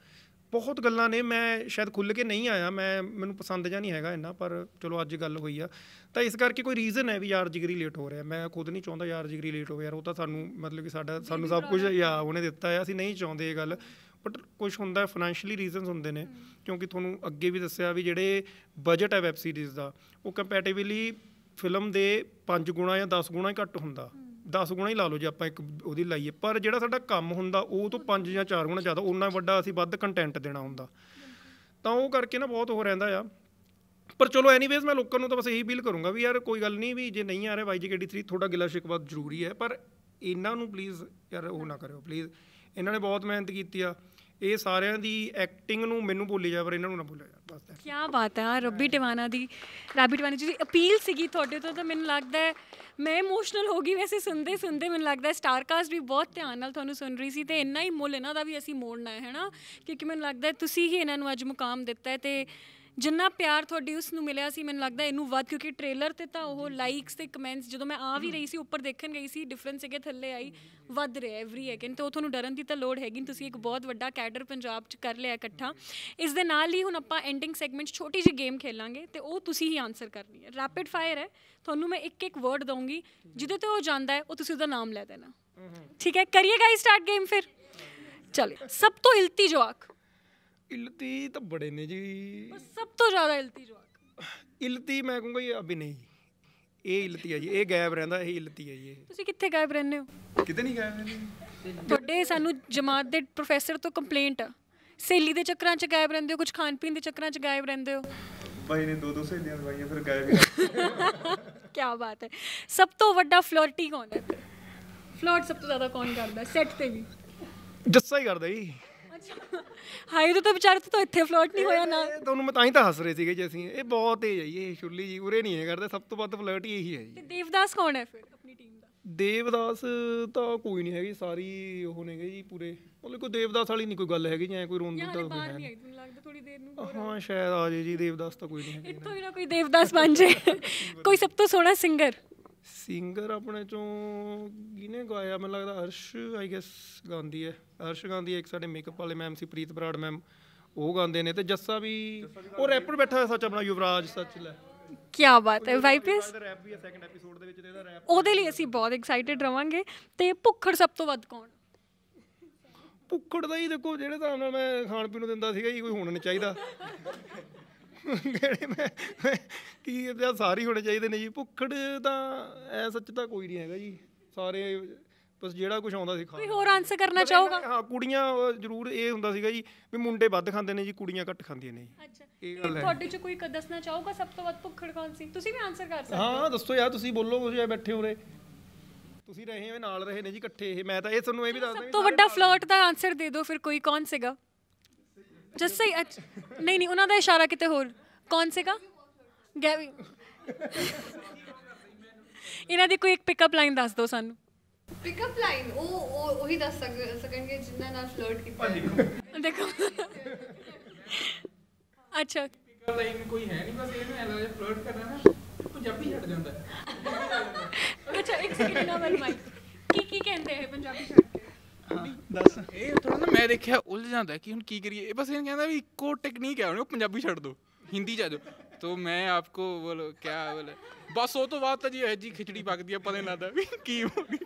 ਬਹੁਤ ਗੱਲਾਂ ਨੇ ਮੈਂ ਸ਼ਾਇਦ ਖੁੱਲ ਕੇ ਨਹੀਂ ਆਇਆ ਮੈਂ ਮੈਨੂੰ ਪਸੰਦ ਜਾਂ ਨਹੀਂ ਹੈਗਾ ਇੰਨਾ ਪਰ ਚਲੋ ਅੱਜ ਗੱਲ ਹੋਈ ਆ ਤਾਂ ਇਸ ਕਰਕੇ ਕੋਈ ਰੀਜ਼ਨ ਹੈ ਵੀ ਯਾਰ ਜਿਗਰੀ ਲੇਟ ਹੋ ਰਿਹਾ ਮੈਂ ਖੁਦ ਨਹੀਂ ਚਾਹੁੰਦਾ ਯਾਰ ਜਿਗਰੀ ਲੇਟ ਹੋਵੇ ਯਾਰ ਉਹ ਤਾਂ ਸਾਨੂੰ ਮਤਲਬ ਕਿ ਸਾਡਾ ਸਾਨੂੰ ਸਭ ਕੁਝ ਯਾ ਉਹਨੇ ਦਿੱਤਾ ਆ ਅਸੀਂ ਨਹੀਂ ਚਾਹੁੰਦੇ ਇਹ ਗੱਲ ਬਟ ਕੁਝ ਹੁੰਦਾ ਫਾਈਨੈਂਸ਼ੀਅਲੀ ਰੀਜ਼ਨਸ ਹੁੰਦੇ ਨੇ ਕਿਉਂਕਿ ਤੁਹਾਨੂੰ ਅੱਗੇ ਵੀ ਦੱਸਿਆ ਵੀ ਜਿਹੜੇ ਬਜਟ ਹੈ ਵੈਬ ਸੀਰੀਜ਼ ਦਾ ਉਹ ਕੰਪੈਟੀਬਿਲੀ ਫਿਲਮ ਦੇ 5 ਗੁਣਾ ਜਾਂ 10 ਗੁਣਾ ਹੀ ਘੱਟ ਹੁੰਦਾ 10 ਗੁਣਾ ਹੀ ਲਾ ਲਓ ਜੇ ਆਪਾਂ ਇੱਕ ਉਹਦੀ ਲਾਈਏ ਪਰ ਜਿਹੜਾ ਸਾਡਾ ਕੰਮ ਹੁੰਦਾ ਉਹ ਤੋਂ 5 ਜਾਂ 4 ਗੁਣਾ ਜ਼ਿਆਦਾ ਉਹਨਾਂ ਵੱਡਾ ਅਸੀਂ ਵੱਧ ਕੰਟੈਂਟ ਦੇਣਾ ਹੁੰਦਾ ਤਾਂ ਉਹ ਕਰਕੇ ਨਾ ਬਹੁਤ ਹੋ ਰਹਿੰਦਾ ਆ ਪਰ ਚਲੋ ਐਨੀਵੇਜ਼ ਮੈਂ ਲੋਕਾਂ ਨੂੰ ਤਾਂ ਬਸ ਇਹੀ ਅਪੀਲ ਕਰੂੰਗਾ ਵੀ ਯਾਰ ਕੋਈ ਗੱਲ ਨਹੀਂ ਵੀ ਜੇ ਨਹੀਂ ਆ ਰਿਹਾ YJKD3 ਥੋੜਾ ਗਿਲਾ ਸ਼ਿਕਵਾ ਜ਼ਰੂਰੀ ਹੈ ਪਰ ਇਹਨਾਂ ਨੂੰ ਪਲੀਜ਼ ਯਾਰ ਉਹ ਨਾ ਕਰਿਓ ਪਲੀਜ਼ ਇਹਨਾਂ ਨੇ ਬਹੁਤ ਮਿਹਨਤ ਕੀਤੀ ਆ ਇਹ ਸਾਰਿਆਂ ਦੀ ਐਕਟਿੰਗ ਨੂੰ ਮੈਨੂੰ ਬੋਲੀ ਜਾ ਪਰ ਇਹਨਾਂ ਨੂੰ ਨਾ ਬੋਲਿਆ ਜਾ ਬਸ ਕੀ ਬਾਤ ਹੈ ਰੱਬੀ ਟਿਵਾਨਾ ਦੀ ਰੱਬੀ ਟਿਵਾਨਾ ਜੀ ਅਪੀਲ ਸੀਗੀ ਤੁਹਾਡੇ ਤੋਂ ਤਾਂ ਮੈਨੂੰ ਲੱਗਦਾ ਹੈ ਮੈਂ ਇਮੋਸ਼ਨਲ ਹੋ ਗਈ ਵੈਸੇ ਸੁਣਦੇ ਸੁਣਦੇ ਮੈਨੂੰ ਲੱਗਦਾ ਸਟਾਰ ਕਾਸਟ ਵੀ ਬਹੁਤ ਧਿਆਨ ਨਾਲ ਤੁਹਾਨੂੰ ਸੁਣ ਰਹੀ ਸੀ ਤੇ ਇੰਨਾ ਹੀ ਮੁੱਲ ਇਹਨਾਂ ਦਾ ਵੀ ਅਸੀਂ ਮੋੜਨਾ ਹੈ ਹੈਨਾ ਕਿਉਂਕਿ ਮੈਨੂੰ ਲੱਗਦਾ ਤੁਸੀਂ ਹੀ ਇਹਨਾਂ ਨੂੰ ਅੱਜ ਮੁਕਾਮ ਦਿੱਤਾ ਹੈ ਤੇ ਜਿੰਨਾ ਪਿਆਰ ਤੁਹਾਡੀ ਉਸ ਨੂੰ ਮਿਲਿਆ ਸੀ ਮੈਨੂੰ ਲੱਗਦਾ ਇਹਨੂੰ ਵੱਧ ਕਿਉਂਕਿ ਟ੍ਰੇਲਰ ਤੇ ਤਾਂ ਉਹ ਲਾਈਕਸ ਤੇ ਕਮੈਂਟਸ ਜਦੋਂ ਮੈਂ ਆ ਵੀ ਰਹੀ ਸੀ ਉੱਪਰ ਦੇਖਣ ਗਈ ਸੀ ਡਿਫਰੈਂਸ ਹੈਗੇ ਥੱਲੇ ਆਈ ਵੱਧ ਰਿਹਾ ਐਵਰੀ ਅਗੇਨ ਤੇ ਉਹ ਤੁਹਾਨੂੰ ਡਰਨ ਦੀ ਤਾਂ ਲੋੜ ਹੈਗੀ ਤੁਸੀਂ ਇੱਕ ਬਹੁਤ ਵੱਡਾ ਕੈਡਰ ਪੰਜਾਬ ਚ ਕਰ ਲਿਆ ਇਕੱਠਾ ਇਸ ਦੇ ਨਾਲ ਹੀ ਹੁਣ ਆਪਾਂ ਐਂਡਿੰਗ ਸੈਗਮੈਂਟ ਛੋਟੀ ਜਿਹੀ ਗੇਮ ਖੇਲਾਂਗੇ ਤੇ ਉਹ ਤੁਸੀਂ ਹੀ ਆਨਸਰ ਕਰਨੀ ਹੈ ਰੈਪਿਡ ਫਾਇਰ ਹੈ ਤੁਹਾਨੂੰ ਮੈਂ ਇੱਕ ਇੱਕ ਵਰਡ ਦਵਾਂਗੀ ਜਿਹਦੇ ਤੇ ਉਹ ਜਾਂਦਾ ਹੈ ਉਹ ਤੁਸੀਂ ਉਹਦਾ ਨਾਮ ਲੈ ਦੇਣਾ ਠੀਕ ਹੈ ਕਰੀਏ ਗਾਈ ਸਟਾਰਟ ਗੇਮ ਫਿਰ ਚਲੋ ਸਭ ਤੋਂ ਇਲਤੀ ਜਵਾਕ ਇਲਤੀ ਤਾਂ ਬੜੇ ਨੇ ਜੀ ਸਭ ਤੋਂ ਜ਼ਿਆਦਾ ਇਲਤੀ ਜਵਾਕ ਇਲਤੀ ਮੈਂ ਕਹੂੰਗਾ ਇਹ ਅਭੀ ਨਹੀਂ ਇਹ ਇਲਤੀ ਹੈ ਜੀ ਇਹ ਗਾਇਬ ਰਹਿੰਦਾ ਇਹ ਇਲਤੀ ਹੈ ਜੀ ਤੁਸੀਂ ਕਿੱਥੇ ਗਾਇਬ ਰਹਿੰਦੇ ਹੋ ਕਿਤੇ ਨਹੀਂ ਗਾਇਬ ਰਹਿੰਦੇ ਤੁਹਾਡੇ ਸਾਨੂੰ ਜਮਾਤ ਦੇ ਪ੍ਰੋਫੈਸਰ ਤੋਂ ਕੰਪਲੇਂਟ ਆ ਸੇਲੀ ਦੇ ਚੱਕਰਾਂ 'ਚ ਗਾਇਬ ਰਹਿੰਦੇ ਹੋ ਕੁਝ ਖਾਣ ਪੀਣ ਦੇ ਚੱਕਰਾਂ 'ਚ ਗਾਇਬ ਰਹਿੰਦੇ ਹੋ ਭਾਈ ਨੇ ਦੋ ਦੋ ਸੇਲੀਆਂ ਦਵਾਈਆਂ ਫਿਰ ਗਾਇਬ ਕੀ ਬਾਤ ਹੈ ਸਭ ਤੋਂ ਵੱਡਾ ਫਲੋਰਟੀ ਕੌਣ ਹੈ ਫਲੋਰਟ ਸਭ ਤੋਂ ਜ਼ਿਆਦਾ ਕੌਣ ਕਰਦਾ ਸੈੱਟ ਤੇ ਵੀ ਜੱਸਾ ਹੀ ਕਰਦਾ ਜੀ ਹਾਈ ਤਾਂ ਵਿਚਾਰੇ ਤੋਂ ਇੱਥੇ ਫਲੋਟ ਨਹੀਂ ਹੋਇਆ ਨਾ ਤੁਹਾਨੂੰ ਮੈਂ ਤਾਂ ਹੀ ਤਾਂ ਹੱਸ ਰਹੇ ਸੀਗੇ ਜੇ ਅਸੀਂ ਇਹ ਬਹੁਤ ਤੇਜ਼ ਹੈ ਇਹ ਛੁੱਲੀ ਜੀ ਉਰੇ ਨਹੀਂ ਹੈ ਕਰਦਾ ਸਭ ਤੋਂ ਵੱਧ ਫਲਰਟ ਇਹੀ ਹੈ ਜੀ ਤੇ ਦੇਵਦਾਸ ਕੌਣ ਹੈ ਫਿਰ ਆਪਣੀ ਟੀਮ ਦਾ ਦੇਵਦਾਸ ਤਾਂ ਕੋਈ ਨਹੀਂ ਹੈਗੀ ਸਾਰੀ ਉਹ ਨੇਗੇ ਜੀ ਪੂਰੇ ਮਤਲਬ ਕੋਈ ਦੇਵਦਾਸ ਵਾਲੀ ਨਹੀਂ ਕੋਈ ਗੱਲ ਹੈਗੀ ਜਾਂ ਕੋਈ ਰੋਂਦੀ ਦਾ ਬਾਹਰ ਨਹੀਂ ਆਈ ਤੁਹਾਨੂੰ ਲੱਗਦਾ ਥੋੜੀ ਦੇਰ ਨੂੰ ਹਾਂ ਸ਼ਾਇਦ ਆ ਜੇ ਜੀ ਦੇਵਦਾਸ ਤਾਂ ਕੋਈ ਨਹੀਂ ਹੈਗੀ ਇੱਥੋਂ ਵੀ ਨਾ ਕੋਈ ਦੇਵਦਾਸ ਬਣ ਜੇ ਕੋਈ ਸਭ ਤੋਂ ਸੋਹਣਾ ਸਿੰਗਰ ਸਿੰਗਰ ਆਪਣੇ ਚੋਂ ਕਿਨੇ ਗਾਇਆ ਮੈਨੂੰ ਲੱਗਦਾ ਅਰਸ਼ ਆਈ ਗੈਸ ਗਾਉਂਦੀ ਹੈ ਅਰਸ਼ ਗਾਉਂਦੀ ਹੈ ਇੱਕ ਸਾਡੇ ਮੇਕਅਪ ਵਾਲੇ ਮੈਮ ਸੀ ਪ੍ਰੀਤ ਬਰਾੜ ਮੈਮ ਉਹ ਗਾਉਂਦੇ ਨੇ ਤੇ ਜੱਸਾ ਵੀ ਉਹ ਰੈਪਰ ਬੈਠਾ ਹੋਇਆ ਸੱਚ ਆਪਣਾ ਯੁਵਰਾਜ ਸੱਚ ਲੈ ਕੀ ਬਾਤ ਹੈ ਰੈਪ ਉਹਦੇ ਲਈ ਅਸੀਂ ਬਹੁਤ ਐਕਸਾਈਟਿਡ ਰਵਾਂਗੇ ਤੇ ਭੁੱਖੜ ਸਭ ਤੋਂ ਵੱਧ ਕੌਣ ਭੁੱਖੜ ਦਾ ਹੀ ਦੇਖੋ ਜਿਹੜੇ ਤਾਂ ਨਾਲ ਮੈਂ ਖਾਣ ਪੀਣ ਨੂੰ ਦਿੰਦਾ ਸੀਗਾ ਇਹ ਕੋਈ ਹੁਣ ਨਹੀਂ ਚਾਹੀਦਾ ਜਿਹੜੇ ਮੈਂ ਕੀ ਇਹ ਸਾਰੇ ਹੋਣੇ ਚਾਹੀਦੇ ਨੇ ਜੀ ਭੁੱਖੜ ਤਾਂ ਐ ਸੱਚ ਤਾਂ ਕੋਈ ਨਹੀਂ ਹੈਗਾ ਜੀ ਸਾਰੇ ਬਸ ਜਿਹੜਾ ਕੁਝ ਆਉਂਦਾ ਸੀ ਖਾ ਕੋਈ ਹੋਰ ਆਨਸਰ ਕਰਨਾ ਚਾਹੋਗਾ ਹਾਂ ਕੁੜੀਆਂ ਜ਼ਰੂਰ ਇਹ ਹੁੰਦਾ ਸੀਗਾ ਜੀ ਵੀ ਮੁੰਡੇ ਵੱਧ ਖਾਂਦੇ ਨੇ ਜੀ ਕੁੜੀਆਂ ਘੱਟ ਖਾਂਦੀਆਂ ਨੇ ਅੱਛਾ ਇਹ ਗੱਲ ਹੈ ਤੁਹਾਡੇ ਚ ਕੋਈ ਕਦਸਣਾ ਚਾਹੋਗਾ ਸਭ ਤੋਂ ਵੱਧ ਭੁੱਖੜ ਕੌਣ ਸੀ ਤੁਸੀਂ ਵੀ ਆਨਸਰ ਕਰ ਸਕਦੇ ਹੋ ਹਾਂ ਦੱਸੋ ਯਾਰ ਤੁਸੀਂ ਬੋਲੋ ਤੁਸੀਂ ਬੈਠੇ ਹੋਰੇ ਤੁਸੀਂ ਰਹੇ ਹੋ ਨਾਲ ਰਹੇ ਨੇ ਜੀ ਇਕੱਠੇ ਇਹ ਮੈਂ ਤਾਂ ਇਹ ਤੁਹਾਨੂੰ ਇਹ ਵੀ ਦੱਸ ਦਿੰਦਾ ਸਭ ਤੋਂ ਵੱਡਾ ਫਲਰਟ ਦਾ ਆਨਸਰ ਦੇ ਦਿਓ ਫਿਰ ਕੋਈ ਕੌਣ ਸੀਗਾ ਜਸ ਸੇ ਨਹੀਂ ਨਹੀਂ ਉਹਨਾਂ ਦਾ ਇਸ਼ਾਰਾ ਕਿਤੇ ਹੋਰ ਕੌਣ ਸੇ ਕਾ ਗੈਵੀ ਇਹਨਾਂ ਦੀ ਕੋਈ ਇੱਕ ਪਿਕਅਪ ਲਾਈਨ ਦੱਸ ਦਿਓ ਸਾਨੂੰ ਪਿਕਅਪ ਲਾਈਨ ਉਹ ਉਹੀ ਦੱਸ ਸਕਣਗੇ ਜਿੰਨਾ ਨਾਲ ਫਲਰਟ ਕੀਤਾ ਦੇਖੋ ਅੱਛਾ ਪਿਕਅਪ ਲਾਈਨ ਕੋਈ ਹੈ ਨਹੀਂ ਬਸ ਇਹਨੂੰ ਨੂੰ ਲੱਗਦਾ ਫਲਰਟ ਕਰਨਾ ਨਾ ਪੰਜਾਬੀ ਛੱਡ ਜਾਂਦਾ ਅੱਛਾ ਇੱਕ ਸਕਿੰਟ ਨਾ ਮਨ ਮਾਈਕ ਕੀ ਕੀ ਕਹਿੰਦੇ ਹੈ ਪੰਜਾਬੀ ਛੱਡ ਕੇ ਦੱਸ ਇਹ ਥੋੜਾ ਨਾ ਮੈਂ ਦੇਖਿਆ ਉਲਝ ਜਾਂਦਾ ਕਿ ਹੁਣ ਕੀ ਕਰੀਏ ਬਸ ਇਹ ਕਹਿੰਦਾ ਵੀ ਇੱਕੋ ਟੈਕਨੀਕ ਹੈ ਉਹਨੂੰ ਪੰਜਾਬੀ ਛੱਡ ਦੋ ਹਿੰਦੀ ਜਾ ਆ ਤੋ ਮੈਂ ਆਪਕੋ ਬੋਲੋ ਕਿਆ ਬੋਲ ਬਸ ਉਹ ਤੋਂ ਬਾਅਦ ਤਾਂ ਜੀ ਇਹ ਜੀ ਖਿਚੜੀ ਪੱਕਦੀ ਆ ਪਤਾ ਨਹੀਂ ਲੱਗਦਾ ਵੀ ਕੀ ਹੋ ਗਈ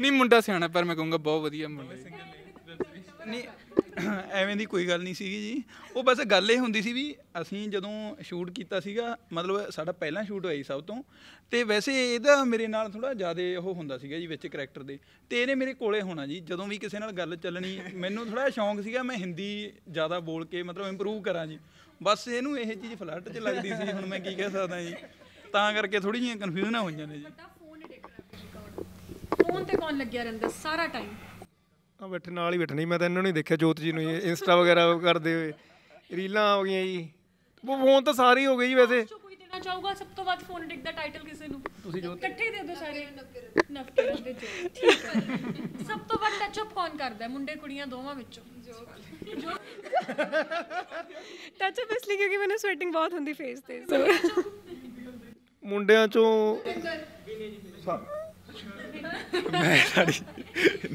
ਨਹੀਂ ਮੁੰਡਾ ਸਿਆਣਾ ਪਰ ਮੈਂ ਕਹੂੰਗਾ ਬਹੁਤ ਵਧੀਆ ਮੁੰਡਾ ਨਹੀਂ ਐਵੇਂ ਦੀ ਕੋਈ ਗੱਲ ਨਹੀਂ ਸੀਗੀ ਜੀ ਉਹ ਬਸ ਗੱਲ ਇਹ ਹੁੰਦੀ ਸੀ ਵੀ ਅਸੀਂ ਜਦੋਂ ਸ਼ੂਟ ਕੀਤਾ ਸੀਗਾ ਮਤਲਬ ਸਾਡਾ ਪਹਿਲਾ ਸ਼ੂਟ ਹੋਈ ਸਭ ਤੋਂ ਤੇ ਵੈਸੇ ਇਹਦਾ ਮੇਰੇ ਨਾਲ ਥੋੜਾ ਜ਼ਿਆਦਾ ਉਹ ਹੁੰਦਾ ਸੀਗਾ ਜੀ ਵਿੱਚ ਕੈਰੈਕਟਰ ਦੇ ਤੇ ਇਹਨੇ ਮੇਰੇ ਕੋਲੇ ਹੋਣਾ ਜੀ ਜਦੋਂ ਵੀ ਕਿਸੇ ਨਾਲ ਗੱਲ ਚੱਲਣੀ ਮੈਨੂੰ ਥੋੜਾ ਸ਼ੌਂਕ ਸੀਗਾ ਮੈਂ ਹਿੰਦੀ ਜ਼ਿਆਦਾ ਬੋਲ ਕੇ ਮਤਲਬ ਇੰਪਰੂਵ ਕਰਾਂ ਜੀ ਬਸ ਇਹਨੂੰ ਇਹ ਚੀਜ਼ ਫਲਰਟ 'ਚ ਲੱਗਦੀ ਸੀ ਹੁਣ ਮੈਂ ਕੀ ਕਹਿ ਸਕਦਾ ਜੀ ਤਾਂ ਕਰਕੇ ਥੋੜੀ ਜਿਹੀਆਂ ਕਨਫਿਊਜ਼ਨ ਹੋਈਆਂ ਨੇ ਜੀ ਫੋਨ ਤੇ ਕੌਣ ਲੱਗਿਆ ਰਹਿੰਦਾ ਸਾਰਾ ਟਾਈਮ ਆ ਬੈਠੇ ਨਾਲ ਹੀ ਬੈਠਣੀ ਮੈਂ ਤਾਂ ਇਹਨਾਂ ਨੂੰ ਹੀ ਦੇਖਿਆ ਜੋਤ ਜੀ ਨੂੰ ਇੰਸਟਾ ਵਗੈਰਾ ਕਰਦੇ ਹੋਏ ਰੀਲਾਂ ਹੋ ਗਈਆਂ ਜੀ ਉਹ ਫੋਨ ਤਾਂ ਸਾਰੇ ਹੋ ਗਏ ਜੀ ਵੈਸੇ ਕੋਈ ਦੇਣਾ ਚਾਹੂਗਾ ਸਭ ਤੋਂ ਵੱਧ ਫੋਨ ਦਾ ਟਾਈਟਲ ਕਿਸੇ ਨੂੰ ਤੁਸੀਂ ਜੋਤ ਇਕੱਠੇ ਦੇ ਦਿਓ ਸਾਰੇ ਨਫਕਰ ਦੇ ਜੋਤ ਠੀਕ ਹੈ ਸਭ ਤੋਂ ਵੱਧ ਟੱਚ ਅਪ ਕੌਣ ਕਰਦਾ ਹੈ ਮੁੰਡੇ ਕੁੜੀਆਂ ਦੋਵਾਂ ਵਿੱਚੋਂ ਜੋਤ ਟੱਚ ਅਪ ਇਸ ਲਈ ਕਿਉਂਕਿ ਮੈਨੂੰ ਸਵੈਟਿੰਗ ਬਹੁਤ ਹੁੰਦੀ ਫੇਸ ਤੇ ਸੋ ਮੁੰਡਿਆਂ ਚੋਂ ਮੈਂ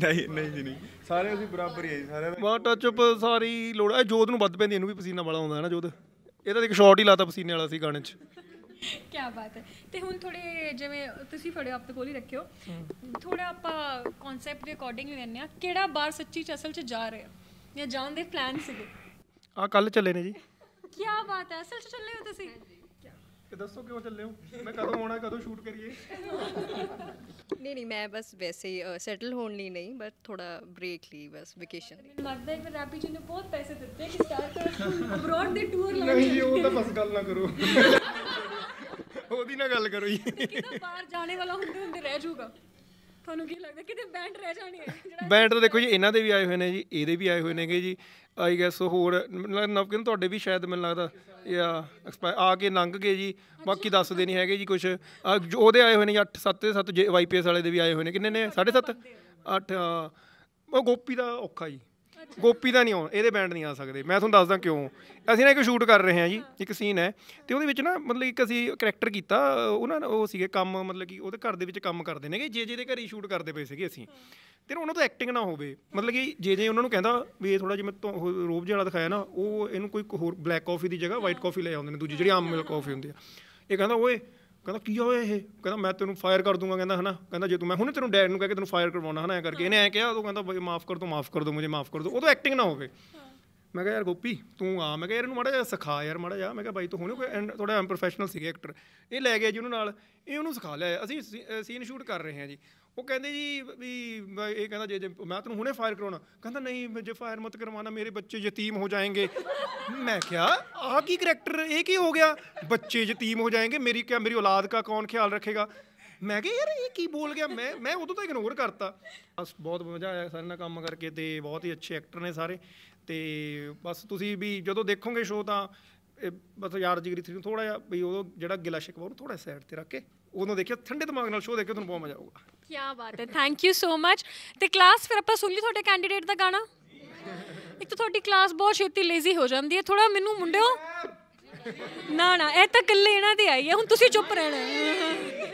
ਨਹੀਂ ਨਹੀਂ ਜੀ ਨਹੀਂ ਸਾਰੇ ਅਸੀਂ ਬਰਾਬਰ ਹੀ ਆ ਜੀ ਸਾਰਿਆਂ ਦਾ ਬਹੁਤ ਟੱਚ ਅਪ ਸਾਰੀ ਲੋੜ ਇਹ ਜੋਤ ਨੂੰ ਵੱਧ ਪੈਂਦੀ ਇਹਨੂੰ ਵੀ ਪਸੀਨਾ ਵਾਲਾ ਆਉਂਦਾ ਹੈ ਨਾ ਜੋਤ ਇਹਦਾ ਇੱਕ ਸ਼ਾਰਟ ਹੀ ਲਾਤਾ ਪਸੀਨੇ ਵਾਲਾ ਸੀ ਗਾਣੇ 'ਚ ਕੀ ਬਾਤ ਹੈ ਤੇ ਹੁਣ ਥੋੜੇ ਜਿਵੇਂ ਤੁਸੀਂ ਫੜਿਓ ਆਪ ਤੇ ਕੋਲ ਹੀ ਰੱਖਿਓ ਥੋੜਾ ਆਪਾਂ ਕਨਸੈਪਟ ਦੇ ਅਕੋਰਡਿੰਗ ਲੈਣੇ ਆ ਕਿਹੜਾ ਬਾਰ ਸੱਚੀ ਚ ਅਸਲ ਚ ਜਾ ਰਿਹਾ ਜਾਂ ਜਾਣ ਦੇ ਪਲਾਨ ਸੀਗੇ ਆ ਕੱਲ ਚੱਲੇ ਨੇ ਜੀ ਕੀ ਬਾਤ ਹੈ ਅਸਲ ਚ ਚੱਲੇ ਹੋ ਤੁਸੀਂ ਤੇ ਦੱਸੋ ਕਿਉਂ ਚੱਲੇ ਹੋ ਮੈਂ ਕਦੋਂ ਆਉਣਾ ਕਦੋਂ ਸ਼ੂਟ ਕਰੀਏ ਨਹੀਂ ਨਹੀਂ ਮੈਂ ਬਸ ਵੈਸੇ ਹੀ ਸੈਟਲ ਹੋਣ ਲਈ ਨਹੀਂ ਬਸ ਥੋੜਾ ਬ੍ਰੇਕ ਲਈ ਬਸ ਵਕੇਸ਼ਨ ਲਈ ਲੱਗਦਾ ਹੈ ਕਿ ਰੈਪੀ ਜੀ ਨੇ ਬਹੁਤ ਪੈਸੇ ਦਿੱਤੇ ਕਿ ਸਟਾਰਟ ਅਬਰੋਡ ਦੇ ਟੂਰ ਲੱਗ ਨਹੀਂ ਉਹ ਤਾਂ ਬਸ ਗੱਲ ਨਾ ਕਰੋ ਉਹਦੀ ਨਾ ਗੱਲ ਕਰੋ ਜੀ ਕਿਦੋਂ ਬਾਹਰ ਜਾਣੇ ਵਾਲਾ ਹੁੰਦੇ ਹੁੰਦੇ ਰਹਿ ਜਾਊਗਾ ਤੁਹਾਨੂੰ ਕੀ ਲੱਗਦਾ ਕਿਤੇ ਬੈਂਡ ਰਹਿ ਜਾਣੀ ਹੈ ਜਿਹੜਾ ਬੈਂਡ ਤਾਂ ਦੇਖੋ ਜੀ ਇਹਨਾਂ ਦੇ ਵੀ ਆਏ ਹੋਏ ਨੇ ਜੀ ਇਹਦੇ ਵੀ ਆਏ ਹੋਏ ਨੇਗੇ ਜੀ ਆਈ ਗੈਸ ਹੋਰ ਨਵਕਿਨ ਤੁਹਾਡੇ ਵੀ ਸ਼ਾਇਦ ਮੈਨੂੰ ਲੱਗਦਾ ਯਾ ਐਕਸਪਾਇਰ ਆ ਕੇ ਲੰਘ ਗਏ ਜੀ ਬਾਕੀ ਦੱਸਦੇ ਨਹੀਂ ਹੈਗੇ ਜੀ ਕੁਝ ਉਹਦੇ ਆਏ ਹੋਏ ਨੇ 8 7 7 ਵਾਈਪੀਐਸ ਵਾਲੇ ਦੇ ਵੀ ਆਏ ਹੋਏ ਨੇ ਕਿੰਨੇ ਨੇ 7.5 8 ਉਹ ਗੋਪੀ ਦਾ ਔਖਾ ਜੀ ਗੋਪੀ ਦਾ ਨਹੀਂ ਆਉਂ ਇਹਦੇ ਬੈਂਡ ਨਹੀਂ ਆ ਸਕਦੇ ਮੈਂ ਤੁਹਾਨੂੰ ਦੱਸਦਾ ਕਿਉਂ ਅਸੀਂ ਨਾ ਇੱਕ ਸ਼ੂਟ ਕਰ ਰਹੇ ਹਾਂ ਜੀ ਇੱਕ ਸੀਨ ਹੈ ਤੇ ਉਹਦੇ ਵਿੱਚ ਨਾ ਮਤਲਬ ਇੱਕ ਅਸੀਂ ਕੈਰੈਕਟਰ ਕੀਤਾ ਉਹਨਾਂ ਉਹ ਸੀਗੇ ਕੰਮ ਮਤਲਬ ਕਿ ਉਹਦੇ ਘਰ ਦੇ ਵਿੱਚ ਕੰਮ ਕਰਦੇ ਨੇਗੇ ਜੇ ਜੇ ਦੇ ਘਰ ਹੀ ਸ਼ੂਟ ਕਰਦੇ ਪਏ ਸੀਗੇ ਅਸੀਂ ਤੇ ਉਹਨਾਂ ਤੋਂ ਐਕਟਿੰਗ ਨਾ ਹੋਵੇ ਮਤਲਬ ਕਿ ਜੇ ਜੇ ਉਹਨਾਂ ਨੂੰ ਕਹਿੰਦਾ ਵੀ ਇਹ ਥੋੜਾ ਜਿਵੇਂ ਤੋਂ ਰੋਬ ਜਿਹਾ ਦਿਖਾਇਆ ਨਾ ਉਹ ਇਹਨੂੰ ਕੋਈ ਹੋਰ ਬਲੈਕ ਕਾਫੀ ਦੀ ਜਗ੍ਹਾ ਵਾਈਟ ਕਾਫੀ ਲੈ ਆਉਂਦੇ ਨੇ ਦੂਜੀ ਜਿਹੜੀ ਆਮ ਮਿਲਕ ਕਾਫੀ ਹੁੰਦੀ ਆ ਇਹ ਕਹਿੰਦਾ ਓਏ ਕਹਿੰਦਾ ਕੀ ਹੋਇਆ ਇਹ ਕਹਿੰਦਾ ਮੈਂ ਤੈਨੂੰ ਫਾਇਰ ਕਰ ਦੂੰਗਾ ਕਹਿੰਦਾ ਹਨਾ ਕਹਿੰਦਾ ਜੇ ਤੂੰ ਮੈਂ ਹੁਣੇ ਤੈਨੂੰ ਡੈਡ ਨੂੰ ਕਹਿ ਕੇ ਤੈਨੂੰ ਫਾਇਰ ਕਰਵਾਉਣਾ ਹਨਾ ਐ ਕਰਕੇ ਇਹਨੇ ਐ ਕਿਹਾ ਉਹ ਕਹਿੰਦਾ ਬਈ ਮਾਫ ਕਰ ਦੋ ਮਾਫ ਕਰ ਦੋ ਮੈਨੂੰ ਮਾਫ ਕਰ ਦੋ ਤਾਂ ਐਕਟਿੰਗ ਨਾ ਹੋਵੇ ਮੈਂ ਕਿਹਾ ਯਾਰ ਗੋਪੀ ਤੂੰ ਆ ਮੈਂ ਕਿਹਾ ਇਹਨੂੰ ਮੜਾ ਜਾ ਸਿਖਾ ਯਾਰ ਮੜਾ ਜਾ ਮੈਂ ਕਿਹਾ ਬਾਈ ਤੂੰ ਹੋਣੇ ਕੋਈ ਥੋੜਾ ਅਨਪ੍ਰੋਫੈਸ਼ਨਲ ਸੀਗਾ ਐਕਟਰ ਇਹ ਲੈ ਗਿਆ ਜੀ ਉਹਨਾਂ ਨਾਲ ਇਹ ਉਹਨੂੰ ਸਿਖਾ ਲਿਆ ਅਸੀਂ ਸੀਨ ਸ਼ੂਟ ਕਰ ਰਹੇ ਹਾਂ ਜੀ ਉਹ ਕਹਿੰਦੇ ਜੀ ਵੀ ਇਹ ਕਹਿੰਦਾ ਜੇ ਮੈਂ ਤੈਨੂੰ ਹੁਣੇ ਫਾਇਰ ਕਰਾਉਣਾ ਕਹਿੰਦਾ ਨਹੀਂ ਜੇ ਫਾਇਰ ਮਤ ਕਰਵਾਣਾ ਮੇਰੇ ਬੱਚੇ ਯਤੀਮ ਹੋ ਜਾਣਗੇ ਮੈਂ ਕਿਹਾ ਆਹ ਕੀ ਕੈਰੈਕਟਰ ਇਹ ਕੀ ਹੋ ਗਿਆ ਬੱਚੇ ਯਤੀਮ ਹੋ ਜਾਣਗੇ ਮੇਰੀ ਕਿਆ ਮੇਰੀ ਔਲਾਦ ਦਾ ਕੌਣ ਖਿਆਲ ਰੱਖੇਗਾ ਮੈਂ ਕਿਹਾ ਯਾਰ ਇਹ ਕੀ ਬੋਲ ਗਿਆ ਮੈਂ ਮੈਂ ਉਦੋਂ ਤਾਂ ਇਗਨੋਰ ਕਰਤਾ ਬਸ ਬਹੁਤ ਮਜ਼ਾ ਆਇਆ ਸਾਰਿਆਂ ਨਾਲ ਕੰਮ ਕਰਕੇ ਤੇ ਬਹੁਤ ਹੀ ਅੱਛੇ ਐਕਟਰ ਨੇ ਸਾਰੇ ਤੇ ਬਸ ਤੁਸੀਂ ਵੀ ਜਦੋਂ ਦੇਖੋਗੇ ਸ਼ੋਅ ਤਾਂ ਬਸ ਯਾਰ ਜਿਗਰੀ 3 ਨੂੰ ਥੋੜਾ ਜਿਹਾ ਵੀ ਉਹ ਜਿਹੜਾ ਗਿਲਾ ਸ਼ਿਕਵਾ ਉਹਨੂੰ ਥੋੜਾ ਸਾਈਡ ਤੇ ਰੱਖ ਕੇ ਉਹਨੂੰ ਦੇਖਿਓ ਠੰਡੇ ਦਿਮਾਗ ਨਾਲ ਸ਼ੋਅ ਦੇਖਿਓ ਤੁਹਾਨੂੰ ਬਹੁਤ ਮਜ਼ਾ ਆਊਗਾ ਕੀ ਬਾਤ ਹੈ ਥੈਂਕ ਯੂ ਸੋ ਮੱਚ ਤੇ ਕਲਾਸ ਫਿਰ ਆਪਾਂ ਸੁਣ ਲਈ ਤੁਹਾਡੇ ਕੈਂਡੀਡੇਟ ਦਾ ਗਾਣਾ ਇੱਕ ਤਾਂ ਤੁਹਾਡੀ ਕਲਾਸ ਬਹੁਤ ਛੇਤੀ ਲੇਜ਼ੀ ਹੋ ਜਾਂਦੀ ਹੈ ਥੋੜਾ ਮੈਨੂੰ ਮੁੰਡਿਓ ਨਾ ਨਾ ਇਹ ਤਾਂ ਕੱਲੇ ਇਹਨਾਂ ਦੀ ਆਈ ਹੈ ਹੁਣ ਤੁਸੀਂ ਚੁੱਪ ਰਹਿਣਾ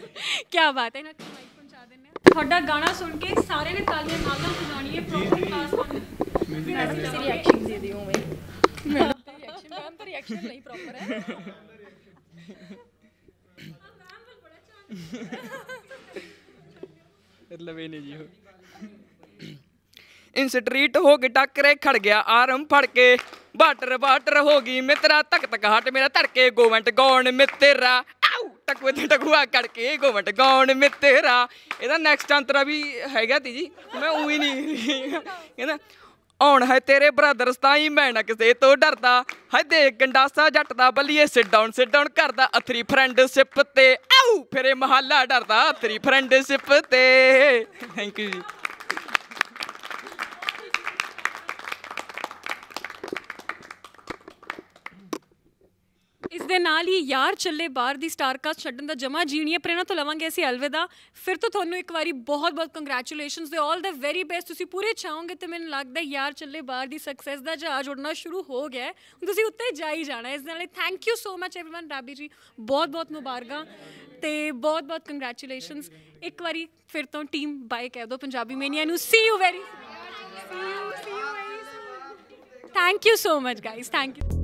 ਕੀ ਬਾਤ ਹੈ ਇਹਨਾਂ ਨੂੰ ਮਾਈਕ ਪਹੁੰਚਾ ਦਿੰਨੇ ਤੁਹਾਡਾ ਗਾਣਾ ਸੁਣ ਕੇ ਸਾਰੇ ਨੇ ਤਾਲੀਆਂ ਨਾਲ ਨਾਲ ਵਜਾਉਣੀ ਹੈ ਪ੍ਰੋਪਰ ਕਲਾਸ ਹੋਣੀ ਰਿਐਕਸ਼ਨ ਰਿਐਕਸ਼ਨ ਰਿਐਕਸ਼ਨ ਪ੍ਰੋਪਰ ਹੈ ਜੀ ਇਨ ਸਟਰੀਟ ਹੋ ਕੇ ਟੱਕਰੇ ਖੜ ਗਿਆ ਆਰਮ ਫੜ ਕੇ ਬਾਟਰ ਬਾਟਰ ਹੋ ਗਈ ਮਿੱਤਰਾ ਤਕ ਤਕ ਹਟ ਮੇਰਾ ਧੜਕੇ ਗੋਵੰਟ ਗੌਣ ਮਿੱਤਰਾ ਆਉ ਟਕਵੇ ਤੇ ਟਕੂਆ ਕੜ ਕੇ ਗੋਵੰਟ ਗੌਣ ਮਿੱਤਰਾ ਇਹਦਾ ਨੈਕਸਟ ਅੰਤਰਾ ਵੀ ਹੈਗਾ ਤੀ ਜੀ ਮੈਂ ਉਹੀ ਨਹੀਂ ਕਹਿੰਦਾ ਆਉਣ ਹੈ ਤੇਰੇ ਬ੍ਰਦਰਸ ਤਾਈ ਮੈਂ ਨਾ ਕਿਸੇ ਤੋਂ ਡਰਦਾ ਹਾਏ ਦੇ ਗੰਡਾਸਾ ਜੱਟ ਦਾ ਬੱਲੀਏ ਸਿਟ ਡਾਊਨ ਸਿਟ ਡਾਊਨ ਕਰਦਾ ਅਥਰੀ ਫਰੈਂਡਸ਼ਿਪ ਤੇ ਆਉ ਫਿਰੇ ਮਹੱਲਾ ਡਰਦਾ ਅਥਰੀ ਫਰੈਂਡਸ਼ਿਪ ਤੇ ਥੈਂਕ ਯੂ ਜੀ ਇਸ ਦੇ ਨਾਲ ਹੀ ਯਾਰ ਚੱਲੇ ਬਾਹਰ ਦੀ ਸਟਾਰ ਕਾਸਟ ਛੱਡਣ ਦਾ ਜਮਾ ਜੀਣੀਏ ਪ੍ਰੇਰਣਾ ਤੋਂ ਲਵਾਂਗੇ ਅਸੀਂ ਅਲਵਿਦਾ ਫਿਰ ਤੋਂ ਤੁਹਾਨੂੰ ਇੱਕ ਵਾਰੀ ਬਹੁਤ ਬਹੁਤ ਕੰਗ੍ਰੈਚੁਲੇਸ਼ਨਸ ਦੇ ਆਲ ਦਾ ਵੈਰੀ ਬੈਸਟ ਤੁਸੀਂ ਪੂਰੇ ਚਾਹੋਗੇ ਤੇ ਮੈਨੂੰ ਲੱਗਦਾ ਯਾਰ ਚੱਲੇ ਬਾਹਰ ਦੀ ਸਕਸੈਸ ਦਾ ਜਹਾਜ਼ ਉੱਡਣਾ ਸ਼ੁਰੂ ਹੋ ਗਿਆ ਤੁਸੀਂ ਉੱਤੇ ਜਾ ਹੀ ਜਾਣਾ ਇਸ ਨਾਲ thank you so much everyone Raabi ji ਬਹੁਤ ਬਹੁਤ ਮੁਬਾਰਕਾਂ ਤੇ ਬਹੁਤ ਬਹੁਤ ਕੰਗ੍ਰੈਚੁਲੇਸ਼ਨਸ ਇੱਕ ਵਾਰੀ ਫਿਰ ਤੋਂ ਟੀਮ ਬਾਏ ਕਹਿ ਦੋ ਪੰਜਾਬੀ ਮੇਨੀਆ ਨੂੰ see you very see you see you very thank you so much guys thank you